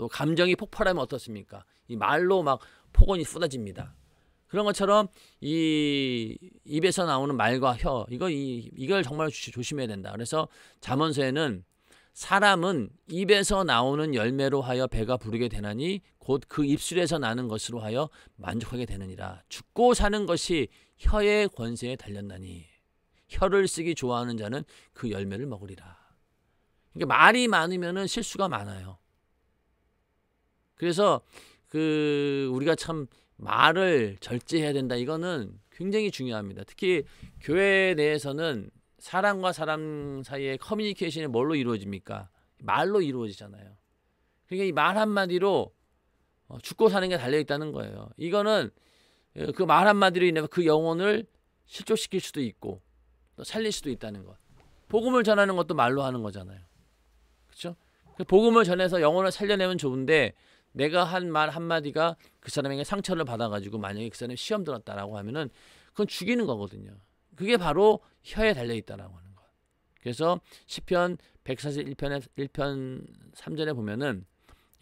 또 감정이 폭발하면 어떻습니까? 이 말로 막 폭언이 쏟아집니다. 그런 것처럼 이 입에서 나오는 말과 혀 이거 이 이걸 정말 조심해야 된다. 그래서 잠언서에는 사람은 입에서 나오는 열매로 하여 배가 부르게 되나니 곧 그 입술에서 나는 것으로 하여 만족하게 되느니라. 죽고 사는 것이 혀의 권세에 달렸나니 혀를 쓰기 좋아하는 자는 그 열매를 먹으리라. 그러니까 말이 많으면 실수가 많아요. 그래서 그 우리가 참 말을 절제해야 된다. 이거는 굉장히 중요합니다. 특히 교회 내에서는 사람과 사람 사이의 커뮤니케이션이 뭘로 이루어집니까? 말로 이루어지잖아요. 그러니까 이 말 한마디로 어, 죽고 사는 게 달려 있다는 거예요. 이거는 예, 그말 한마디로 인해서 그 영혼을 실족시킬 수도 있고 또 살릴 수도 있다는 것. 복음을 전하는 것도 말로 하는 거잖아요. 그렇죠? 복음을 전해서 영혼을 살려내면 좋은데 내가 한 말 한마디가 그 사람에게 상처를 받아가지고 만약에 그 사람이 시험 들었다라고 하면은 그건 죽이는 거거든요. 그게 바로 혀에 달려있다라고 하는 거. 그래서 시편 141편에 1편 3절에 보면은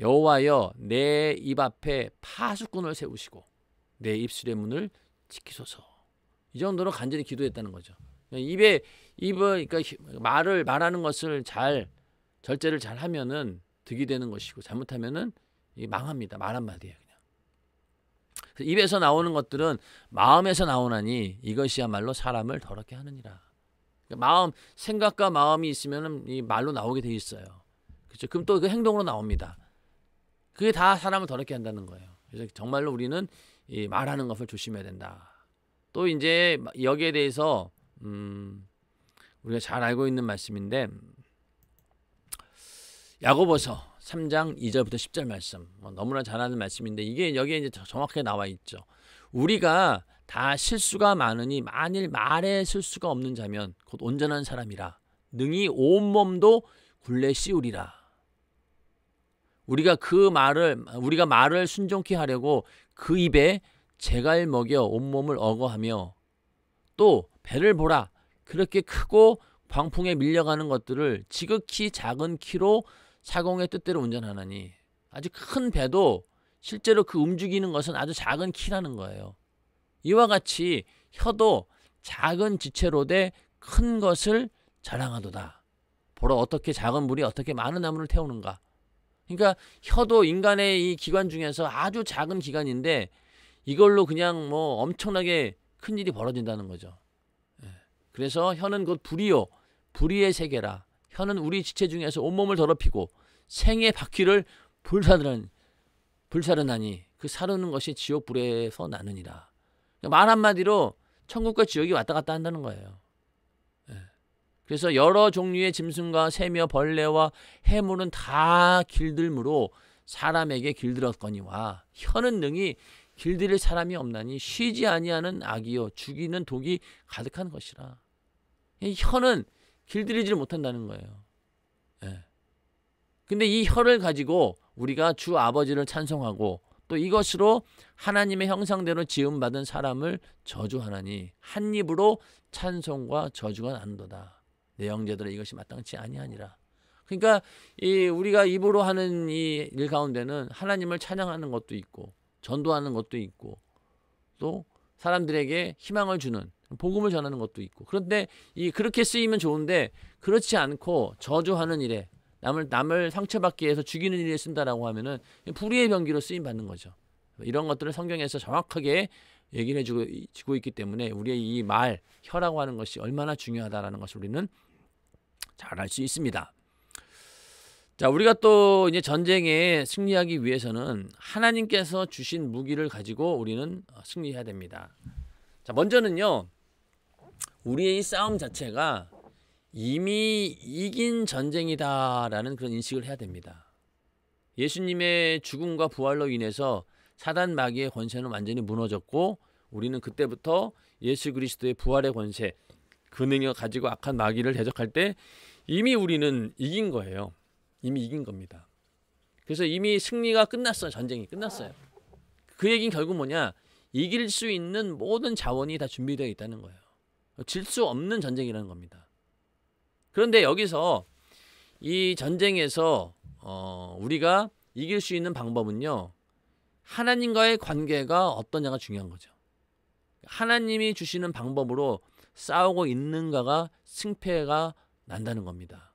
여호와여 내 입 앞에 파수꾼을 세우시고 내 입술의 문을 지키소서. 이 정도로 간절히 기도했다는 거죠. 그러니까 입에 입을 그러니까 말을 말하는 것을 잘 절제를 잘 하면은 득이 되는 것이고 잘못하면은 망합니다. 말 한마디에 그냥. 입에서 나오는 것들은 마음에서 나오나니 이것이야말로 사람을 더럽게 하느니라. 그러니까 마음 생각과 마음이 있으면은 이 말로 나오게 돼 있어요. 그렇죠? 그럼 또 그 행동으로 나옵니다. 그게 다 사람을 더럽게 한다는 거예요. 그래서 정말로 우리는 이 말하는 것을 조심해야 된다. 또 이제 여기에 대해서 음 우리가 잘 알고 있는 말씀인데 야고보서 3장 2절부터 10절 말씀. 뭐 너무나 잘하는 말씀인데 이게 여기에 이제 정확하게 나와 있죠. 우리가 다 실수가 많으니 만일 말에 실수가 없는 자면 곧 온전한 사람이라. 능히 온몸도 굴레 씌우리라. 우리가 그 말을 우리가 말을 순종케 하려고 그 입에 재갈 먹여 온몸을 어하며또 배를 보라 그렇게 크고 광풍에 밀려가는 것들을 지극히 작은 키로 사공의 뜻대로 운전하나니 아주 큰 배도 실제로 그 움직이는 것은 아주 작은 키라는 거예요. 이와 같이 혀도 작은 지체로되 큰 것을 자랑하도다. 보러 어떻게 작은 물이 어떻게 많은 나무를 태우는가. 그러니까 혀도 인간의 이 기관 중에서 아주 작은 기관인데 이걸로 그냥 뭐 엄청나게 큰 일이 벌어진다는 거죠. 예. 그래서 혀는 곧 불이요. 불의의 세계라. 혀는 우리 지체 중에서 온몸을 더럽히고 생의 바퀴를 불사르는 불사르나니 그 사르는 것이 지옥 불에서 나느니라. 그러니까 말 한마디로 천국과 지옥이 왔다 갔다 한다는 거예요. 예. 그래서 여러 종류의 짐승과 새며 벌레와 해물은 다 길들므로 사람에게 길들었거니와 혀는 능히 길들일 사람이 없나니 쉬지 아니하는 악이요 죽이는 독이 가득한 것이라. 혀는 길들이지를 못한다는 거예요. 예. 근데 이 혀를 가지고 우리가 주 아버지를 찬송하고 또 이것으로 하나님의 형상대로 지음받은 사람을 저주하나니 한 입으로 찬송과 저주가 난도다. 내 형제들아 이것이 마땅치 아니하니라. 그러니까 이 우리가 입으로 하는 이 일 가운데는 하나님을 찬양하는 것도 있고 전도하는 것도 있고 또 사람들에게 희망을 주는 복음을 전하는 것도 있고 그런데 이 그렇게 쓰이면 좋은데 그렇지 않고 저주하는 일에 남을 남을 상처받기 위해서 죽이는 일에 쓴다라고 하면은 불의의 병기로 쓰임 받는 거죠. 이런 것들을 성경에서 정확하게 얘기를 해주고 있기 때문에 우리의 이 말, 혀라고 하는 것이 얼마나 중요하다라는 것을 우리는 잘 알 수 있습니다. 자, 우리가 또 이제 전쟁에 승리하기 위해서는 하나님께서 주신 무기를 가지고 우리는 승리해야 됩니다. 자, 먼저는요. 우리의 싸움 자체가 이미 이긴 전쟁이다라는 그런 인식을 해야 됩니다. 예수님의 죽음과 부활로 인해서 사단 마귀의 권세는 완전히 무너졌고 우리는 그때부터 예수 그리스도의 부활의 권세 그 능력 가지고 악한 마귀를 대적할 때 이미 우리는 이긴 거예요. 이미 이긴 겁니다. 그래서 이미 승리가 끝났어요. 전쟁이 끝났어요. 그 얘기는 결국 뭐냐? 이길 수 있는 모든 자원이 다 준비되어 있다는 거예요. 질수 없는 전쟁이라는 겁니다. 그런데 여기서 이 전쟁에서 어, 우리가 이길 수 있는 방법은요. 하나님과의 관계가 어떠냐가 중요한 거죠. 하나님이 주시는 방법으로 싸우고 있는가가 승패가 난다는 겁니다.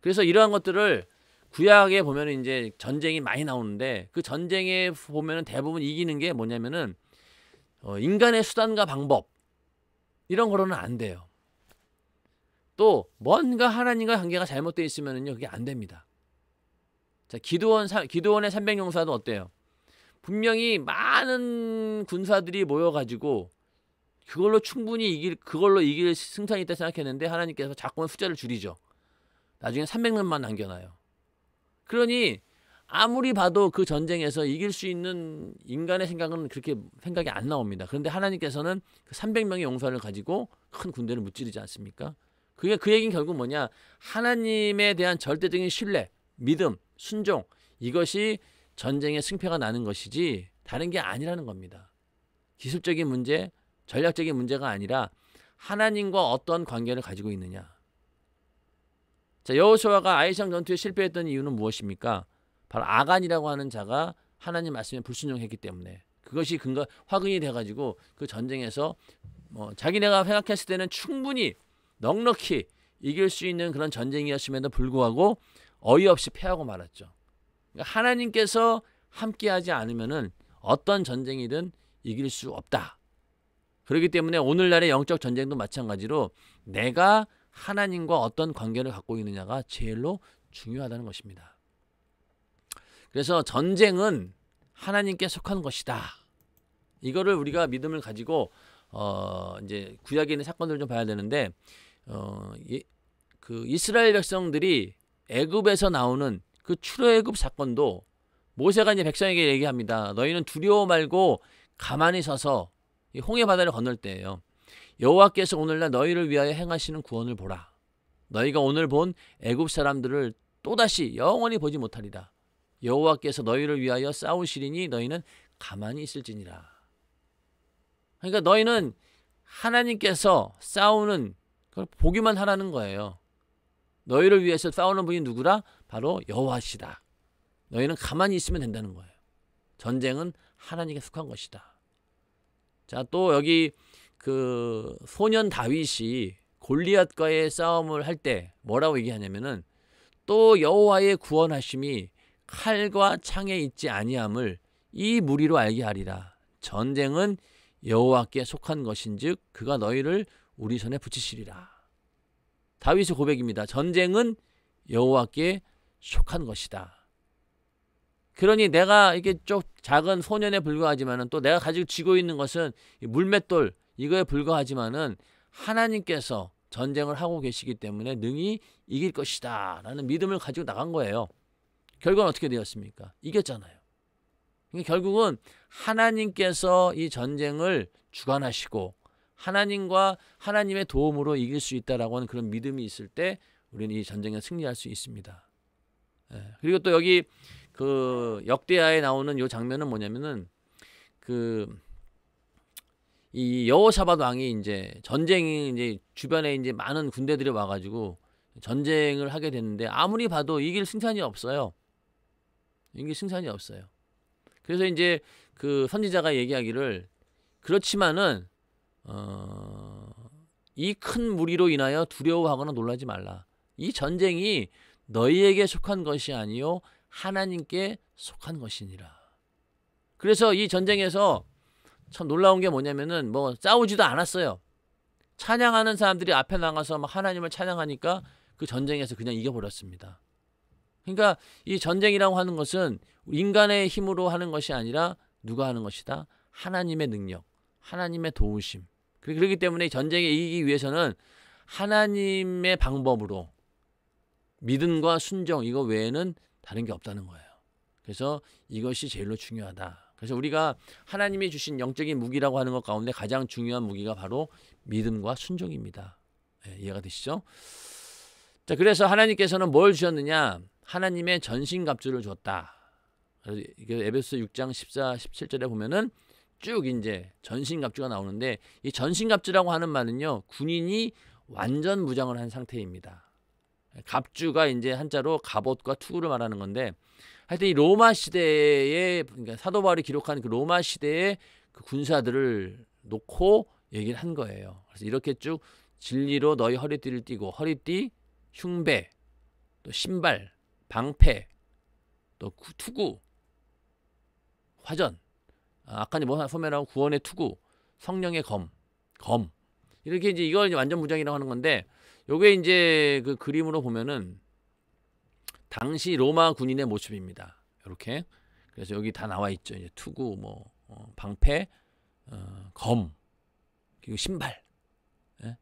그래서 이러한 것들을 구약에 보면 이제 전쟁이 많이 나오는데 그 전쟁에 보면은 대부분 이기는 게 뭐냐면은 어 인간의 수단과 방법 이런 거로는 안 돼요. 또 뭔가 하나님과 관계가 잘못되어 있으면요 그게 안 됩니다. 자 기도원 기도원의 300용사도 어때요? 분명히 많은 군사들이 모여가지고 그걸로 충분히 이길 그걸로 이길 승산이 있다 생각했는데 하나님께서 자꾸만 숫자를 줄이죠. 나중에 300명만 남겨놔요. 그러니 아무리 봐도 그 전쟁에서 이길 수 있는 인간의 생각은 그렇게 생각이 안 나옵니다. 그런데 하나님께서는 300명의 그 용사를 가지고 큰 군대를 무찌르지 않습니까? 그게 그 얘기는 결국 뭐냐? 하나님에 대한 절대적인 신뢰, 믿음, 순종 이것이 전쟁의 승패가 나는 것이지 다른 게 아니라는 겁니다. 기술적인 문제, 전략적인 문제가 아니라 하나님과 어떤 관계를 가지고 있느냐. 자, 여호수아가 아이샹 전투에 실패했던 이유는 무엇입니까? 바로 아간이라고 하는 자가 하나님 말씀에 불순종했기 때문에 그것이 근거 화근이 돼가지고 그 전쟁에서 뭐 자기네가 생각했을 때는 충분히 넉넉히 이길 수 있는 그런 전쟁이었음에도 불구하고 어이없이 패하고 말았죠. 그러니까 하나님께서 함께하지 않으면은 어떤 전쟁이든 이길 수 없다. 그렇기 때문에 오늘날의 영적 전쟁도 마찬가지로 내가 하나님과 어떤 관계를 갖고 있느냐가 제일로 중요하다는 것입니다. 그래서 전쟁은 하나님께 속한 것이다. 이거를 우리가 믿음을 가지고 어 이제 구약에 있는 사건들을 좀 봐야 되는데 어그 이스라엘 백성들이 애굽에서 나오는 그 출애굽 사건도 모세가 이제 백성에게 얘기합니다. 너희는 두려워 말고 가만히 서서 홍해 바다를 건널 때예요. 여호와께서 오늘날 너희를 위하여 행하시는 구원을 보라. 너희가 오늘 본 애굽 사람들을 또다시 영원히 보지 못하리라. 여호와께서 너희를 위하여 싸우시리니 너희는 가만히 있을지니라. 그러니까 너희는 하나님께서 싸우는 그걸 보기만 하라는 거예요. 너희를 위해서 싸우는 분이 누구라? 바로 여호와시다. 너희는 가만히 있으면 된다는 거예요. 전쟁은 하나님께 속한 것이다. 자, 또 여기 그 소년 다윗이 골리앗과의 싸움을 할 때 뭐라고 얘기하냐면은 또 여호와의 구원하심이 칼과 창에 있지 아니함을 이 무리로 알게 하리라. 전쟁은 여호와께 속한 것인즉 그가 너희를 우리 손에 붙이시리라. 다윗의 고백입니다. 전쟁은 여호와께 속한 것이다. 그러니 내가 이게 쪽 작은 소년에 불과하지만은 또 내가 가지고 쥐고 있는 것은 물맷돌 이거에 불과하지만은 하나님께서 전쟁을 하고 계시기 때문에 능히 이길 것이다라는 믿음을 가지고 나간 거예요. 결과는 어떻게 되었습니까? 이겼잖아요. 그러니까 결국은 하나님께서 이 전쟁을 주관하시고 하나님과 하나님의 도움으로 이길 수 있다라고 하는 그런 믿음이 있을 때 우리는 이 전쟁에 승리할 수 있습니다. 예. 그리고 또 여기 그 역대하에 나오는 요 장면은 뭐냐면은 그 이 여호사밧 왕이 이제 전쟁이 이제 주변에 이제 많은 군대들이 와가지고 전쟁을 하게 됐는데 아무리 봐도 이길 승산이 없어요. 이게 승산이 없어요. 그래서 이제 그 선지자가 얘기하기를 그렇지만은 어, 이 큰 무리로 인하여 두려워하거나 놀라지 말라. 이 전쟁이 너희에게 속한 것이 아니요 하나님께 속한 것이니라. 그래서 이 전쟁에서 참 놀라운 게 뭐냐면은 뭐 싸우지도 않았어요. 찬양하는 사람들이 앞에 나가서 막 하나님을 찬양하니까 그 전쟁에서 그냥 이겨버렸습니다. 그러니까 이 전쟁이라고 하는 것은 인간의 힘으로 하는 것이 아니라 누가 하는 것이다? 하나님의 능력, 하나님의 도우심. 그렇기 때문에 전쟁에 이기기 위해서는 하나님의 방법으로 믿음과 순정 이거 외에는 다른 게 없다는 거예요. 그래서 이것이 제일로 중요하다. 그래서 우리가 하나님이 주신 영적인 무기라고 하는 것 가운데 가장 중요한 무기가 바로 믿음과 순종입니다. 예, 이해가 되시죠? 자, 그래서 하나님께서는 뭘 주셨느냐? 하나님의 전신갑주를 줬다. 그래서 에베소 6장 14, 17절에 보면은 쭉 이제 전신갑주가 나오는데 이 전신갑주라고 하는 말은요 군인이 완전 무장을 한 상태입니다. 갑주가 이제 한자로 갑옷과 투구를 말하는 건데 하여튼 이 로마 시대에 그러니까 사도 바울이 기록한 그 로마 시대의 그 군사들을 놓고 얘기를 한 거예요. 그래서 이렇게 쭉 진리로 너희 허리띠를 띠고 허리띠, 흉배, 또 신발, 방패, 또 투구, 화전, 아까니 뭐 소멸하고 구원의 투구, 성령의 검, 검. 이렇게 이제 이걸 이제 완전 무장이라고 하는 건데 요게 이제 그 그림으로 보면은 당시 로마 군인의 모습입니다. 이렇게 그래서 여기 다 나와 있죠. 이제 투구, 뭐 어, 방패, 어, 검, 그리고 신발, 예?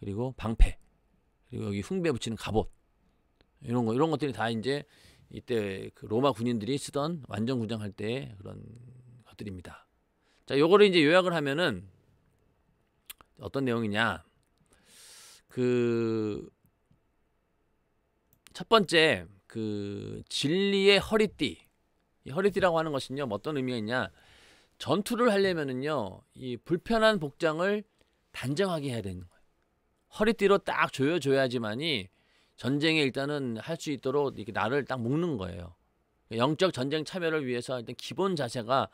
그리고 방패, 그리고 여기 흉배 붙이는 갑옷. 이런 거 이런 것들이 다 이제 이때 그 로마 군인들이 쓰던 완전 구장할 때 그런 것들입니다. 자, 요거를 이제 요약을 하면은 어떤 내용이냐? 그 첫 번째 그 진리의 허리띠. 이 허리띠라고 하는 것은요. 뭐 어떤 의미가 있냐? 전투를 하려면은요. 이 불편한 복장을 단정하게 해야 되는 거예요. 허리띠로 딱 조여줘야지만이 전쟁에 일단은 할 수 있도록 이렇게 나를 딱 묶는 거예요. 영적 전쟁 참여를 위해서 일단 기본 자세가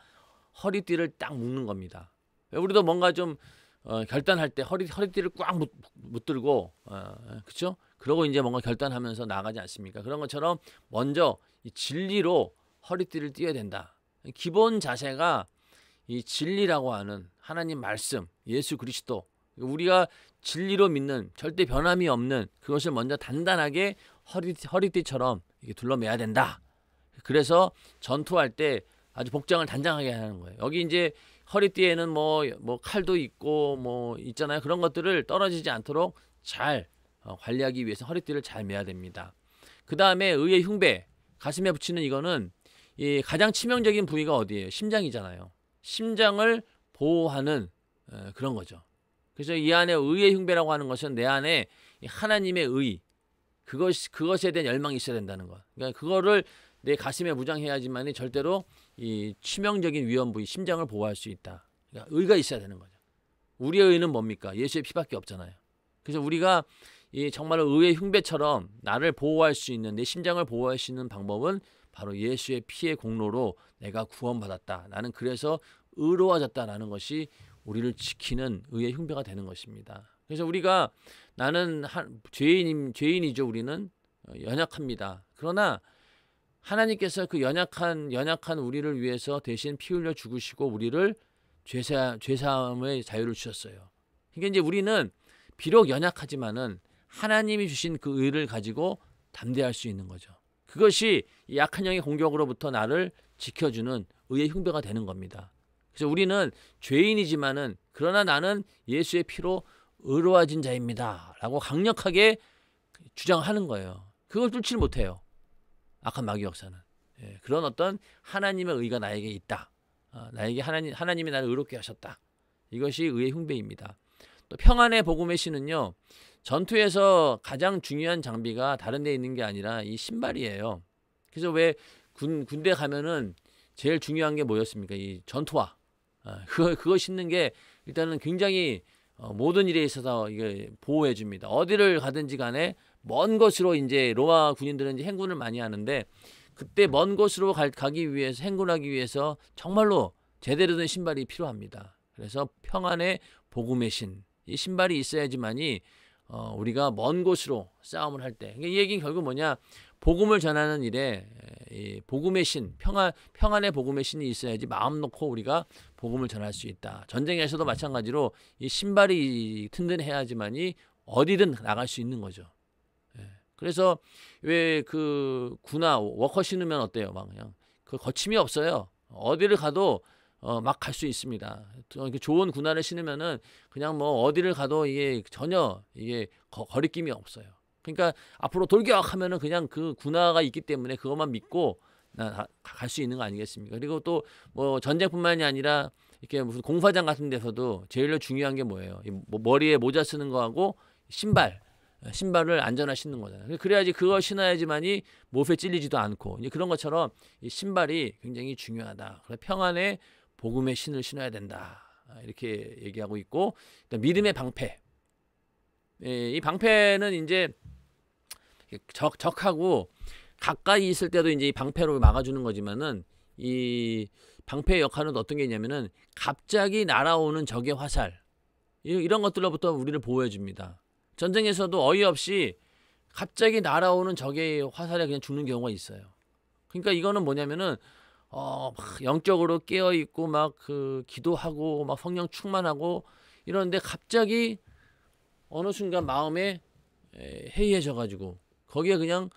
허리띠를 딱 묶는 겁니다. 우리도 뭔가 좀 어, 결단할 때 허리 허리띠를 꽉 못, 붙들고 어, 그렇죠? 그러고 이제 뭔가 결단하면서 나가지 않습니까? 그런 것처럼 먼저 이 진리로 허리띠를 띄어야 된다. 기본 자세가 이 진리라고 하는 하나님 말씀, 예수 그리스도 우리가 진리로 믿는 절대 변함이 없는 그것을 먼저 단단하게 허리, 허리띠처럼 둘러매야 된다. 그래서 전투할 때 아주 복장을 단장하게 하는 거예요. 여기 이제 허리띠에는 뭐, 뭐 칼도 있고 뭐 있잖아요. 그런 것들을 떨어지지 않도록 잘 어, 관리하기 위해서 허리띠를 잘 매야 됩니다. 그 다음에 의의 흉배, 가슴에 붙이는 이거는 이 가장 치명적인 부위가 어디예요? 심장이잖아요. 심장을 보호하는 어, 그런 거죠. 그래서 이 안에 의의 흉배라고 하는 것은 내 안에 하나님의 의 그것 그것에 대한 열망이 있어야 된다는 것. 그러니까 그거를 내 가슴에 무장해야지만이 절대로 이 치명적인 위험 부위 심장을 보호할 수 있다. 그러니까 의가 있어야 되는 거죠. 우리의 의는 뭡니까? 예수의 피밖에 없잖아요. 그래서 우리가 이 정말로 의의 흉배처럼 나를 보호할 수 있는 내 심장을 보호할 수 있는 방법은 바로 예수의 피의 공로로 내가 구원받았다. 나는 그래서 의로워졌다라는 것이 우리를 지키는 의의 흉배가 되는 것입니다. 그래서 우리가 나는 한, 죄인 죄인이죠. 우리는 어, 연약합니다. 그러나 하나님께서 그 연약한 연약한 우리를 위해서 대신 피 흘려 죽으시고 우리를 죄사 죄사함의 자유를 주셨어요. 그러니까 이제 우리는 비록 연약하지만은 하나님이 주신 그 의를 가지고 담대할 수 있는 거죠. 그것이 약한 영의 공격으로부터 나를 지켜주는 의의 흉배가 되는 겁니다. 그래서 우리는 죄인이지만은 그러나 나는 예수의 피로 의로워진 자입니다라고 강력하게 주장하는 거예요. 그걸 뚫지 못해요. 악한 마귀 역사는 예, 그런 어떤 하나님의 의가 나에게 있다. 아, 나에게 하나님 하나님이 나를 의롭게 하셨다. 이것이 의의 흉배입니다. 또 평안의 복음의 신은요 전투에서 가장 중요한 장비가 다른데 있는 게 아니라 이 신발이에요. 그래서 왜 군 군대 가면은 제일 중요한 게 뭐였습니까? 이 전투화. 아, 그거, 그거 신는 게 일단은 굉장히 어, 모든 일에 있어서 이게 보호해 줍니다. 어디를 가든지 간에 먼 곳으로 이제 로마 군인들은 이제 행군을 많이 하는데 그때 먼 곳으로 가, 가기 위해서 행군하기 위해서 정말로 제대로 된 신발이 필요합니다. 그래서 평안의 복음의 신 이 신발이 있어야지만이 어, 우리가 먼 곳으로 싸움을 할 때. 이 얘기는 결국 뭐냐? 복음을 전하는 일에 이 예, 복음의 신, 평안 평안의 복음의 신이 있어야지 마음 놓고 우리가 복음을 전할 수 있다. 전쟁에서도 마찬가지로 이 신발이 튼튼해야지만이 어디든 나갈 수 있는 거죠. 예. 그래서 왜 그 군화, 워커 신으면 어때요? 막 그냥 그 거침이 없어요. 어디를 가도 어, 막 갈 수 있습니다. 좋은 군화를 신으면은 그냥 뭐 어디를 가도 이게 전혀 이게 거, 거리낌이 없어요. 그러니까 앞으로 돌격 하면은 그냥 그 군화가 있기 때문에 그것만 믿고 갈 수 있는 거 아니겠습니까? 그리고 또 뭐 전쟁뿐만이 아니라 이렇게 무슨 공사장 같은 데서도 제일로 중요한 게 뭐예요? 뭐, 머리에 모자 쓰는 거하고 신발 예, 신발을 안전화 신는 거잖아요. 그래야지 그걸 신어야지만이 몸에 찔리지도 않고 이제 그런 것처럼 신발이 굉장히 중요하다. 그래서 평안에 복음의 신을 신어야 된다. 아, 이렇게 얘기하고 있고 믿음의 방패. 예, 이 방패는 이제 적 적하고 가까이 있을 때도 이제 방패로 막아주는 거지만은 이 방패의 역할은 어떤 게 있냐면은 갑자기 날아오는 적의 화살 이런 것들로부터 우리를 보호해 줍니다. 전쟁에서도 어이없이 갑자기 날아오는 적의 화살에 그냥 죽는 경우가 있어요. 그러니까 이거는 뭐냐면은 어, 막 영적으로 깨어 있고 막 그 기도하고 막 성령 충만하고 이러는데 갑자기 어느 순간 마음에 해이해져 가지고 거기에 그냥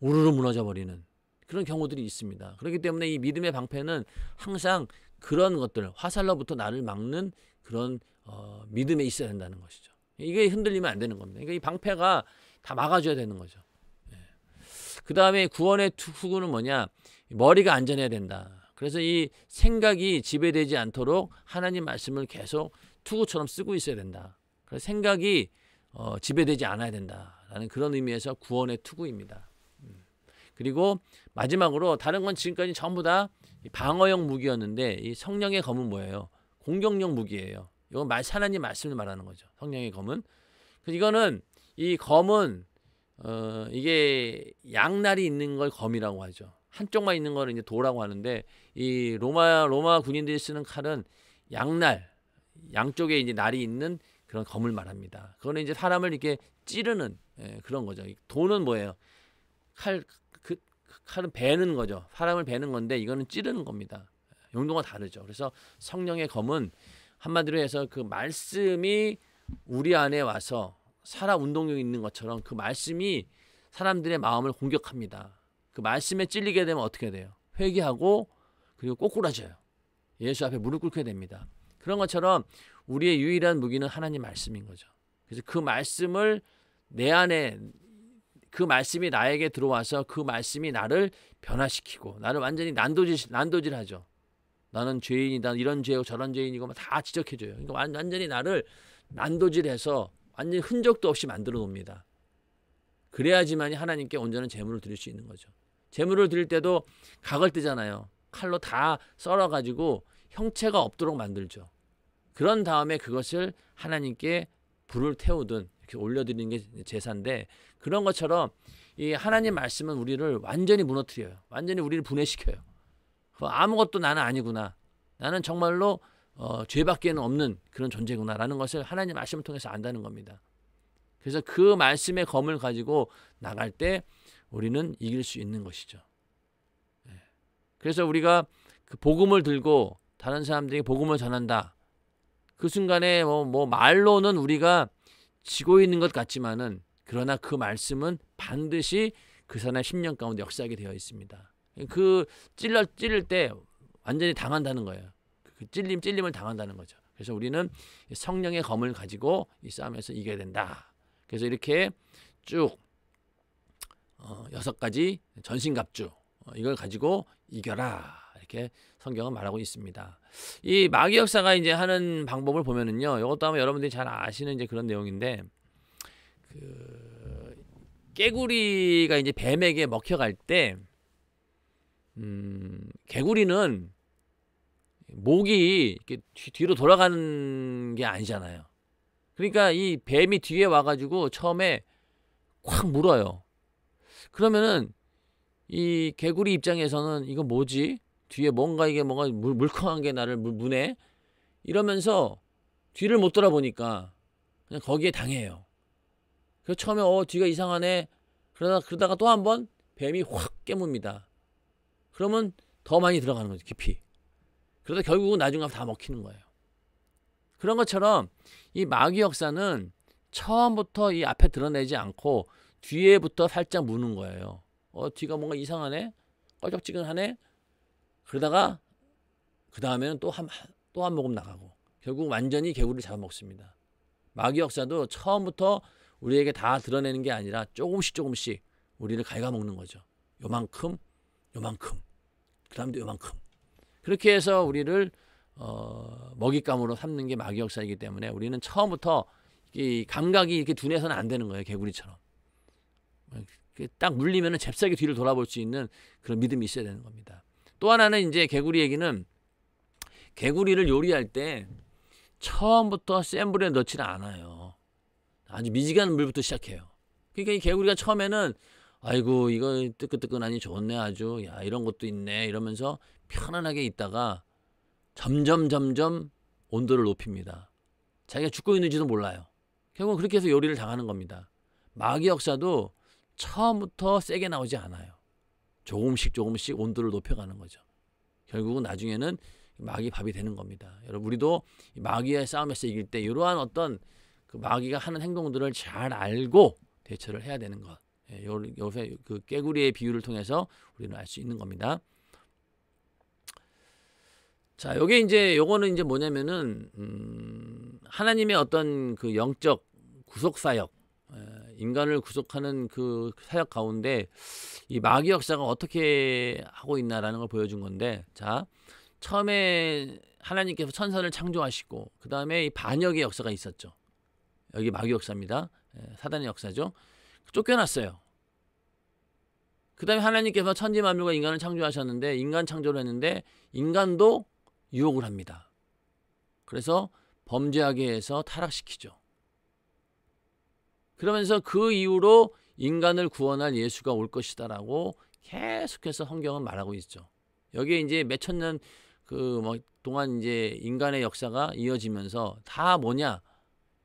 우르르 무너져 버리는 그런 경우들이 있습니다. 그렇기 때문에 이 믿음의 방패는 항상 그런 것들 화살로부터 나를 막는 그런 어, 믿음에 있어야 된다는 것이죠. 이게 흔들리면 안 되는 겁니다. 그러니까 이 방패가 다 막아줘야 되는 거죠. 예. 그 다음에 구원의 투구는 뭐냐? 머리가 안전해야 된다. 그래서 이 생각이 지배되지 않도록 하나님 말씀을 계속 투구처럼 쓰고 있어야 된다. 그래서 생각이 어, 지배되지 않아야 된다. 라는 그런 의미에서 구원의 투구입니다. 음. 그리고 마지막으로 다른 건 지금까지 전부 다 방어형 무기였는데 이 성령의 검은 뭐예요? 공격용 무기예요. 이건 말 하나님 말씀을 말하는 거죠. 성령의 검은. 그 이거는 이 검은 어 이게 양날이 있는 걸 검이라고 하죠. 한쪽만 있는 거를 이제 도라고 하는데 이 로마 로마 군인들이 쓰는 칼은 양날 양쪽에 이제 날이 있는 그런 검을 말합니다. 그거는 이제 사람을 이렇게 찌르는 예, 그런 거죠. 돈은 뭐예요? 칼, 그, 그, 칼은 베는 거죠. 사람을 베는 건데 이거는 찌르는 겁니다. 예, 용도가 다르죠. 그래서 성령의 검은 한마디로 해서 그 말씀이 우리 안에 와서 살아 운동력 이 있는 것처럼 그 말씀이 사람들의 마음을 공격합니다. 그 말씀에 찔리게 되면 어떻게 돼요? 회개하고 그리고 꼬꾸라져요. 예수 앞에 무릎 꿇게 됩니다. 그런 것처럼 우리의 유일한 무기는 하나님 말씀인 거죠. 그래서 그 말씀을 내 안에 그 말씀이 나에게 들어와서 그 말씀이 나를 변화시키고 나를 완전히 난도질 난도질하죠. 나는 죄인이다 이런 죄고 저런 죄인이고 다 지적해줘요. 그러니까 완전히 나를 난도질해서 완전히 흔적도 없이 만들어 놓습니다. 그래야지만이 하나님께 온전한 재물을 드릴 수 있는 거죠. 재물을 드릴 때도 각을 뜨잖아요. 칼로 다 썰어가지고 형체가 없도록 만들죠. 그런 다음에 그것을 하나님께 불을 태우든 올려드리는 게 제사인데 그런 것처럼 이 하나님 말씀은 우리를 완전히 무너뜨려요. 완전히 우리를 분해시켜요. 어, 아무것도 나는 아니구나. 나는 정말로 어, 죄밖에는 없는 그런 존재구나라는 것을 하나님 말씀을 통해서 안다는 겁니다. 그래서 그 말씀의 검을 가지고 나갈 때 우리는 이길 수 있는 것이죠. 예. 그래서 우리가 그 복음을 들고 다른 사람들에게 복음을 전한다. 그 순간에 뭐, 뭐 말로는 우리가 지고 있는 것 같지만은 그러나 그 말씀은 반드시 그 사람의 10년 가운데 역사하게 되어 있습니다. 그 찔러 찔릴 때 완전히 당한다는 거예요. 그 찔림 찔림을 당한다는 거죠. 그래서 우리는 성령의 검을 가지고 이 싸움에서 이겨야 된다. 그래서 이렇게 쭉 어, 여섯 가지 전신갑주 어, 이걸 가지고 이겨라 이렇게 성경은 말하고 있습니다. 이 마귀 역사가 이제 하는 방법을 보면은요. 이것도 아마 여러분들이 잘 아시는 이제 그런 내용인데 그 깨구리가 이제 뱀에게 먹혀갈 때 음, 개구리는 목이 이렇게 뒤, 로 돌아가는 게 아니잖아요. 그러니까 이 뱀이 뒤에 와가지고 처음에 콱 물어요. 그러면은 이 개구리 입장에서는 이거 뭐지? 뒤에 뭔가 이게 뭔가 물, 컹한게 나를 물, 무네 이러면서 뒤를 못 돌아보니까 그냥 거기에 당해요. 그 처음에 어 뒤가 이상하네 그러다 그러다가 또 한번 뱀이 확 깨뭅니다. 그러면 더 많이 들어가는 거죠 깊이. 그러다 결국은 나중에 다 먹히는 거예요. 그런 것처럼 이 마귀 역사는 처음부터 이 앞에 드러내지 않고 뒤에부터 살짝 무는 거예요. 어 뒤가 뭔가 이상하네, 껄쩍지근하네. 그러다가 그 다음에는 또 한 또한 모금 나가고 결국 완전히 개구리를 잡아먹습니다. 마귀 역사도 처음부터 우리에게 다 드러내는 게 아니라 조금씩 조금씩 우리를 갉아먹는 거죠. 요만큼, 요만큼, 그 다음도 요만큼. 그렇게 해서 우리를 어, 먹잇감으로 삼는 게 마귀 역사이기 때문에 우리는 처음부터 이 감각이 이렇게 둔해서는 안 되는 거예요. 개구리처럼. 어, 그 딱 물리면은 잽싸게 뒤를 돌아볼 수 있는 그런 믿음이 있어야 되는 겁니다. 또 하나는 이제 개구리 얘기는 개구리를 요리할 때 처음부터 센 불에 넣지는 않아요. 아주 미지근한 물부터 시작해요. 그러니까 이 개구리가 처음에는 아이고 이거 뜨끈뜨끈하니 좋네 아주 야 이런 것도 있네 이러면서 편안하게 있다가 점점 점점 온도를 높입니다. 자기가 죽고 있는지도 몰라요. 결국 그렇게 해서 요리를 당하는 겁니다. 마귀 역사도 처음부터 세게 나오지 않아요. 조금씩 조금씩 온도를 높여가는 거죠. 결국은 나중에는 마귀 밥이 되는 겁니다. 여러분 우리도 마귀의 싸움에서 이길 때 이러한 어떤 그 마귀가 하는 행동들을 잘 알고 대처를 해야 되는 것. 예, 요새 그 깨구리의 비유를 통해서 우리는 알 수 있는 겁니다. 자, 요게 이제 요거는 이제 뭐냐면은 음, 하나님의 어떤 그 영적 구속 사역 인간을 구속하는 그 사역 가운데 이 마귀 역사가 어떻게 하고 있나라는 걸 보여준 건데 자 처음에 하나님께서 천사를 창조하시고 그 다음에 이 반역의 역사가 있었죠. 여기 마귀 역사입니다. 예, 사단의 역사죠. 쫓겨났어요. 그 다음에 하나님께서 천지 만물과 인간을 창조하셨는데 인간 창조를 했는데 인간도 유혹을 합니다. 그래서 범죄하게 해서 타락시키죠. 그러면서 그 이후로 인간을 구원할 예수가 올 것이다라고 계속해서 성경은 말하고 있죠. 여기에 이제 몇천 년그막 뭐 동안 이제 인간의 역사가 이어지면서 다 뭐냐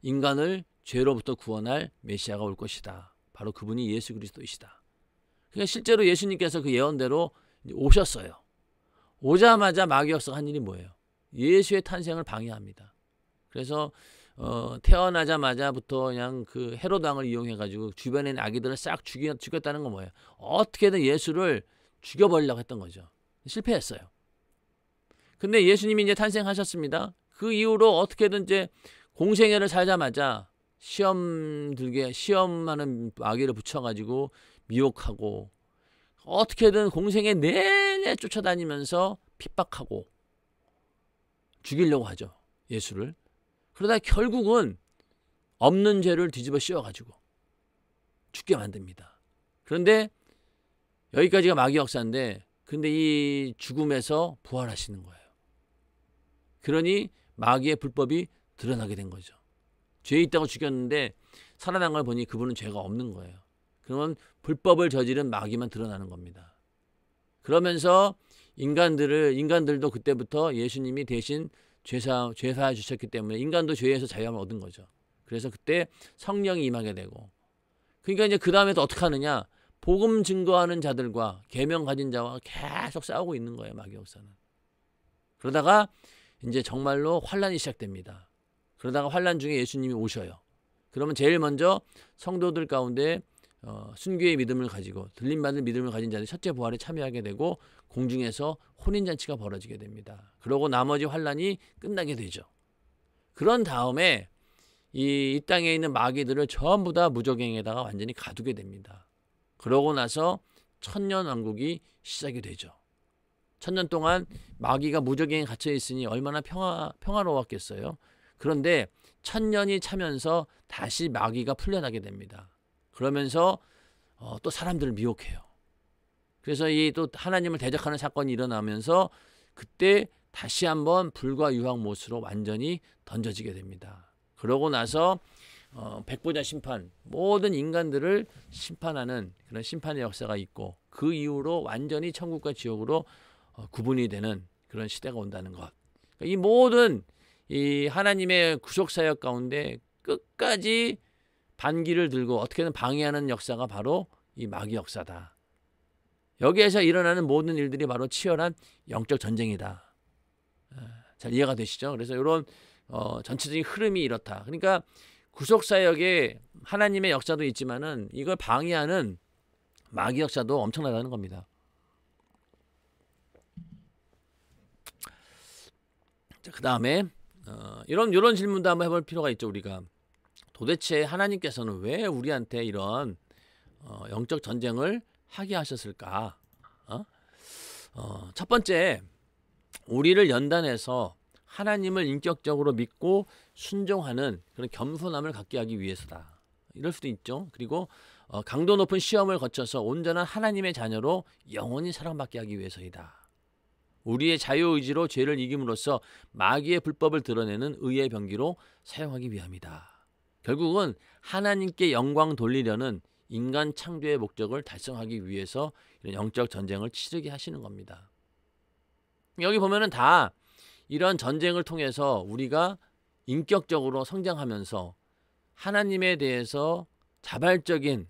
인간을 죄로부터 구원할 메시아가 올 것이다. 바로 그분이 예수 그리스도이시다. 그러니까 실제로 예수님께서 그 예언대로 오셨어요. 오자마자 마귀역사 한 일이 뭐예요? 예수의 탄생을 방해합니다. 그래서 어, 태어나자마자부터 그냥 그해로당을 이용해가지고 주변에 있는 아기들을 싹 죽이, 죽였다는 건 뭐예요? 어떻게든 예수를 죽여버리려고 했던 거죠. 실패했어요. 근데 예수님이 이제 탄생하셨습니다. 그 이후로 어떻게든 이제 공생애를 살자마자 시험 들게 시험하는 아기를 붙여가지고 미혹하고 어떻게든 공생애 내내 쫓아다니면서 핍박하고 죽이려고 하죠 예수를 그러다 결국은 없는 죄를 뒤집어 씌워가지고 죽게 만듭니다. 그런데 여기까지가 마귀 역사인데 근데 이 죽음에서 부활하시는 거예요. 그러니 마귀의 불법이 드러나게 된 거죠. 죄 있다고 죽였는데 살아난 걸 보니 그분은 죄가 없는 거예요. 그러면 불법을 저지른 마귀만 드러나는 겁니다. 그러면서 인간들을 인간들도 그때부터 예수님이 대신 죄사 죄사 주셨기 때문에 인간도 죄에서 자유함을 얻은 거죠. 그래서 그때 성령이 임하게 되고 그러니까 이제 그 다음에 또 어떻게 하느냐 복음 증거하는 자들과 계명 가진 자와 계속 싸우고 있는 거예요 마귀역사는 그러다가 이제 정말로 환란이 시작됩니다 그러다가 환란 중에 예수님이 오셔요 그러면 제일 먼저 성도들 가운데 어, 순교의 믿음을 가지고 들림받은 믿음을 가진 자들이 첫째 부활에 참여하게 되고 공중에서 혼인잔치가 벌어지게 됩니다. 그러고 나머지 환란이 끝나게 되죠. 그런 다음에 이, 이 땅에 있는 마귀들을 전부 다 무적행에다가 완전히 가두게 됩니다. 그러고 나서 천년 왕국이 시작이 되죠. 천년 동안 마귀가 무적행에 갇혀 있으니 얼마나 평화, 평화로웠겠어요. 그런데 천년이 차면서 다시 마귀가 풀려나게 됩니다. 그러면서 어, 또 사람들을 미혹해요. 그래서 이 또 하나님을 대적하는 사건이 일어나면서 그때 다시 한번 불과 유황 못으로 완전히 던져지게 됩니다. 그러고 나서 어, 백보자 심판 모든 인간들을 심판하는 그런 심판의 역사가 있고 그 이후로 완전히 천국과 지옥으로 어, 구분이 되는 그런 시대가 온다는 것. 그러니까 이 모든 이 하나님의 구속 사역 가운데 끝까지 반기를 들고 어떻게든 방해하는 역사가 바로 이 마귀 역사다. 여기에서 일어나는 모든 일들이 바로 치열한 영적 전쟁이다. 예, 잘 이해가 되시죠? 그래서 이런 어, 전체적인 흐름이 이렇다. 그러니까 구속 사역에 하나님의 역사도 있지만은 이걸 방해하는 마귀 역사도 엄청나다는 겁니다. 자, 그다음에 어, 이런 이런 질문도 한번 해볼 필요가 있죠 우리가 도대체 하나님께서는 왜 우리한테 이런 어, 영적 전쟁을 하게 하셨을까? 어? 어, 첫 번째, 우리를 연단해서 하나님을 인격적으로 믿고 순종하는 그런 겸손함을 갖게 하기 위해서다. 이럴 수도 있죠. 그리고 어, 강도 높은 시험을 거쳐서 온전한 하나님의 자녀로 영원히 사랑받게 하기 위해서이다. 우리의 자유의지로 죄를 이김으로써 마귀의 불법을 드러내는 의의 병기로 사용하기 위함이다. 결국은 하나님께 영광 돌리려는 인간 창조의 목적을 달성하기 위해서 이런 영적 전쟁을 치르게 하시는 겁니다. 여기 보면은 다 이런 전쟁을 통해서 우리가 인격적으로 성장하면서 하나님에 대해서 자발적인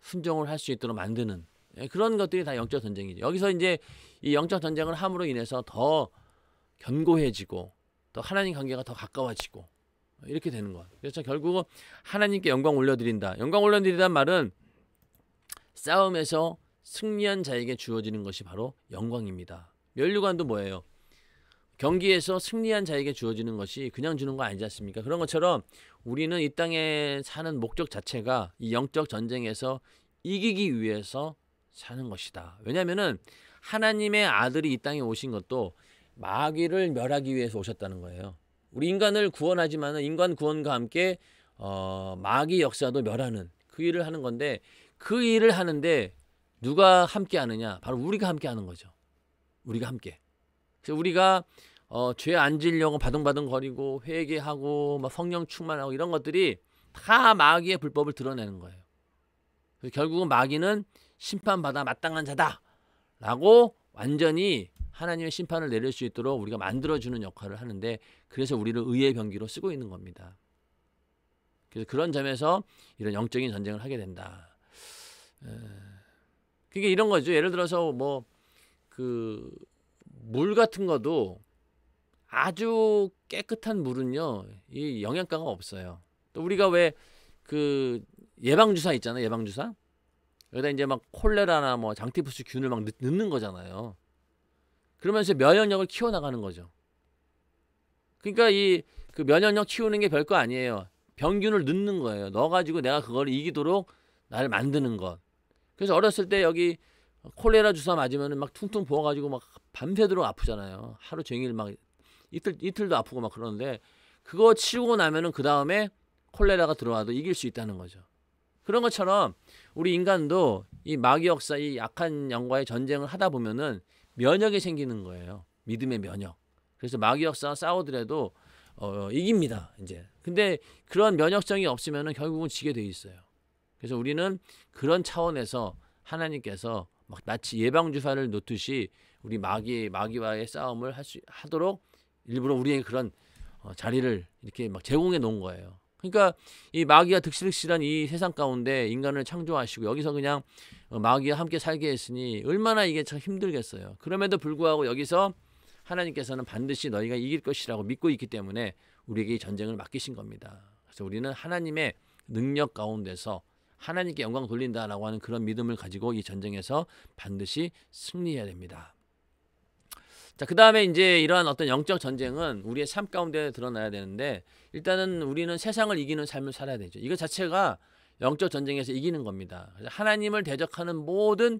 순종을 할 수 있도록 만드는 예, 그런 것들이 다 영적 전쟁이죠. 여기서 이제 이 영적 전쟁을 함으로 인해서 더 견고해지고 또 하나님 관계가 더 가까워지고 이렇게 되는 것. 그래서 결국은 하나님께 영광 올려드린다. 영광 올려드리다는 말은 싸움에서 승리한 자에게 주어지는 것이 바로 영광입니다. 면류관도 뭐예요? 경기에서 승리한 자에게 주어지는 것이 그냥 주는 거 아니지 않습니까? 그런 것처럼 우리는 이 땅에 사는 목적 자체가 이 영적 전쟁에서 이기기 위해서 사는 것이다. 왜냐면은 하나님의 아들이 이 땅에 오신 것도 마귀를 멸하기 위해서 오셨다는 거예요. 우리 인간을 구원하지만 인간 구원과 함께 어, 마귀 역사도 멸하는 그 일을 하는 건데 그 일을 하는데 누가 함께 하느냐? 바로 우리가 함께 하는 거죠. 우리가 함께. 그래서 우리가 어, 죄안 지려고 바둥바둥 거리고 회개하고 막 성령 충만하고 이런 것들이 다 마귀의 불법을 드러내는 거예요. 결국은 마귀는 심판받아 마땅한 자다라고 완전히 하나님의 심판을 내릴 수 있도록 우리가 만들어주는 역할을 하는데 그래서 우리를 의의 병기로 쓰고 있는 겁니다. 그래서 그런 점에서 이런 영적인 전쟁을 하게 된다. 그게 이런 거죠. 예를 들어서 뭐 그 물 같은 거도 아주 깨끗한 물은요 이 영양가가 없어요. 또 우리가 왜 그 예방 주사 있잖아요. 예방 주사 여기다 이제 막 콜레라나 뭐 장티푸스 균을 막 넣, 는 거잖아요. 그러면서 면역력을 키워나가는 거죠. 그러니까 이 그 면역력 키우는 게 별거 아니에요. 병균을 넣는 거예요. 넣어가지고 내가 그걸 이기도록 나를 만드는 것. 그래서 어렸을 때 여기 콜레라 주사 맞으면 막 퉁퉁 부어가지고 막 밤새도록 아프잖아요. 하루 종일 막 이틀 이틀도 아프고 막 그러는데 그거 치우고 나면은 그 다음에 콜레라가 들어와도 이길 수 있다는 거죠. 그런 것처럼 우리 인간도 이 마귀 역사, 이약한 영과의 전쟁을 하다 보면은 면역이 생기는 거예요. 믿음의 면역. 그래서 마귀 역사와 싸우더라도 어, 이깁니다. 이제. 근데 그런 면역성이 없으면 결국은 지게 돼 있어요. 그래서 우리는 그런 차원에서 하나님께서 막 마치 예방 주사를 놓듯이 우리 마귀 마귀와의 싸움을 할수 하도록 일부러 우리의 그런 어, 자리를 이렇게 막 제공해 놓은 거예요. 그러니까 이 마귀가 득실득실한 이 세상 가운데 인간을 창조하시고 여기서 그냥 어, 마귀와 함께 살게 했으니 얼마나 이게 참 힘들겠어요. 그럼에도 불구하고 여기서 하나님께서는 반드시 너희가 이길 것이라고 믿고 있기 때문에 우리에게 전쟁을 맡기신 겁니다. 그래서 우리는 하나님의 능력 가운데서 하나님께 영광 돌린다라고 하는 그런 믿음을 가지고 이 전쟁에서 반드시 승리해야 됩니다. 자, 그 다음에 이제 이러한 어떤 영적 전쟁은 우리의 삶 가운데 드러나야 되는데 일단은 우리는 세상을 이기는 삶을 살아야 되죠. 이거 자체가 영적 전쟁에서 이기는 겁니다. 하나님을 대적하는 모든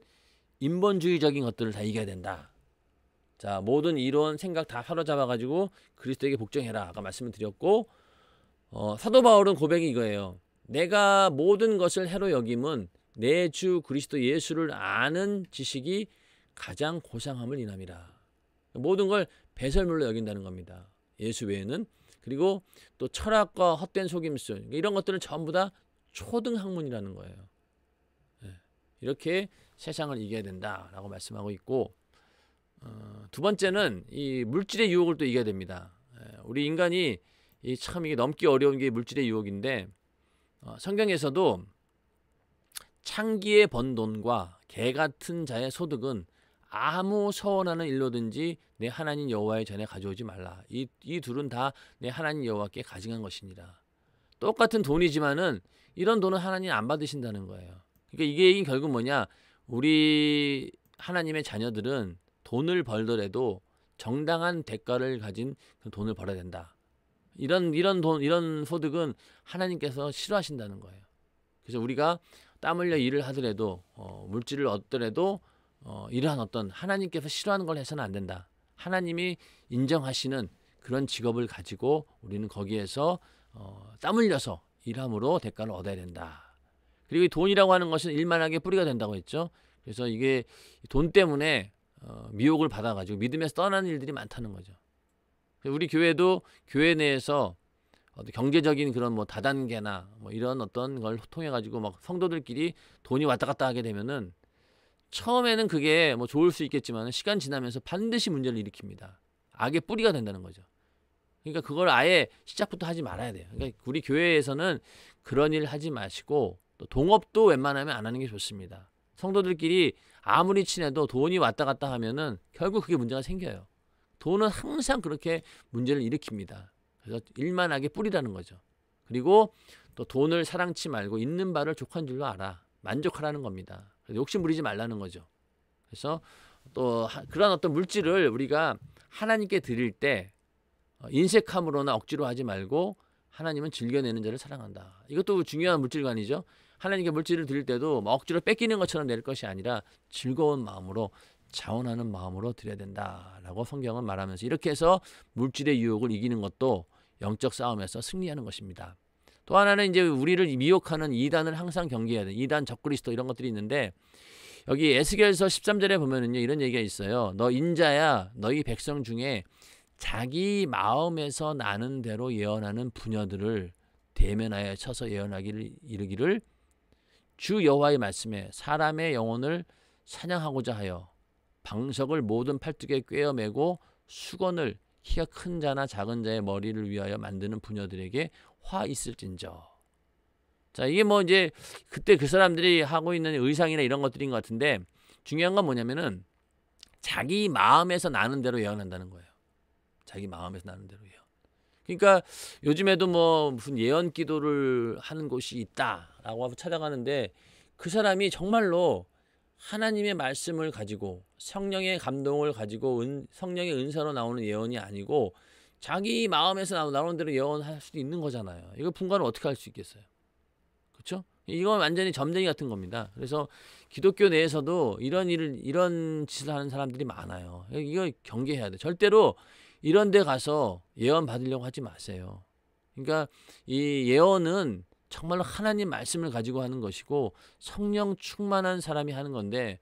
인본주의적인 것들을 다 이겨야 된다. 자, 모든 이론, 생각 다 사로잡아 가지고 그리스도에게 복종해라. 아까 말씀을 드렸고 어, 사도 바울은 고백이 이거예요. 내가 모든 것을 해로 여김은 내 주 그리스도 예수를 아는 지식이 가장 고상함을 인함이라. 모든 걸 배설물로 여긴다는 겁니다. 예수 외에는 그리고 또 철학과 헛된 속임수 그러니까 이런 것들은 전부 다 초등 학문이라는 거예요. 예. 이렇게 세상을 이겨야 된다라고 말씀하고 있고 어, 두 번째는 이 물질의 유혹을 또 이겨야 됩니다. 예. 우리 인간이 참 이게 넘기 어려운 게 물질의 유혹인데 어, 성경에서도 창기에 번 돈과 개 같은 자의 소득은 아무 서원하는 일로든지 내 하나님 여호와의 전에 가져오지 말라. 이, 이 둘은 다 내 하나님 여호와께 가증한 것이니라. 똑같은 돈이지만은 이런 돈은 하나님 안 받으신다는 거예요. 그러니까 이게 결국 뭐냐? 우리 하나님의 자녀들은 돈을 벌더라도 정당한 대가를 가진 그 돈을 벌어야 된다. 이런 이런 돈 이런 소득은 하나님께서 싫어하신다는 거예요. 그래서 우리가 땀 흘려 일을 하더라도 어, 물질을 얻더라도 어, 이러한 어떤 하나님께서 싫어하는 걸 해서는 안 된다. 하나님이 인정하시는 그런 직업을 가지고 우리는 거기에서 어, 땀 흘려서 일함으로 대가를 얻어야 된다. 그리고 돈이라고 하는 것은 일만하게 뿌리가 된다고 했죠. 그래서 이게 돈 때문에 어, 미혹을 받아가지고 믿음에서 떠나는 일들이 많다는 거죠. 우리 교회도 교회 내에서 경제적인 그런 뭐 다단계나 뭐 이런 어떤 걸 통해 가지고 막 성도들끼리 돈이 왔다 갔다 하게 되면은 처음에는 그게 뭐 좋을 수 있겠지만 시간 지나면서 반드시 문제를 일으킵니다. 악의 뿌리가 된다는 거죠. 그러니까 그걸 아예 시작부터 하지 말아야 돼요. 그러니까 우리 교회에서는 그런 일 하지 마시고 또 동업도 웬만하면 안 하는 게 좋습니다. 성도들끼리 아무리 친해도 돈이 왔다 갔다 하면은 결국 그게 문제가 생겨요. 돈은 항상 그렇게 문제를 일으킵니다. 그래서 일만하게 뿌리라는 거죠. 그리고 또 돈을 사랑치 말고 있는 바를 족한 줄로 알아. 만족하라는 겁니다. 욕심 부리지 말라는 거죠. 그래서 또 그런 어떤 물질을 우리가 하나님께 드릴 때 어, 인색함으로나 억지로 하지 말고 하나님은 즐겨내는 자를 사랑한다. 이것도 중요한 물질관이죠. 하나님께 물질을 드릴 때도 뭐 억지로 뺏기는 것처럼 낼 것이 아니라 즐거운 마음으로 자원하는 마음으로 드려야 된다라고 성경은 말하면서 이렇게 해서 물질의 유혹을 이기는 것도 영적 싸움에서 승리하는 것입니다. 또 하나는 이제 우리를 미혹하는 이단을 항상 경계해야 돼. 이단 적그리스도 이런 것들이 있는데 여기 에스겔서 13절에 보면은요. 이런 얘기가 있어요. 너 인자야 너희 백성 중에 자기 마음에서 나는 대로 예언하는 부녀들을 대면하여 쳐서 예언하기를 이르기를 주 여호와의 말씀에 사람의 영혼을 사냥하고자 하여 방석을 모든 팔뚝에 꿰어매고 수건을 키가 큰 자나 작은 자의 머리를 위하여 만드는 부녀들에게 화 있을진저. 자, 이게 뭐 이제 그때 그 사람들이 하고 있는 의상이나 이런 것들인 것 같은데 중요한 건 뭐냐면은 자기 마음에서 나는 대로 예언한다는 거예요. 자기 마음에서 나는 대로 예언. 그러니까 요즘에도 뭐 무슨 예언 기도를 하는 곳이 있다라고 하고 찾아가는데 그 사람이 정말로 하나님의 말씀을 가지고 성령의 감동을 가지고 은, 성령의 은사로 나오는 예언이 아니고 자기 마음에서 나온 대로 예언할 수도 있는 거잖아요. 이걸 분간을 어떻게 할 수 있겠어요? 그렇죠? 이건 완전히 점쟁이 같은 겁니다. 그래서 기독교 내에서도 이런 일을 이런 짓을 하는 사람들이 많아요. 이거 경계해야 돼. 절대로 이런 데 가서 예언 받으려고 하지 마세요. 그러니까 이 예언은 정말로 하나님 말씀을 가지고 하는 것이고 성령 충만한 사람이 하는 건데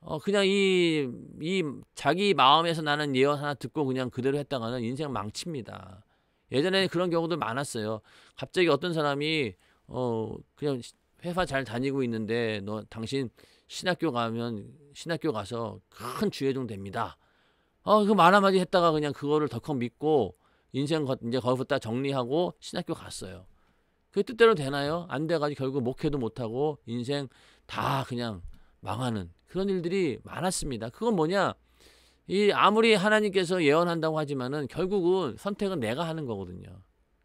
어 그냥 이 이 자기 마음에서 나는 예언 하나 듣고 그냥 그대로 했다가는 인생 망칩니다. 예전에 그런 경우도 많았어요. 갑자기 어떤 사람이 어 그냥 회사 잘 다니고 있는데 너 당신 신학교 가면 신학교 가서 큰 주의종 됩니다. 어 그 말 한마디 했다가 그냥 그거를 덜컥 믿고 인생 거, 이제 거기서 딱 정리하고 신학교 갔어요. 그 뜻대로 되나요? 안 돼가지고 결국 목회도 못하고 인생 다 그냥 망하는 그런 일들이 많았습니다. 그건 뭐냐? 이 아무리 하나님께서 예언한다고 하지만은 결국은 선택은 내가 하는 거거든요.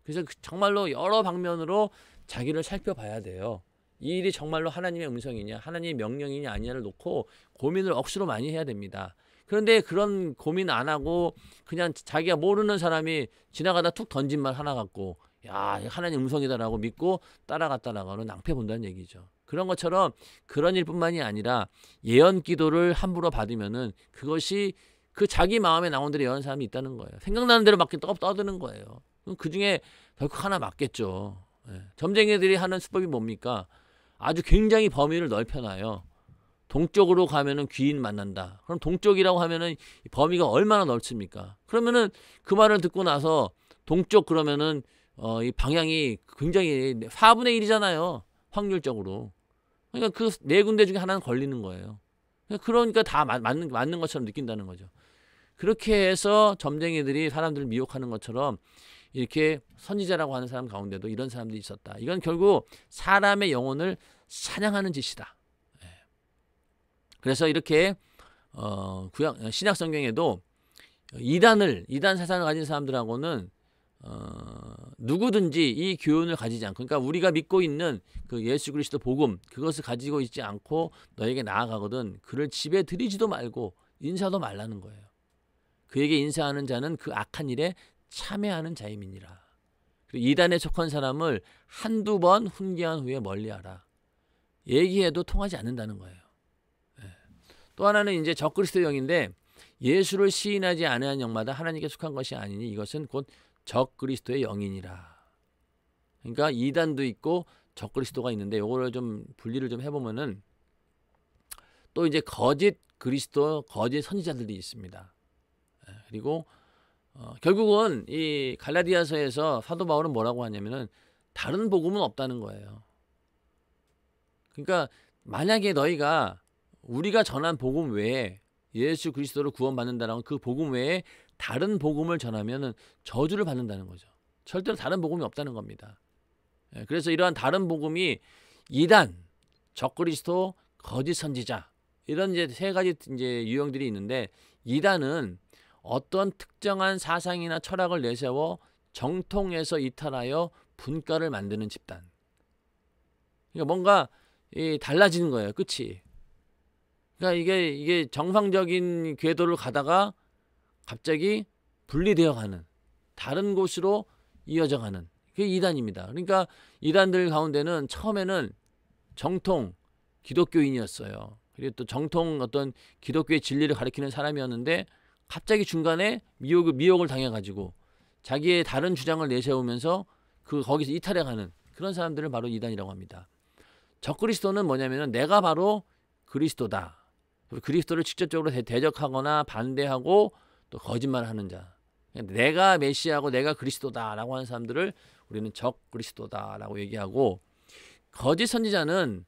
그래서 그 정말로 여러 방면으로 자기를 살펴봐야 돼요. 이 일이 정말로 하나님의 음성이냐, 하나님의 명령이냐 아니냐를 놓고 고민을 억수로 많이 해야 됩니다. 그런데 그런 고민 안 하고 그냥 자기가 모르는 사람이 지나가다 툭 던진 말 하나 갖고 야 하나님 음성이다라고 믿고 따라갔다라고는 낭패 본다는 얘기죠. 그런 것처럼 그런 일뿐만이 아니라 예언 기도를 함부로 받으면은 그것이 그 자기 마음에 나온 대로 예언 사람이 있다는 거예요. 생각나는 대로 막 떠드는 거예요. 그 중에 결국 하나 맞겠죠. 예. 점쟁이들이 하는 수법이 뭡니까? 아주 굉장히 범위를 넓혀놔요. 동쪽으로 가면은 귀인 만난다. 그럼 동쪽이라고 하면은 범위가 얼마나 넓습니까? 그러면은 그 말을 듣고 나서 동쪽 그러면은 어, 이 방향이 굉장히 4분의 1이잖아요. 확률적으로. 그러니까 그 네 군데 중에 하나는 걸리는 거예요. 그러니까, 그러니까 다 맞는, 맞는 것처럼 느낀다는 거죠. 그렇게 해서 점쟁이들이 사람들을 미혹하는 것처럼 이렇게 선지자라고 하는 사람 가운데도 이런 사람들이 있었다. 이건 결국 사람의 영혼을 사냥하는 짓이다. 예. 그래서 이렇게 어, 구약 신약 성경에도 이단을 이단 사상을 가진 사람들하고는 어, 누구든지 이 교훈을 가지지 않고 그러니까 우리가 믿고 있는 그 예수 그리스도 복음 그것을 가지고 있지 않고 너에게 나아가거든 그를 집에 들이지도 말고 인사도 말라는 거예요. 그에게 인사하는 자는 그 악한 일에 참여하는 자임이니라. 이단에 속한 사람을 한두 번 훈계한 후에 멀리하라. 얘기해도 통하지 않는다는 거예요. 예. 또 하나는 이제 적그리스도 영인데 예수를 시인하지 않은 영마다 하나님께 속한 것이 아니니 이것은 곧적 그리스도의 영인이라. 그러니까 이단도 있고 적 그리스도가 있는데 요거를 좀 분리를 좀 해보면은 또 이제 거짓 그리스도 거짓 선지자들이 있습니다. 예, 그리고 어, 결국은 이 갈라디아서에서 사도 바울은 뭐라고 하냐면은 다른 복음은 없다는 거예요. 그러니까 만약에 너희가 우리가 전한 복음 외에 예수 그리스도를 구원받는다라는 그 복음 외에 다른 복음을 전하면은 저주를 받는다는 거죠. 절대로 다른 복음이 없다는 겁니다. 예, 그래서 이러한 다른 복음이 이단, 적그리스도, 거짓 선지자 이런 이제 세 가지 이제 유형들이 있는데 이단은 어떤 특정한 사상이나 철학을 내세워 정통에서 이탈하여 분가를 만드는 집단. 그러니까 뭔가 이 달라지는 거예요. 끝이. 그러니까 이게 이게 정상적인 궤도를 가다가 갑자기 분리되어 가는 다른 곳으로 이어져 가는 그게 이단입니다. 그러니까 이단들 가운데는 처음에는 정통 기독교인이었어요. 그리고 또 정통 어떤 기독교의 진리를 가리키는 사람이었는데 갑자기 중간에 미혹을, 미혹을 당해가지고 자기의 다른 주장을 내세우면서 그 거기서 이탈해 가는 그런 사람들을 바로 이단이라고 합니다. 적그리스도는 뭐냐면은 내가 바로 그리스도다. 그리스도를 직접적으로 대적하거나 반대하고 또 거짓말하는 자, 그러니까 내가 메시아고 내가 그리스도다라고 하는 사람들을 우리는 적 그리스도다라고 얘기하고 거짓 선지자는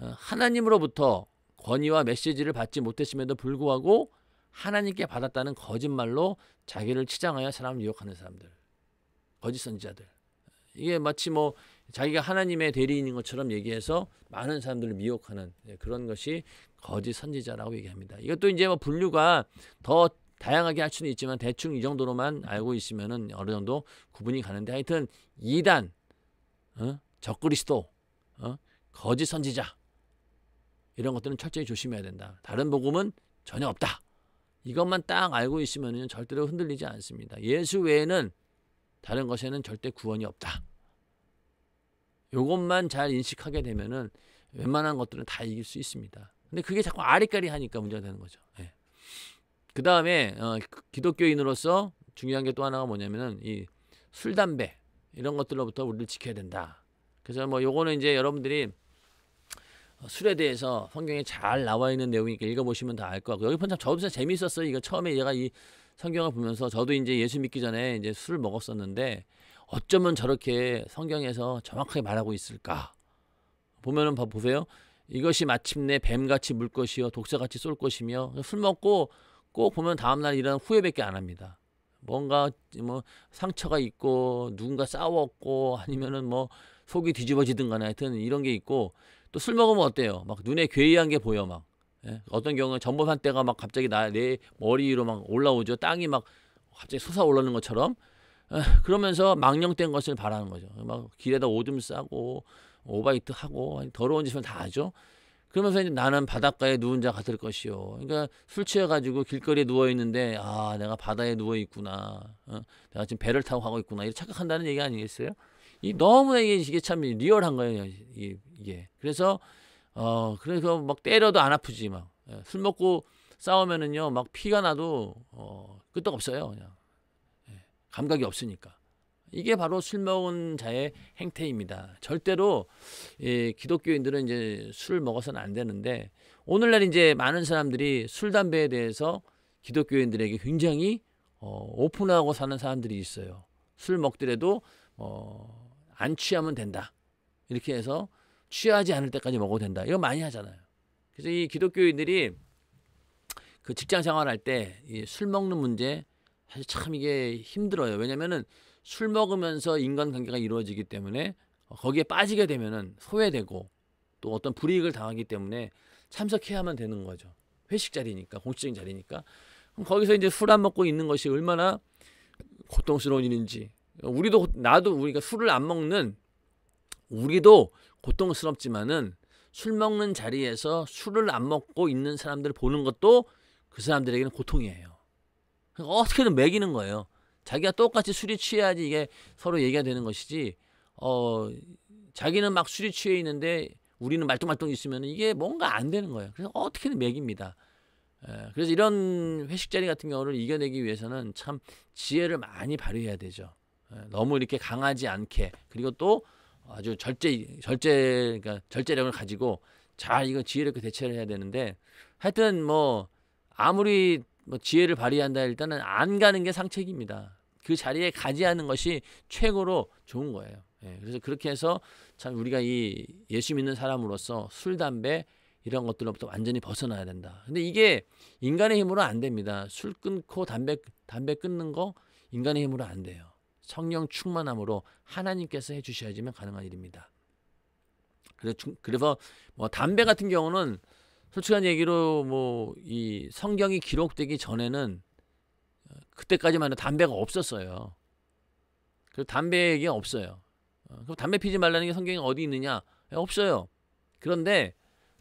어, 하나님으로부터 권위와 메시지를 받지 못했음에도 불구하고 하나님께 받았다는 거짓말로 자기를 치장하여 사람을 유혹하는 사람들 거짓 선지자들 이게 마치 뭐 자기가 하나님의 대리인인 것처럼 얘기해서 많은 사람들을 미혹하는 예, 그런 것이 거짓 선지자라고 얘기합니다. 이것도 이제 뭐 분류가 더 다양하게 할 수는 있지만 대충 이 정도로만 알고 있으면 어느 정도 구분이 가는데 하여튼 이단 어? 적그리스도 어? 거짓 선지자 이런 것들은 철저히 조심해야 된다. 다른 복음은 전혀 없다. 이것만 딱 알고 있으면 절대로 흔들리지 않습니다. 예수 외에는 다른 것에는 절대 구원이 없다. 요것만 잘 인식하게 되면 웬만한 것들은 다 이길 수 있습니다. 근데 그게 자꾸 아리까리 하니까 문제가 되는 거죠. 예. 어, 그 다음에 어, 기독교인으로서 중요한 게 또 하나가 뭐냐면은 이 술 담배 이런 것들로부터 우리를 지켜야 된다. 그래서 뭐 요거는 이제 여러분들이 술에 대해서 성경에 잘 나와 있는 내용이니까 읽어보시면 다 알 것 같고 여기 편참 저도 진짜 재미있었어요. 이거 처음에 얘가 이 성경을 보면서 저도 이제 예수 믿기 전에 이제 술을 먹었었는데 어쩌면 저렇게 성경에서 정확하게 말하고 있을까? 보면은 봐 보세요. 이것이 마침내 뱀같이 물 것이요 독사같이 쏠 것이며 술 먹고 꼭 보면 다음날 일은 후회밖에 안 합니다. 뭔가 뭐 상처가 있고 누군가 싸웠고 아니면은 뭐 속이 뒤집어지든 간에 하여튼 이런 게 있고 또 술 먹으면 어때요? 막 눈에 괴이한 게 보여 막. 예? 어떤 경우는 전보산때가막 갑자기 나 내 머리 위로 막 올라오죠. 땅이 막 갑자기 솟아올라오는 것처럼 예, 그러면서 망령된 것을 바라는 거죠. 막 길에다 오줌 싸고 오바이트 하고 더러운 짓을 다 하죠. 그러면서 이제 나는 바닷가에 누운 자 같을 것이요. 그러니까 술 취해가지고 길거리에 누워 있는데 아 내가 바다에 누워 있구나. 어? 내가 지금 배를 타고 가고 있구나. 이렇게 착각한다는 얘기 아니겠어요? 이 너무나 이게, 이게 참 리얼한 거예요. 이게 그래서 어 그래서 막 때려도 안 아프지 막술 예, 먹고 싸우면은요 막 피가 나도 어 끄떡 없어요 그냥 예, 감각이 없으니까. 이게 바로 술 먹은 자의 행태입니다. 절대로 예, 기독교인들은 이제 술을 먹어서는 안 되는데 오늘날 이제 많은 사람들이 술 담배에 대해서 기독교인들에게 굉장히 어, 오픈하고 사는 사람들이 있어요. 술 먹더라도 어, 안 취하면 된다. 이렇게 해서 취하지 않을 때까지 먹어도 된다. 이거 많이 하잖아요. 그래서 이 기독교인들이 그 직장 생활할 때 술 먹는 문제 사실 참 이게 힘들어요. 왜냐면은 술 먹으면서 인간관계가 이루어지기 때문에 어, 거기에 빠지게 되면은 소외되고 또 어떤 불이익을 당하기 때문에 참석해야만 되는 거죠. 회식 자리니까 공식적인 자리니까 그럼 거기서 이제 술 안 먹고 있는 것이 얼마나 고통스러운 일인지 우리도 나도 우리가 술을 안 먹는 우리도 고통스럽지만은 술 먹는 자리에서 술을 안 먹고 있는 사람들을 보는 것도 그 사람들에게는 고통이에요. 그러니까 어떻게든 매기는 거예요. 자기가 똑같이 술이 취해야지 이게 서로 얘기가 되는 것이지 어 자기는 막 술이 취해 있는데 우리는 말똥말똥 있으면 이게 뭔가 안 되는 거예요. 그래서 어떻게든 맥입니다. 에, 예, 그래서 이런 회식 자리 같은 경우를 이겨내기 위해서는 참 지혜를 많이 발휘해야 되죠. 에, 예, 너무 이렇게 강하지 않게 그리고 또 아주 절제 절제 그러니까 절제력을 가지고 잘 이거 지혜롭게 대처를 해야 되는데 하여튼 뭐 아무리 뭐 지혜를 발휘한다 일단은 안 가는 게 상책입니다. 그 자리에 가지않는 것이 최고로 좋은 거예요. 예, 그래서 그렇게 해서 참 우리가 이 예수 믿는 사람으로서 술, 담배 이런 것들로부터 완전히 벗어나야 된다. 근데 이게 인간의 힘으로 안 됩니다. 술 끊고 담배 담배 끊는 거 인간의 힘으로 안 돼요. 성령 충만함으로 하나님께서 해 주셔야지만 가능한 일입니다. 그래서 뭐 담배 같은 경우는 솔직한 얘기로 뭐 이 성경이 기록되기 전에는 그때까지만 해도 담배가 없었어요. 그 담배 얘기 없어요. 어, 그럼 담배 피지 말라는 게 성경에 어디 있느냐? 예, 없어요. 그런데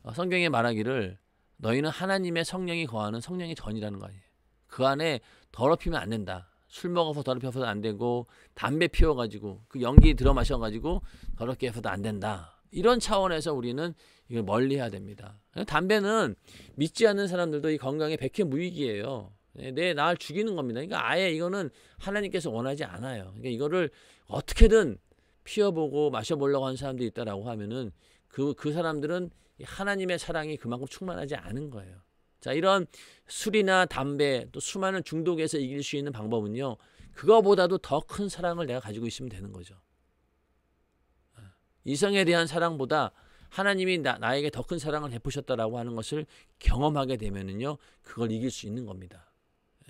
어, 성경에 말하기를 너희는 하나님의 성령이 거하는 성령의 전이라는 거 아니에요. 그 안에 더럽히면 안 된다. 술 먹어서 더럽혀서도 안 되고 담배 피워가지고 그 연기 들어 마셔가지고 더럽게 해서도 안 된다. 이런 차원에서 우리는 이걸 멀리해야 됩니다. 담배는 믿지 않는 사람들도 이 건강에 백해 무익이에요. 예, 내 나를 죽이는 겁니다. 그러니까 아예 이거는 하나님께서 원하지 않아요. 그러니까 이거를 어떻게든 피워보고 마셔보려고 하는 사람들이 있다라고 하면은 그, 그 사람들은 하나님의 사랑이 그만큼 충만하지 않은 거예요. 자, 이런 술이나 담배, 또 수많은 중독에서 이길 수 있는 방법은요, 그거보다도 더 큰 사랑을 내가 가지고 있으면 되는 거죠. 예. 이성에 대한 사랑보다 하나님이 나, 에게 더 큰 사랑을 베푸셨다라고 하는 것을 경험하게 되면은요, 그걸 이길 수 있는 겁니다.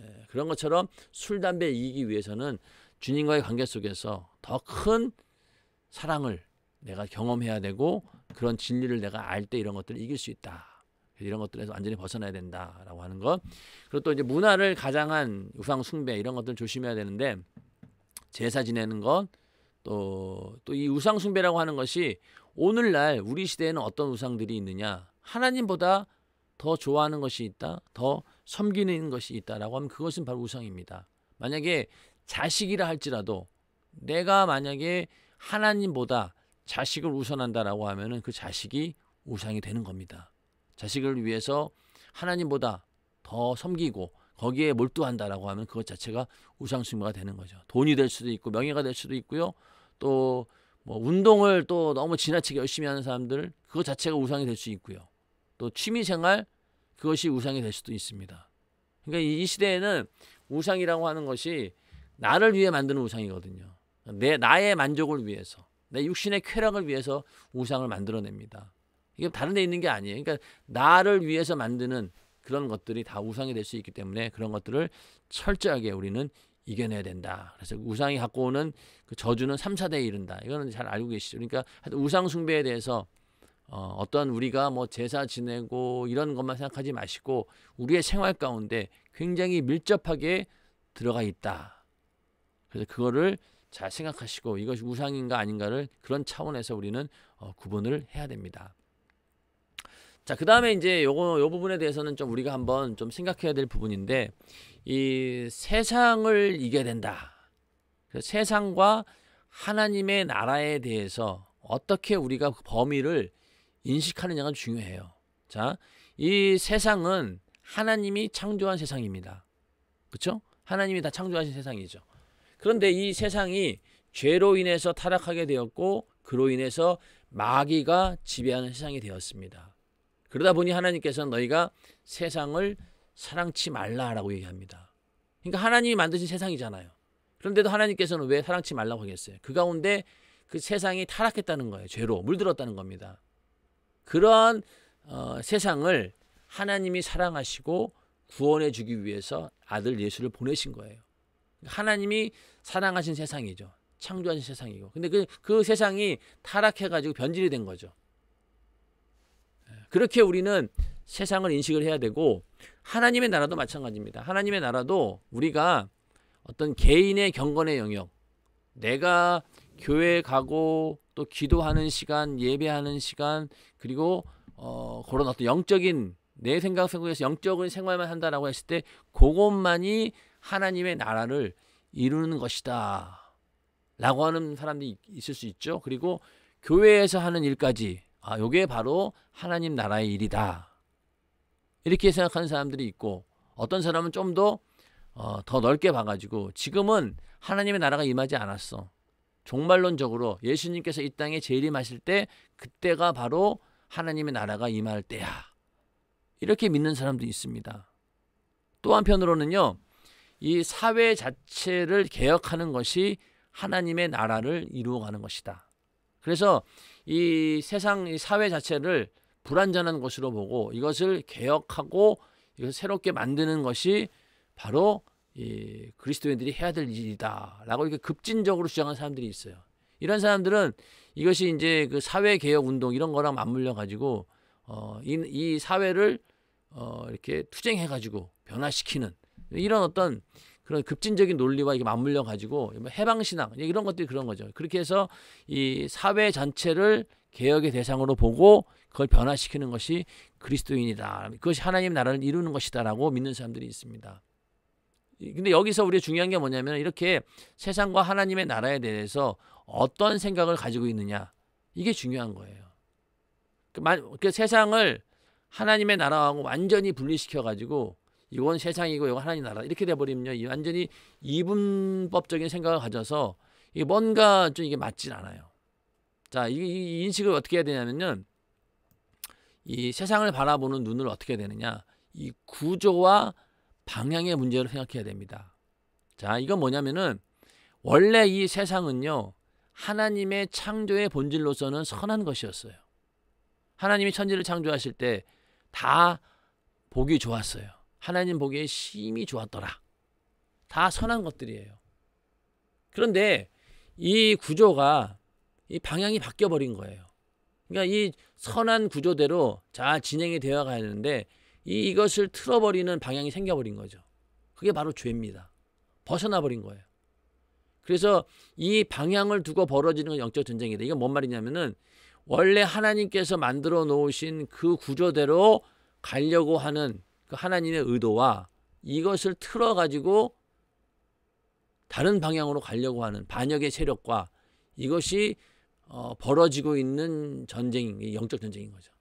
예, 그런 것처럼 술, 담배 이기기 위해서는 주님과의 관계 속에서 더 큰 사랑을 내가 경험해야 되고 그런 진리를 내가 알 때 이런 것들을 이길 수 있다. 이런 것들에서 완전히 벗어나야 된다라고 하는 것. 그리고 또 이제 문화를 가장한 우상 숭배 이런 것들 조심해야 되는데 제사 지내는 것또또 이 우상 숭배라고 하는 것이 오늘날 우리 시대에는 어떤 우상들이 있느냐? 하나님보다 더 좋아하는 것이 있다. 더 섬기는 것이 있다라고 하면 그것은 바로 우상입니다. 만약에 자식이라 할지라도 내가 만약에 하나님보다 자식을 우선한다라고 하면은 그 자식이 우상이 되는 겁니다. 자식을 위해서 하나님보다 더 섬기고 거기에 몰두한다라고 하면 그것 자체가 우상 숭배가 되는 거죠. 돈이 될 수도 있고 명예가 될 수도 있고요. 또 뭐 운동을 또 너무 지나치게 열심히 하는 사람들 그것 자체가 우상이 될 수 있고요. 또 취미 생활 그것이 우상이 될 수도 있습니다. 그러니까 이 시대에는 우상이라고 하는 것이 나를 위해 만드는 우상이거든요. 내 나의 만족을 위해서, 내 육신의 쾌락을 위해서 우상을 만들어냅니다. 이게 다른 데 있는 게 아니에요. 그러니까 나를 위해서 만드는 그런 것들이 다 우상이 될 수 있기 때문에 그런 것들을 철저하게 우리는 이겨내야 된다. 그래서 우상이 갖고 오는 그 저주는 삼사대에 이른다. 이거는 잘 알고 계시죠. 그러니까 우상 숭배에 대해서 어, 어떤 우리가 뭐 제사 지내고 이런 것만 생각하지 마시고 우리의 생활 가운데 굉장히 밀접하게 들어가 있다. 그래서 그거를 잘 생각하시고 이것이 우상인가 아닌가를 그런 차원에서 우리는 어, 구분을 해야 됩니다. 자, 그 다음에 이제 요거, 요 부분에 대해서는 좀 우리가 한번 좀 생각해야 될 부분인데, 이 세상을 이겨야 된다. 그래서 세상과 하나님의 나라에 대해서 어떻게 우리가 범위를 인식하는 양은 중요해요. 자, 이 세상은 하나님이 창조한 세상입니다. 그쵸 하나님이 다 창조하신 세상이죠. 그런데 이 세상이 죄로 인해서 타락하게 되었고 그로 인해서 마귀가 지배하는 세상이 되었습니다. 그러다 보니 하나님께서는 너희가 세상을 사랑치 말라라고 얘기합니다. 그러니까 하나님이 만드신 세상이잖아요. 그런데도 하나님께서는 왜 사랑치 말라고 하겠어요? 그 가운데 그 세상이 타락했다는 거예요. 죄로 물들었다는 겁니다. 그러한 어, 세상을 하나님이 사랑하시고 구원해 주기 위해서 아들 예수를 보내신 거예요. 하나님이 사랑하신 세상이죠. 창조하신 세상이고. 근데 그, 그 세상이 타락해가지고 변질이 된 거죠. 예, 그렇게 우리는 세상을 인식을 해야 되고, 하나님의 나라도 마찬가지입니다. 하나님의 나라도 우리가 어떤 개인의 경건의 영역, 내가 교회 가고, 또 기도하는 시간, 예배하는 시간, 그리고 어, 그런 어떤 영적인 내 생각 속에서 영적인 생활만 한다라고 했을 때 그것만이 하나님의 나라를 이루는 것이다. 라고 하는 사람들이 있을 수 있죠. 그리고 교회에서 하는 일까지 아, 요게 바로 하나님 나라의 일이다. 이렇게 생각하는 사람들이 있고 어떤 사람은 좀 더더 어, 넓게 봐가지고 지금은 하나님의 나라가 임하지 않았어. 종말론적으로 예수님께서 이 땅에 재림하실 때 그때가 바로 하나님의 나라가 임할 때야. 이렇게 믿는 사람도 있습니다. 또 한편으로는요. 이 사회 자체를 개혁하는 것이 하나님의 나라를 이루어가는 것이다. 그래서 이 세상 이 사회 자체를 불완전한 것으로 보고 이것을 개혁하고 이것을 새롭게 만드는 것이 바로 이 그리스도인들이 해야 될 일이다라고 이렇게 급진적으로 주장하 사람들이 있어요. 이런 사람들은 이것이 이제 그 사회 개혁 운동 이런 거랑 맞물려 가지고 어이 이 사회를 어 이렇게 투쟁해 가지고 변화시키는 이런 어떤 그런 급진적인 논리와 이게 맞물려 가지고 뭐 해방 신앙 이런 것들이 그런 거죠. 그렇게 해서 이 사회 전체를 개혁의 대상으로 보고 그걸 변화시키는 것이 그리스도인이다. 그것이 하나님 나라를 이루는 것이다라고 믿는 사람들이 있습니다. 근데 여기서 우리 중요한 게 뭐냐면 이렇게 세상과 하나님의 나라에 대해서 어떤 생각을 가지고 있느냐 이게 중요한 거예요. 그, 만, 그 세상을 하나님의 나라하고 완전히 분리시켜 가지고 이건 세상이고 이건 하나님 나라 이렇게 돼버리면요 완전히 이분법적인 생각을 가져서 이게 뭔가 좀 이게 맞진 않아요. 자, 이, 이 인식을 어떻게 해야 되냐면요. 이 세상을 바라보는 눈을 어떻게 해야 되느냐. 이 구조와 방향의 문제를 생각해야 됩니다. 자, 이건 뭐냐면은 원래 이 세상은요. 하나님의 창조의 본질로서는 선한 것이었어요. 하나님이 천지를 창조하실 때 다 보기 좋았어요. 하나님 보기에 심히 좋았더라. 다 선한 것들이에요. 그런데 이 구조가 이 방향이 바뀌어 버린 거예요. 그러니까 이 선한 구조대로 잘 진행이 되어 가는데 야되 이, 것을 틀어버리는 방향이 생겨버린 거죠. 그게 바로 죄입니다. 벗어나버린 거예요. 그래서 이 방향을 두고 벌어지는 건 영적 전쟁이다. 이건 뭔 말이냐면은 원래 하나님께서 만들어 놓으신 그 구조대로 가려고 하는 그 하나님의 의도와 이것을 틀어 가지고 다른 방향으로 가려고 하는 반역의 세력과 이것이 어, 벌어지고 있는 전쟁인 영적 전쟁인 거죠.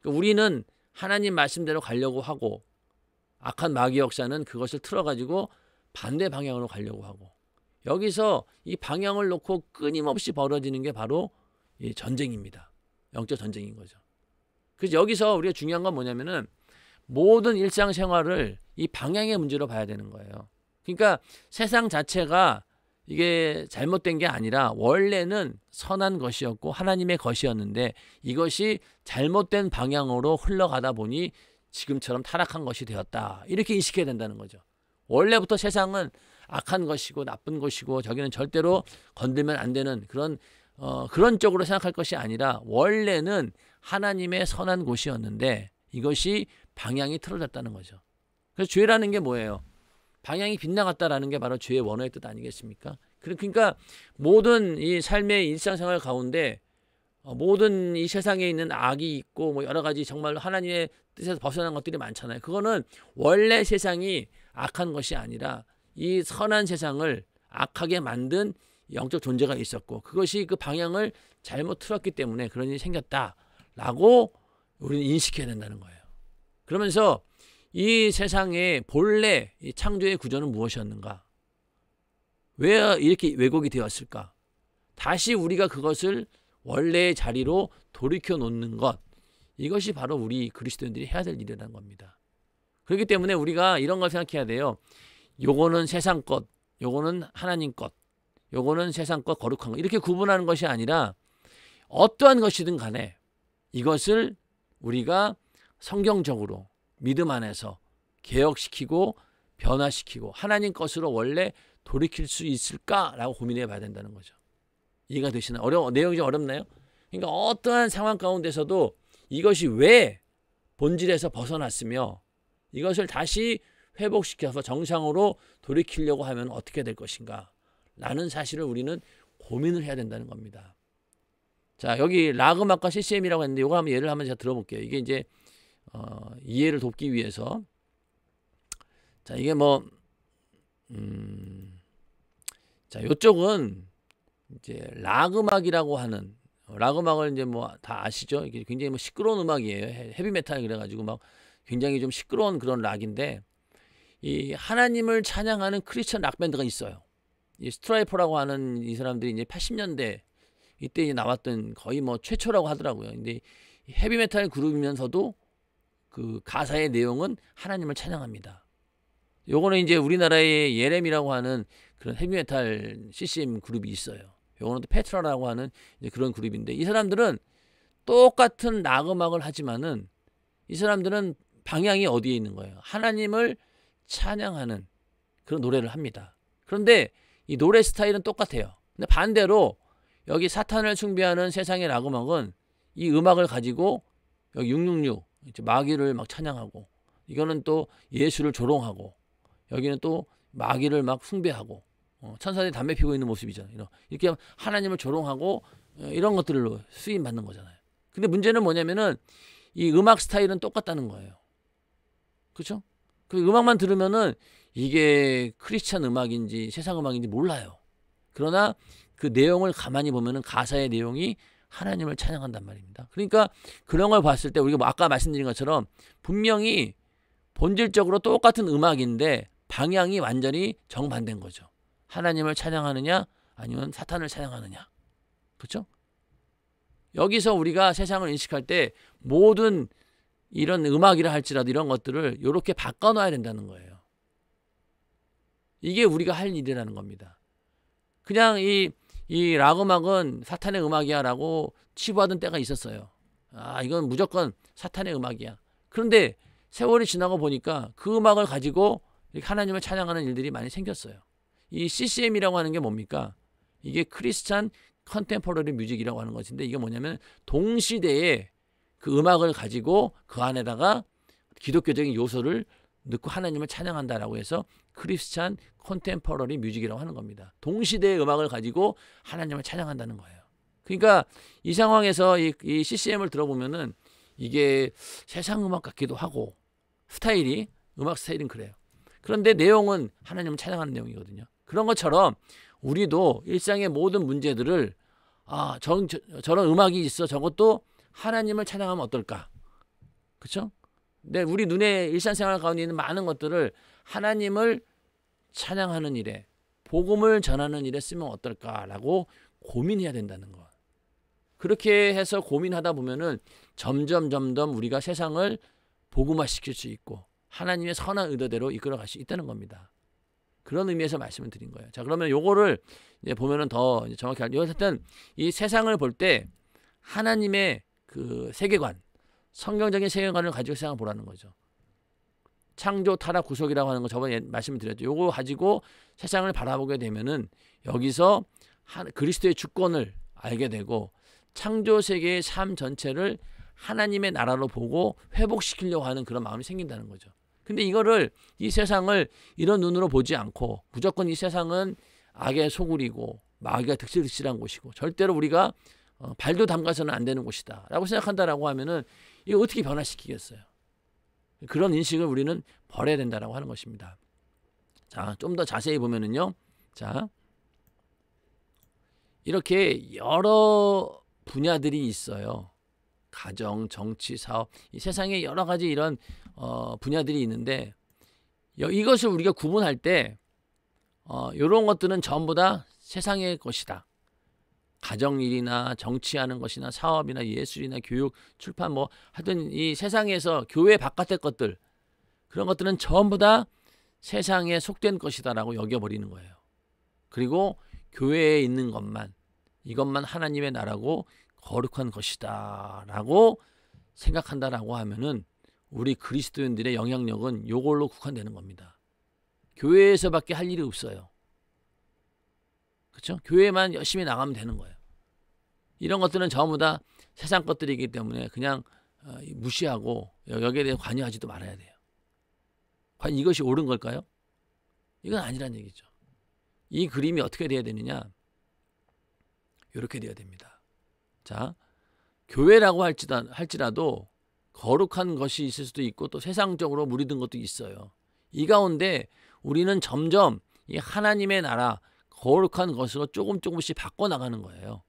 그러니까 우리는 하나님 말씀대로 가려고 하고 악한 마귀 역사는 그것을 틀어가지고 반대 방향으로 가려고 하고 여기서 이 방향을 놓고 끊임없이 벌어지는 게 바로 이 전쟁입니다. 영적 전쟁인 거죠. 그래서 여기서 우리가 중요한 건 뭐냐면은 모든 일상생활을 이 방향의 문제로 봐야 되는 거예요. 그러니까 세상 자체가 이게 잘못된 게 아니라 원래는 선한 것이었고 하나님의 것이었는데 이것이 잘못된 방향으로 흘러가다 보니 지금처럼 타락한 것이 되었다. 이렇게 인식해야 된다는 거죠. 원래부터 세상은 악한 것이고 나쁜 것이고 저기는 절대로 건들면 안 되는 그런 어, 그런 쪽으로 생각할 것이 아니라 원래는 하나님의 선한 곳이었는데 이것이 방향이 틀어졌다는 거죠. 그래서 죄라는 게 뭐예요? 방향이 빗나갔다라는 게 바로 죄의 원어의 뜻 아니겠습니까? 그러니까 모든 이 삶의 일상생활 가운데 어, 모든 이 세상에 있는 악이 있고 뭐 여러 가지 정말 하나님의 뜻에서 벗어난 것들이 많잖아요. 그거는 원래 세상이 악한 것이 아니라 이 선한 세상을 악하게 만든 영적 존재가 있었고 그것이 그 방향을 잘못 틀었기 때문에 그런 일이 생겼다라고 우리는 인식해야 된다는 거예요. 그러면서 이 세상의 본래 이 창조의 구조는 무엇이었는가? 왜 이렇게 왜곡이 되었을까? 다시 우리가 그것을 원래의 자리로 돌이켜 놓는 것. 이것이 바로 우리 그리스도인들이 해야 될 일이라는 겁니다. 그렇기 때문에 우리가 이런 걸 생각해야 돼요. 요거는 세상 것, 요거는 하나님 것, 요거는 세상 것, 거룩한 것. 이렇게 구분하는 것이 아니라 어떠한 것이든 간에 이것을 우리가 성경적으로 믿음 안에서 개혁시키고 변화시키고 하나님 것으로 원래 돌이킬 수 있을까라고 고민해 봐야 된다는 거죠. 이해가 되시나요? 어려 내용이 좀 어렵나요? 그러니까 어떠한 상황 가운데서도 이것이 왜 본질에서 벗어났으며 이것을 다시 회복시켜서 정상으로 돌이키려고 하면 어떻게 될 것인가? 라는 사실을 우리는 고민을 해야 된다는 겁니다. 자, 여기 라그마카 CCM이라고 했는데 이거 한번 예를 한번 제가 들어볼게요. 이게 이제 어, 이해를 돕기 위해서 자 이게 뭐 음, 자 요쪽은 이제 락 음악이라고 하는 어, 락 음악을 이제 뭐 다 아시죠? 이게 굉장히 뭐 시끄러운 음악이에요. 헤비 메탈 그래가지고 막 굉장히 좀 시끄러운 그런 락인데 이 하나님을 찬양하는 크리스천 락 밴드가 있어요. 이 스트라이퍼라고 하는 이 사람들이 이제 80년대 이때 나왔던 거의 뭐 최초라고 하더라고요. 근데 헤비 메탈 그룹이면서도 그 가사의 내용은 하나님을 찬양합니다. 요거는 이제 우리나라의 예렘이라고 하는 그런 헤비메탈 CCM 그룹이 있어요. 요거는 또 페트라라고 하는 그런 그룹인데 이 사람들은 똑같은 낙음악을 하지만은 이 사람들은 방향이 어디에 있는 거예요? 하나님을 찬양하는 그런 노래를 합니다. 그런데 이 노래 스타일은 똑같아요. 근데 반대로 여기 사탄을 숭배하는 세상의 낙음악은 이 음악을 가지고 여기 666 이제 마귀를 막 찬양하고 이거는 또 예수를 조롱하고 여기는 또 마귀를 막 숭배하고 어, 천사들이 담배 피고 있는 모습이잖아요. 이렇게 하나님을 조롱하고 어, 이런 것들로 수임 받는 거잖아요. 근데 문제는 뭐냐면은 이 음악 스타일은 똑같다는 거예요. 그렇죠? 그 음악만 들으면은 이게 크리스찬 음악인지 세상 음악인지 몰라요. 그러나 그 내용을 가만히 보면은 가사의 내용이 하나님을 찬양한단 말입니다. 그러니까 그런 걸 봤을 때 우리가 뭐 아까 말씀드린 것처럼 분명히 본질적으로 똑같은 음악인데 방향이 완전히 정반대인 거죠. 하나님을 찬양하느냐 아니면 사탄을 찬양하느냐. 그렇죠? 여기서 우리가 세상을 인식할 때 모든 이런 음악이라 할지라도 이런 것들을 이렇게 바꿔놔야 된다는 거예요. 이게 우리가 할 일이라는 겁니다. 그냥 이 이락 음악은 사탄의 음악이야라고 치부하던 때가 있었어요. 아 이건 무조건 사탄의 음악이야. 그런데 세월이 지나고 보니까 그 음악을 가지고 하나님을 찬양하는 일들이 많이 생겼어요. 이 CCM이라고 하는 게 뭡니까? 이게 크리스찬 컨템포러리 뮤직이라고 하는 것인데 이게 뭐냐면 동시대의 그 음악을 가지고 그 안에다가 기독교적인 요소를 넣고 하나님을 찬양한다라고 해서 크리스찬 컨템퍼러리 뮤직이라고 하는 겁니다. 동시대의 음악을 가지고 하나님을 찬양한다는 거예요. 그러니까 이 상황에서 이, 이 CCM을 들어보면은 이게 세상 음악 같기도 하고 스타일이 음악 스타일은 그래요. 그런데 내용은 하나님을 찬양하는 내용이거든요. 그런 것처럼 우리도 일상의 모든 문제들을 아 저런, 저런 음악이 있어 저것도 하나님을 찬양하면 어떨까? 그쵸죠 네, 우리 눈에 일상생활 가운데 있는 많은 것들을 하나님을 찬양하는 일에 복음을 전하는 일에 쓰면 어떨까라고 고민해야 된다는 것. 그렇게 해서 고민하다 보면은 점점 점점 우리가 세상을 복음화시킬 수 있고 하나님의 선한 의도대로 이끌어갈 수 있다는 겁니다. 그런 의미에서 말씀을 드린 거예요. 자, 그러면 요거를 이제 보면은 더 정확히 알죠. 어쨌든 이 세상을 볼 때 하나님의 그 세계관, 성경적인 세계관을 가지고 세상을 보라는 거죠. 창조 타락 구속이라고 하는 거 저번에 예, 말씀을 드렸죠. 요거 가지고 세상을 바라보게 되면은 여기서 그리스도의 주권을 알게 되고 창조 세계의 삶 전체를 하나님의 나라로 보고 회복시키려고 하는 그런 마음이 생긴다는 거죠. 근데 이거를 이 세상을 이런 눈으로 보지 않고 무조건 이 세상은 악의 소굴이고 마귀가 득실득실한 곳이고 절대로 우리가 어, 발도 담가서는 안 되는 곳이다라고 생각한다라고 하면은 이거 어떻게 변화시키겠어요? 그런 인식을 우리는 버려야 된다라고 하는 것입니다. 자, 좀 더 자세히 보면은요. 자. 이렇게 여러 분야들이 있어요. 가정, 정치, 사업, 세상에 여러 가지 이런 어, 분야들이 있는데 이것을 우리가 구분할 때 어, 이런 것들은 전부 다 세상의 것이다. 가정일이나 정치하는 것이나 사업이나 예술이나 교육, 출판 뭐 하여튼 이 세상에서 교회 바깥의 것들 그런 것들은 전부 다 세상에 속된 것이다라고 여겨버리는 거예요. 그리고 교회에 있는 것만 이것만 하나님의 나라고 거룩한 것이다라고 생각한다라고 하면은 우리 그리스도인들의 영향력은 요걸로 국한되는 겁니다. 교회에서밖에 할 일이 없어요. 그렇죠? 교회만 열심히 나가면 되는 거예요. 이런 것들은 전부 다 세상 것들이기 때문에 그냥 어, 무시하고 여기에 대해 관여하지도 말아야 돼요. 과연 이것이 옳은 걸까요? 이건 아니란 얘기죠. 이 그림이 어떻게 돼야 되느냐? 이렇게 돼야 됩니다. 자, 교회라고 할지라도 거룩한 것이 있을 수도 있고 또 세상적으로 무리든 것도 있어요. 이 가운데 우리는 점점 이 하나님의 나라, 거룩한 것으로 조금 조금씩 바꿔 나가는 거예요.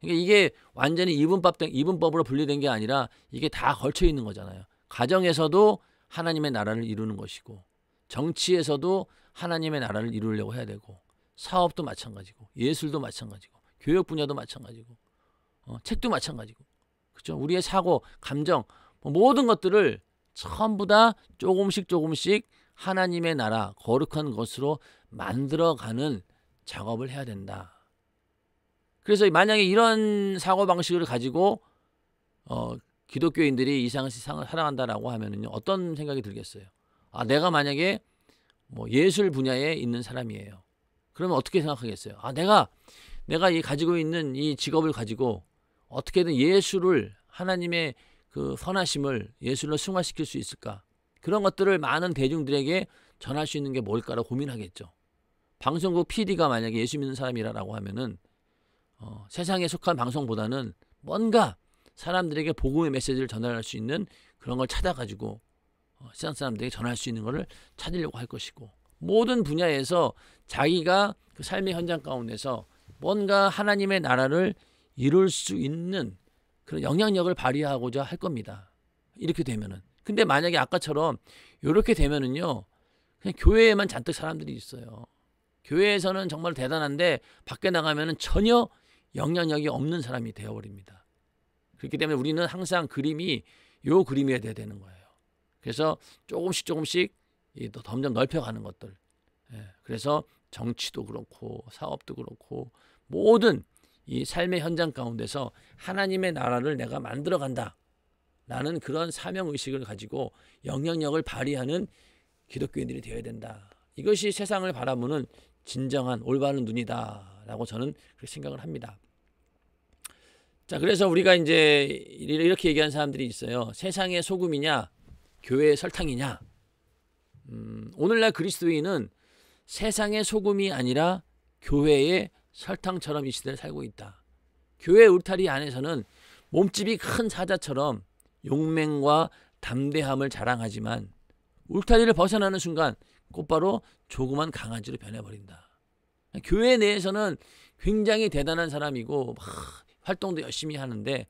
그러니까 이게 완전히 이분법 이분법으로 분리된 게 아니라 이게 다 걸쳐 있는 거잖아요. 가정에서도 하나님의 나라를 이루는 것이고 정치에서도 하나님의 나라를 이루려고 해야 되고 사업도 마찬가지고 예술도 마찬가지고 교육 분야도 마찬가지고 어, 책도 마찬가지고 그죠 우리의 사고 감정 뭐 모든 것들을 전부 다 조금씩 조금씩 하나님의 나라 거룩한 것으로 만들어가는 작업을 해야 된다. 그래서 만약에 이런 사고 방식을 가지고 어, 기독교인들이 이상한 세상을 사랑한다라고 하면은요 어떤 생각이 들겠어요? 아 내가 만약에 뭐 예술 분야에 있는 사람이에요. 그러면 어떻게 생각하겠어요? 아 내가 내가 이 가지고 있는 이 직업을 가지고 어떻게든 예술을 하나님의 그 선하심을 예술로 승화시킬 수 있을까? 그런 것들을 많은 대중들에게 전할 수 있는 게 뭘까라고 고민하겠죠. 방송국 PD가 만약에 예수 믿는 사람이라고 하면은 어, 세상에 속한 방송보다는 뭔가 사람들에게 복음의 메시지를 전달할 수 있는 그런 걸 찾아가지고 어, 세상 사람들에게 전할 수 있는 것을 찾으려고 할 것이고 모든 분야에서 자기가 그 삶의 현장 가운데서 뭔가 하나님의 나라를 이룰 수 있는 그런 영향력을 발휘하고자 할 겁니다. 이렇게 되면은 근데 만약에 아까처럼 이렇게 되면은요 그냥 교회에만 잔뜩 사람들이 있어요. 교회에서는 정말 대단한데 밖에 나가면 전혀 영향력이 없는 사람이 되어버립니다. 그렇기 때문에 우리는 항상 그림이 요 그림이어야 되는 거예요. 그래서 조금씩 조금씩 또 점점 넓혀가는 것들. 예, 그래서 정치도 그렇고 사업도 그렇고 모든 이 삶의 현장 가운데서 하나님의 나라를 내가 만들어 간다. 라는 그런 사명 의식을 가지고 영향력을 발휘하는 기독교인들이 되어야 된다. 이것이 세상을 바라보는 진정한 올바른 눈이다라고 저는 그렇게 생각을 합니다. 자, 그래서 우리가 이제 이렇게 얘기한 사람들이 있어요. 세상의 소금이냐, 교회의 설탕이냐. 음, 오늘날 그리스도인은 세상의 소금이 아니라 교회의 설탕처럼 이 시대를 살고 있다. 교회 울타리 안에서는 몸집이 큰 사자처럼 용맹과 담대함을 자랑하지만 울타리를 벗어나는 순간 곧바로 조그만 강아지로 변해버린다. 교회 내에서는 굉장히 대단한 사람이고 막 활동도 열심히 하는데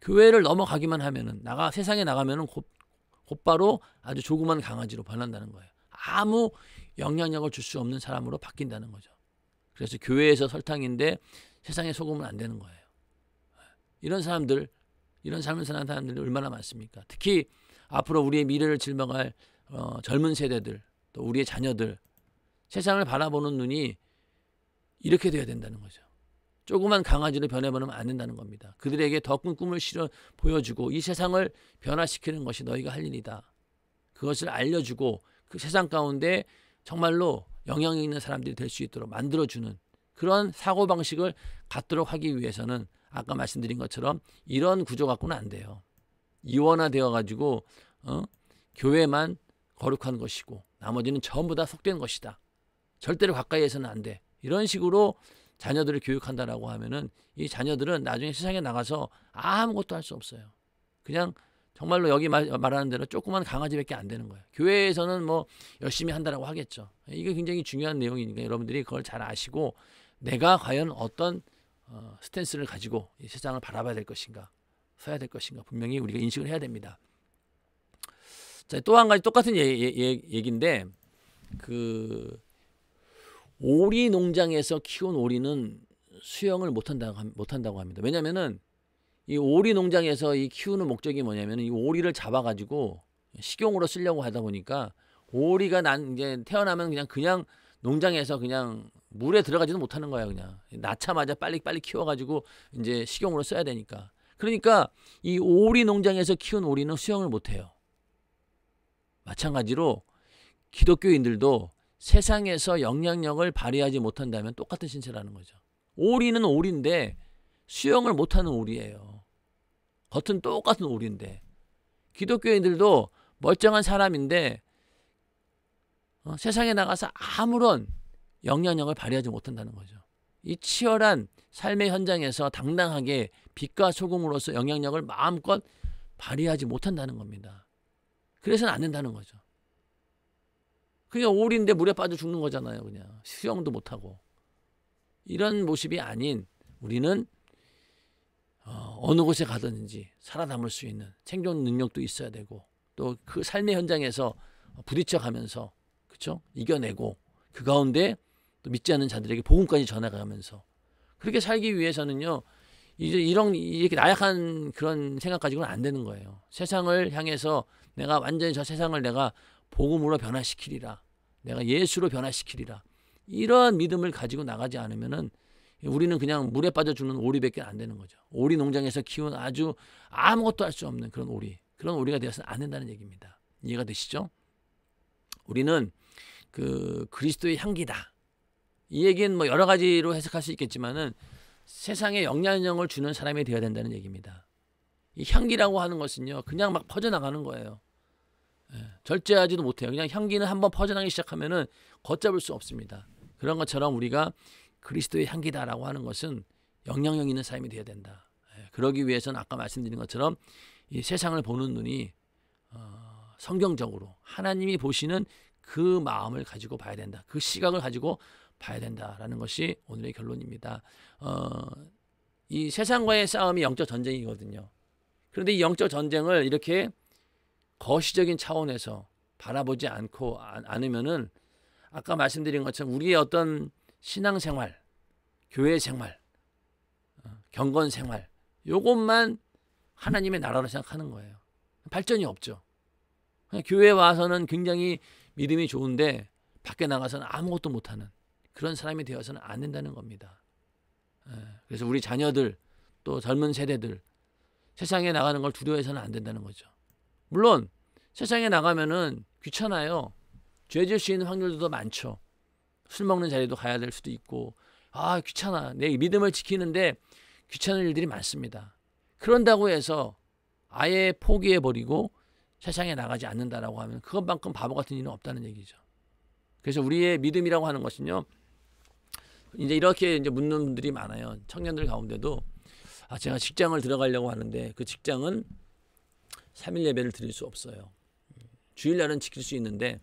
교회를 넘어가기만 하면은 나가 세상에 나가면은 곧, 곧바로 아주 조그만 강아지로 변한다는 거예요. 아무 영향력을 줄 수 없는 사람으로 바뀐다는 거죠. 그래서 교회에서 설탕인데 세상에 소금은 안 되는 거예요. 이런 사람들, 이런 삶을 사는 사람들이 얼마나 많습니까? 특히 앞으로 우리의 미래를 짊어갈 어, 젊은 세대들, 또 우리의 자녀들 세상을 바라보는 눈이 이렇게 돼야 된다는 거죠. 조그만 강아지로 변해보면안 된다는 겁니다. 그들에게 더 큰 꿈을 실어 보여주고 이 세상을 변화시키는 것이 너희가 할 일이다. 그것을 알려주고 그 세상 가운데 정말로 영향이 있는 사람들이 될 수 있도록 만들어주는 그런 사고방식을 갖도록 하기 위해서는 아까 말씀드린 것처럼 이런 구조 갖고는 안 돼요. 이원화되어 가지고 어? 교회만 거룩한 것이고 나머지는 전부 다 속된 것이다. 절대로 가까이에서는 안 돼. 이런 식으로 자녀들을 교육한다라고 하면은 이 자녀들은 나중에 세상에 나가서 아무것도 할 수 없어요. 그냥 정말로 여기 말, 말하는 대로 조그만 강아지밖에 안 되는 거예요. 교회에서는 뭐 열심히 한다라고 하겠죠. 이게 굉장히 중요한 내용이니까 여러분들이 그걸 잘 아시고 내가 과연 어떤 어, 스탠스를 가지고 이 세상을 바라봐야 될 것인가, 써야 될 것인가 분명히 우리가 인식을 해야 됩니다. 또한 가지 똑같은 예, 예, 얘기인데 그 오리 농장에서 키운 오리는 수영을 못 한다고 못 한다고 합니다. 왜냐면은 하이 오리 농장에서 이 키우는 목적이 뭐냐면은 이 오리를 잡아 가지고 식용으로 쓰려고 하다 보니까 오리가 난 이제 태어나면 그냥 그냥 농장에서 그냥 물에 들어가지도 못하는 거야 그냥 낳자마자 빨리 빨리 키워가지고 이제 식용으로 써야 되니까 그러니까 이 오리 농장에서 키운 오리는 수영을 못해요 마찬가지로 기독교인들도 세상에서 영향력을 발휘하지 못한다면 똑같은 신체라는 거죠. 오리는 오리인데 수영을 못하는 오리예요. 겉은 똑같은 오리인데 기독교인들도 멀쩡한 사람인데 어, 세상에 나가서 아무런 영향력을 발휘하지 못한다는 거죠. 이 치열한 삶의 현장에서 당당하게 빛과 소금으로서 영향력을 마음껏 발휘하지 못한다는 겁니다. 그래서는 안 된다는 거죠. 그냥 오인데 물에 빠져 죽는 거잖아요. 그냥 수영도 못하고 이런 모습이 아닌 우리는 어, 어느 곳에 가든지 살아남을 수 있는 생존 능력도 있어야 되고 또 그 삶의 현장에서 부딪혀가면서 그쵸 이겨내고 그 가운데 또 믿지 않는 자들에게 복음까지 전해가면서 그렇게 살기 위해서는요 이제 이런 이렇게 나약한 그런 생각 가지고는 안 되는 거예요 세상을 향해서 내가 완전히 저 세상을 내가 복음으로 변화시키리라. 내가 예수로 변화시키리라. 이런 믿음을 가지고 나가지 않으면은 우리는 그냥 물에 빠져 죽는 오리밖에 안 되는 거죠. 오리 농장에서 키운 아주 아무것도 할 수 없는 그런 오리. 그런 오리가 되어서는 안 된다는 얘기입니다. 이해가 되시죠? 우리는 그 그리스도의 향기다. 이 얘기는 뭐 여러 가지로 해석할 수 있겠지만은 세상에 영향력을 주는 사람이 되어야 된다는 얘기입니다. 이 향기라고 하는 것은요 그냥 막 퍼져나가는 거예요. 예, 절제하지도 못해요. 그냥 향기는 한번 퍼져나기 시작하면은 걷잡을 수 없습니다. 그런 것처럼 우리가 그리스도의 향기다라고 하는 것은 영향력 있는 삶이 되어야 된다. 예, 그러기 위해서는 아까 말씀드린 것처럼 이 세상을 보는 눈이 어, 성경적으로 하나님이 보시는 그 마음을 가지고 봐야 된다. 그 시각을 가지고 봐야 된다라는 것이 오늘의 결론입니다. 어, 이 세상과의 싸움이 영적 전쟁이거든요. 그런데 이 영적 전쟁을 이렇게 거시적인 차원에서 바라보지 않고 않으면은 아까 말씀드린 것처럼 우리의 어떤 신앙생활, 교회 생활, 어, 경건 생활 요것만 하나님의 나라로 생각하는 거예요. 발전이 없죠. 교회 와서는 굉장히 믿음이 좋은데 밖에 나가서는 아무것도 못하는 그런 사람이 되어서는 안 된다는 겁니다. 예, 그래서 우리 자녀들 또 젊은 세대들 세상에 나가는 걸 두려워해서는 안 된다는 거죠. 물론 세상에 나가면은 귀찮아요. 죄질 수 있는 확률도 더 많죠. 술 먹는 자리도 가야 될 수도 있고 아 귀찮아 내 믿음을 지키는데 귀찮은 일들이 많습니다. 그런다고 해서 아예 포기해 버리고 세상에 나가지 않는다라고 하면 그것만큼 바보 같은 일은 없다는 얘기죠. 그래서 우리의 믿음이라고 하는 것은요. 이제 이렇게 이제 묻는 분들이 많아요. 청년들 가운데도 아, 제가 직장을 들어가려고 하는데 그 직장은 3일 예배를 드릴 수 없어요. 음, 주일날은 지킬 수 있는데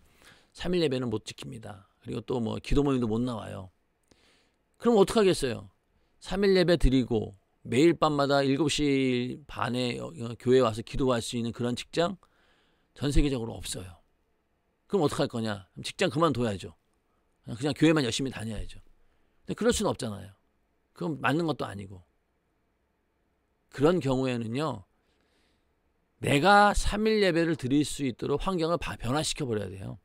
3일 예배는 못 지킵니다. 그리고 또 뭐 기도 모임도 못 나와요. 그럼 어떡하겠어요? 3일 예배 드리고 매일 밤마다 7시 반에 교회 와서 기도할 수 있는 그런 직장 전 세계적으로 없어요. 그럼 어떡할 거냐? 직장 그만둬야죠. 그냥 교회만 열심히 다녀야죠. 근데 그럴 수는 없잖아요. 그건 맞는 것도 아니고. 그런 경우에는요. 내가 3일 예배를 드릴 수 있도록 환경을 변화시켜 버려야 돼요.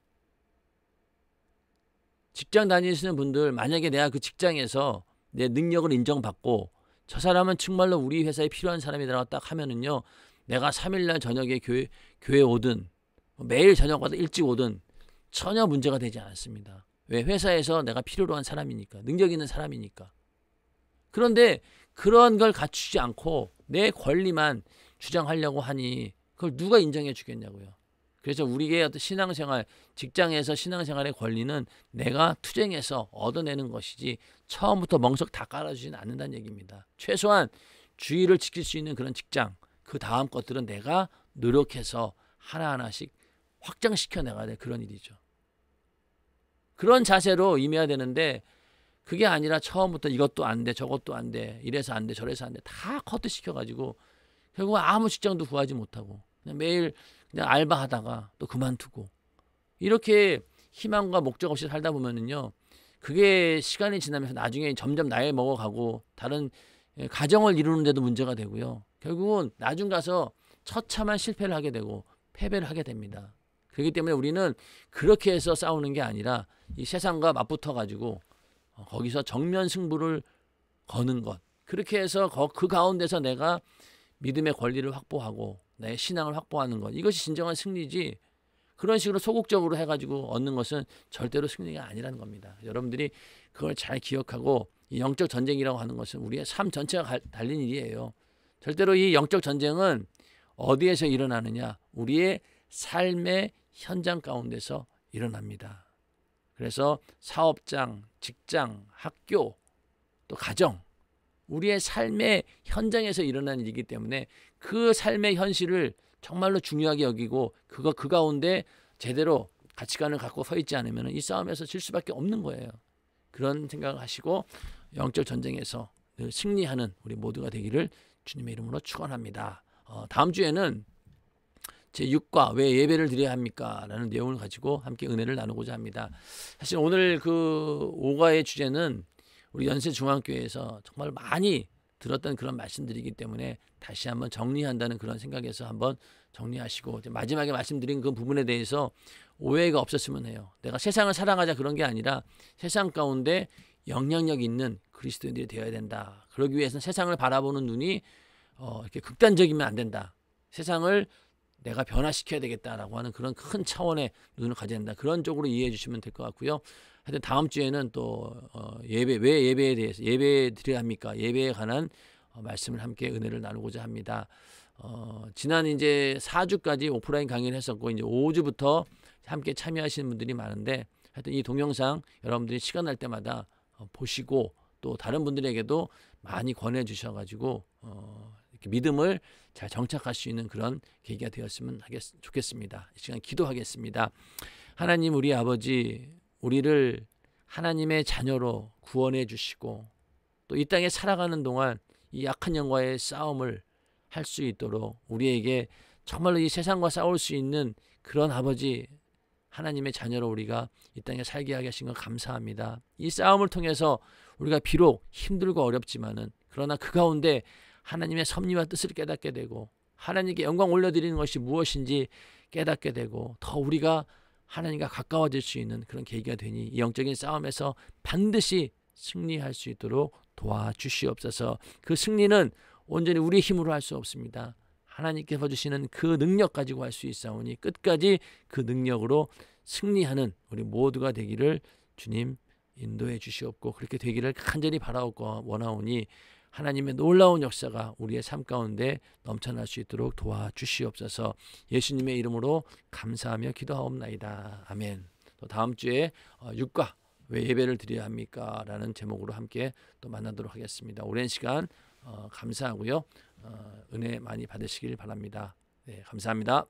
직장 다니시는 분들 만약에 내가 그 직장에서 내 능력을 인정받고 저 사람은 정말로 우리 회사에 필요한 사람이라고 딱 하면은요. 내가 3일날 저녁에 교회, 교회 오든 뭐 매일 저녁마다 일찍 오든 전혀 문제가 되지 않습니다 왜? 회사에서 내가 필요로 한 사람이니까. 능력 있는 사람이니까. 그런데 그런 걸 갖추지 않고 내 권리만 주장하려고 하니 그걸 누가 인정해 주겠냐고요. 그래서 우리의 어떤 신앙생활, 직장에서 신앙생활의 권리는 내가 투쟁해서 얻어내는 것이지 처음부터 멍석 다 깔아주진 않는다는 얘기입니다. 최소한 주의를 지킬 수 있는 그런 직장, 그 다음 것들은 내가 노력해서 하나하나씩 확장시켜 나가야 될 그런 일이죠. 그런 자세로 임해야 되는데 그게 아니라 처음부터 이것도 안 돼, 저것도 안 돼, 이래서 안 돼, 저래서 안 돼, 다 커트 시켜가지고 결국 아무 직장도 구하지 못하고 그냥 매일 그냥 알바하다가 또 그만두고 이렇게 희망과 목적 없이 살다 보면은요 그게 시간이 지나면서 나중에 점점 나이 먹어가고 다른 예, 가정을 이루는데도 문제가 되고요 결국은 나중 가서 처참한 실패를 하게 되고 패배를 하게 됩니다. 그렇기 때문에 우리는 그렇게 해서 싸우는 게 아니라 이 세상과 맞붙어 가지고 거기서 정면 승부를 거는 것. 그렇게 해서 그 가운데서 내가 믿음의 권리를 확보하고 내 신앙을 확보하는 것. 이것이 진정한 승리지. 그런 식으로 소극적으로 해가지고 얻는 것은 절대로 승리가 아니라는 겁니다. 여러분들이 그걸 잘 기억하고 이 영적 전쟁이라고 하는 것은 우리의 삶 전체가 달린 일이에요. 절대로 이 영적 전쟁은 어디에서 일어나느냐? 우리의 삶의 현장 가운데서 일어납니다. 그래서 사업장, 직장, 학교, 또 가정, 우리의 삶의 현장에서 일어난 일이기 때문에 그 삶의 현실을 정말로 중요하게 여기고 그거 그 가운데 제대로 가치관을 갖고 서 있지 않으면 이 싸움에서 질 수밖에 없는 거예요. 그런 생각을 하시고 영적 전쟁에서 승리하는 우리 모두가 되기를 주님의 이름으로 축원합니다. 어, 다음 주에는 제6과 왜 예배를 드려야 합니까? 라는 내용을 가지고 함께 은혜를 나누고자 합니다. 사실 오늘 그 5과의 주제는 우리 연세중앙교회에서 정말 많이 들었던 그런 말씀들이기 때문에 다시 한번 정리한다는 그런 생각에서 한번 정리하시고 마지막에 말씀드린 그 부분에 대해서 오해가 없었으면 해요. 내가 세상을 사랑하자 그런 게 아니라 세상 가운데 영향력 있는 그리스도인들이 되어야 된다. 그러기 위해서는 세상을 바라보는 눈이 어, 이렇게 극단적이면 안 된다. 세상을 내가 변화시켜야 되겠다라고 하는 그런 큰 차원의 눈을 가져야 된다. 그런 쪽으로 이해해 주시면 될 것 같고요. 하여튼 다음 주에는 또 어, 예배 왜 예배에 대해서 예배 드려야 합니까? 예배에 관한 어, 말씀을 함께 은혜를 나누고자 합니다. 어, 지난 이제 4주까지 오프라인 강의를 했었고 이제 5주부터 함께 참여하시는 분들이 많은데 하여튼 이 동영상 여러분들이 시간 날 때마다 어, 보시고 또 다른 분들에게도 많이 권해 주셔 가지고 어, 믿음을 잘 정착할 수 있는 그런 계기가 되었으면 하겠, 좋겠습니다. 이 시간 기도하겠습니다. 하나님 우리 아버지 우리를 하나님의 자녀로 구원해 주시고 또 이 땅에 살아가는 동안 이 약한 영과의 싸움을 할 수 있도록 우리에게 정말로 이 세상과 싸울 수 있는 그런 아버지 하나님의 자녀로 우리가 이 땅에 살게 하신 것 감사합니다. 이 싸움을 통해서 우리가 비록 힘들고 어렵지만은 그러나 그 가운데 하나님의 섭리와 뜻을 깨닫게 되고 하나님께 영광 올려드리는 것이 무엇인지 깨닫게 되고 더 우리가 하나님과 가까워질 수 있는 그런 계기가 되니 영적인 싸움에서 반드시 승리할 수 있도록 도와주시옵소서 그 승리는 온전히 우리의 힘으로 할 수 없습니다. 하나님께서 주시는 그 능력 가지고 할 수 있사오니 끝까지 그 능력으로 승리하는 우리 모두가 되기를 주님 인도해 주시옵고 그렇게 되기를 간절히 바라옵고 원하오니 하나님의 놀라운 역사가 우리의 삶 가운데 넘쳐날 수 있도록 도와주시옵소서. 예수님의 이름으로 감사하며 기도하옵나이다. 아멘. 또 다음 주에 어, 육과 왜 예배를 드려야 합니까? 라는 제목으로 함께 또 만나도록 하겠습니다. 오랜 시간 어, 감사하고요. 어, 은혜 많이 받으시길 바랍니다. 네, 감사합니다.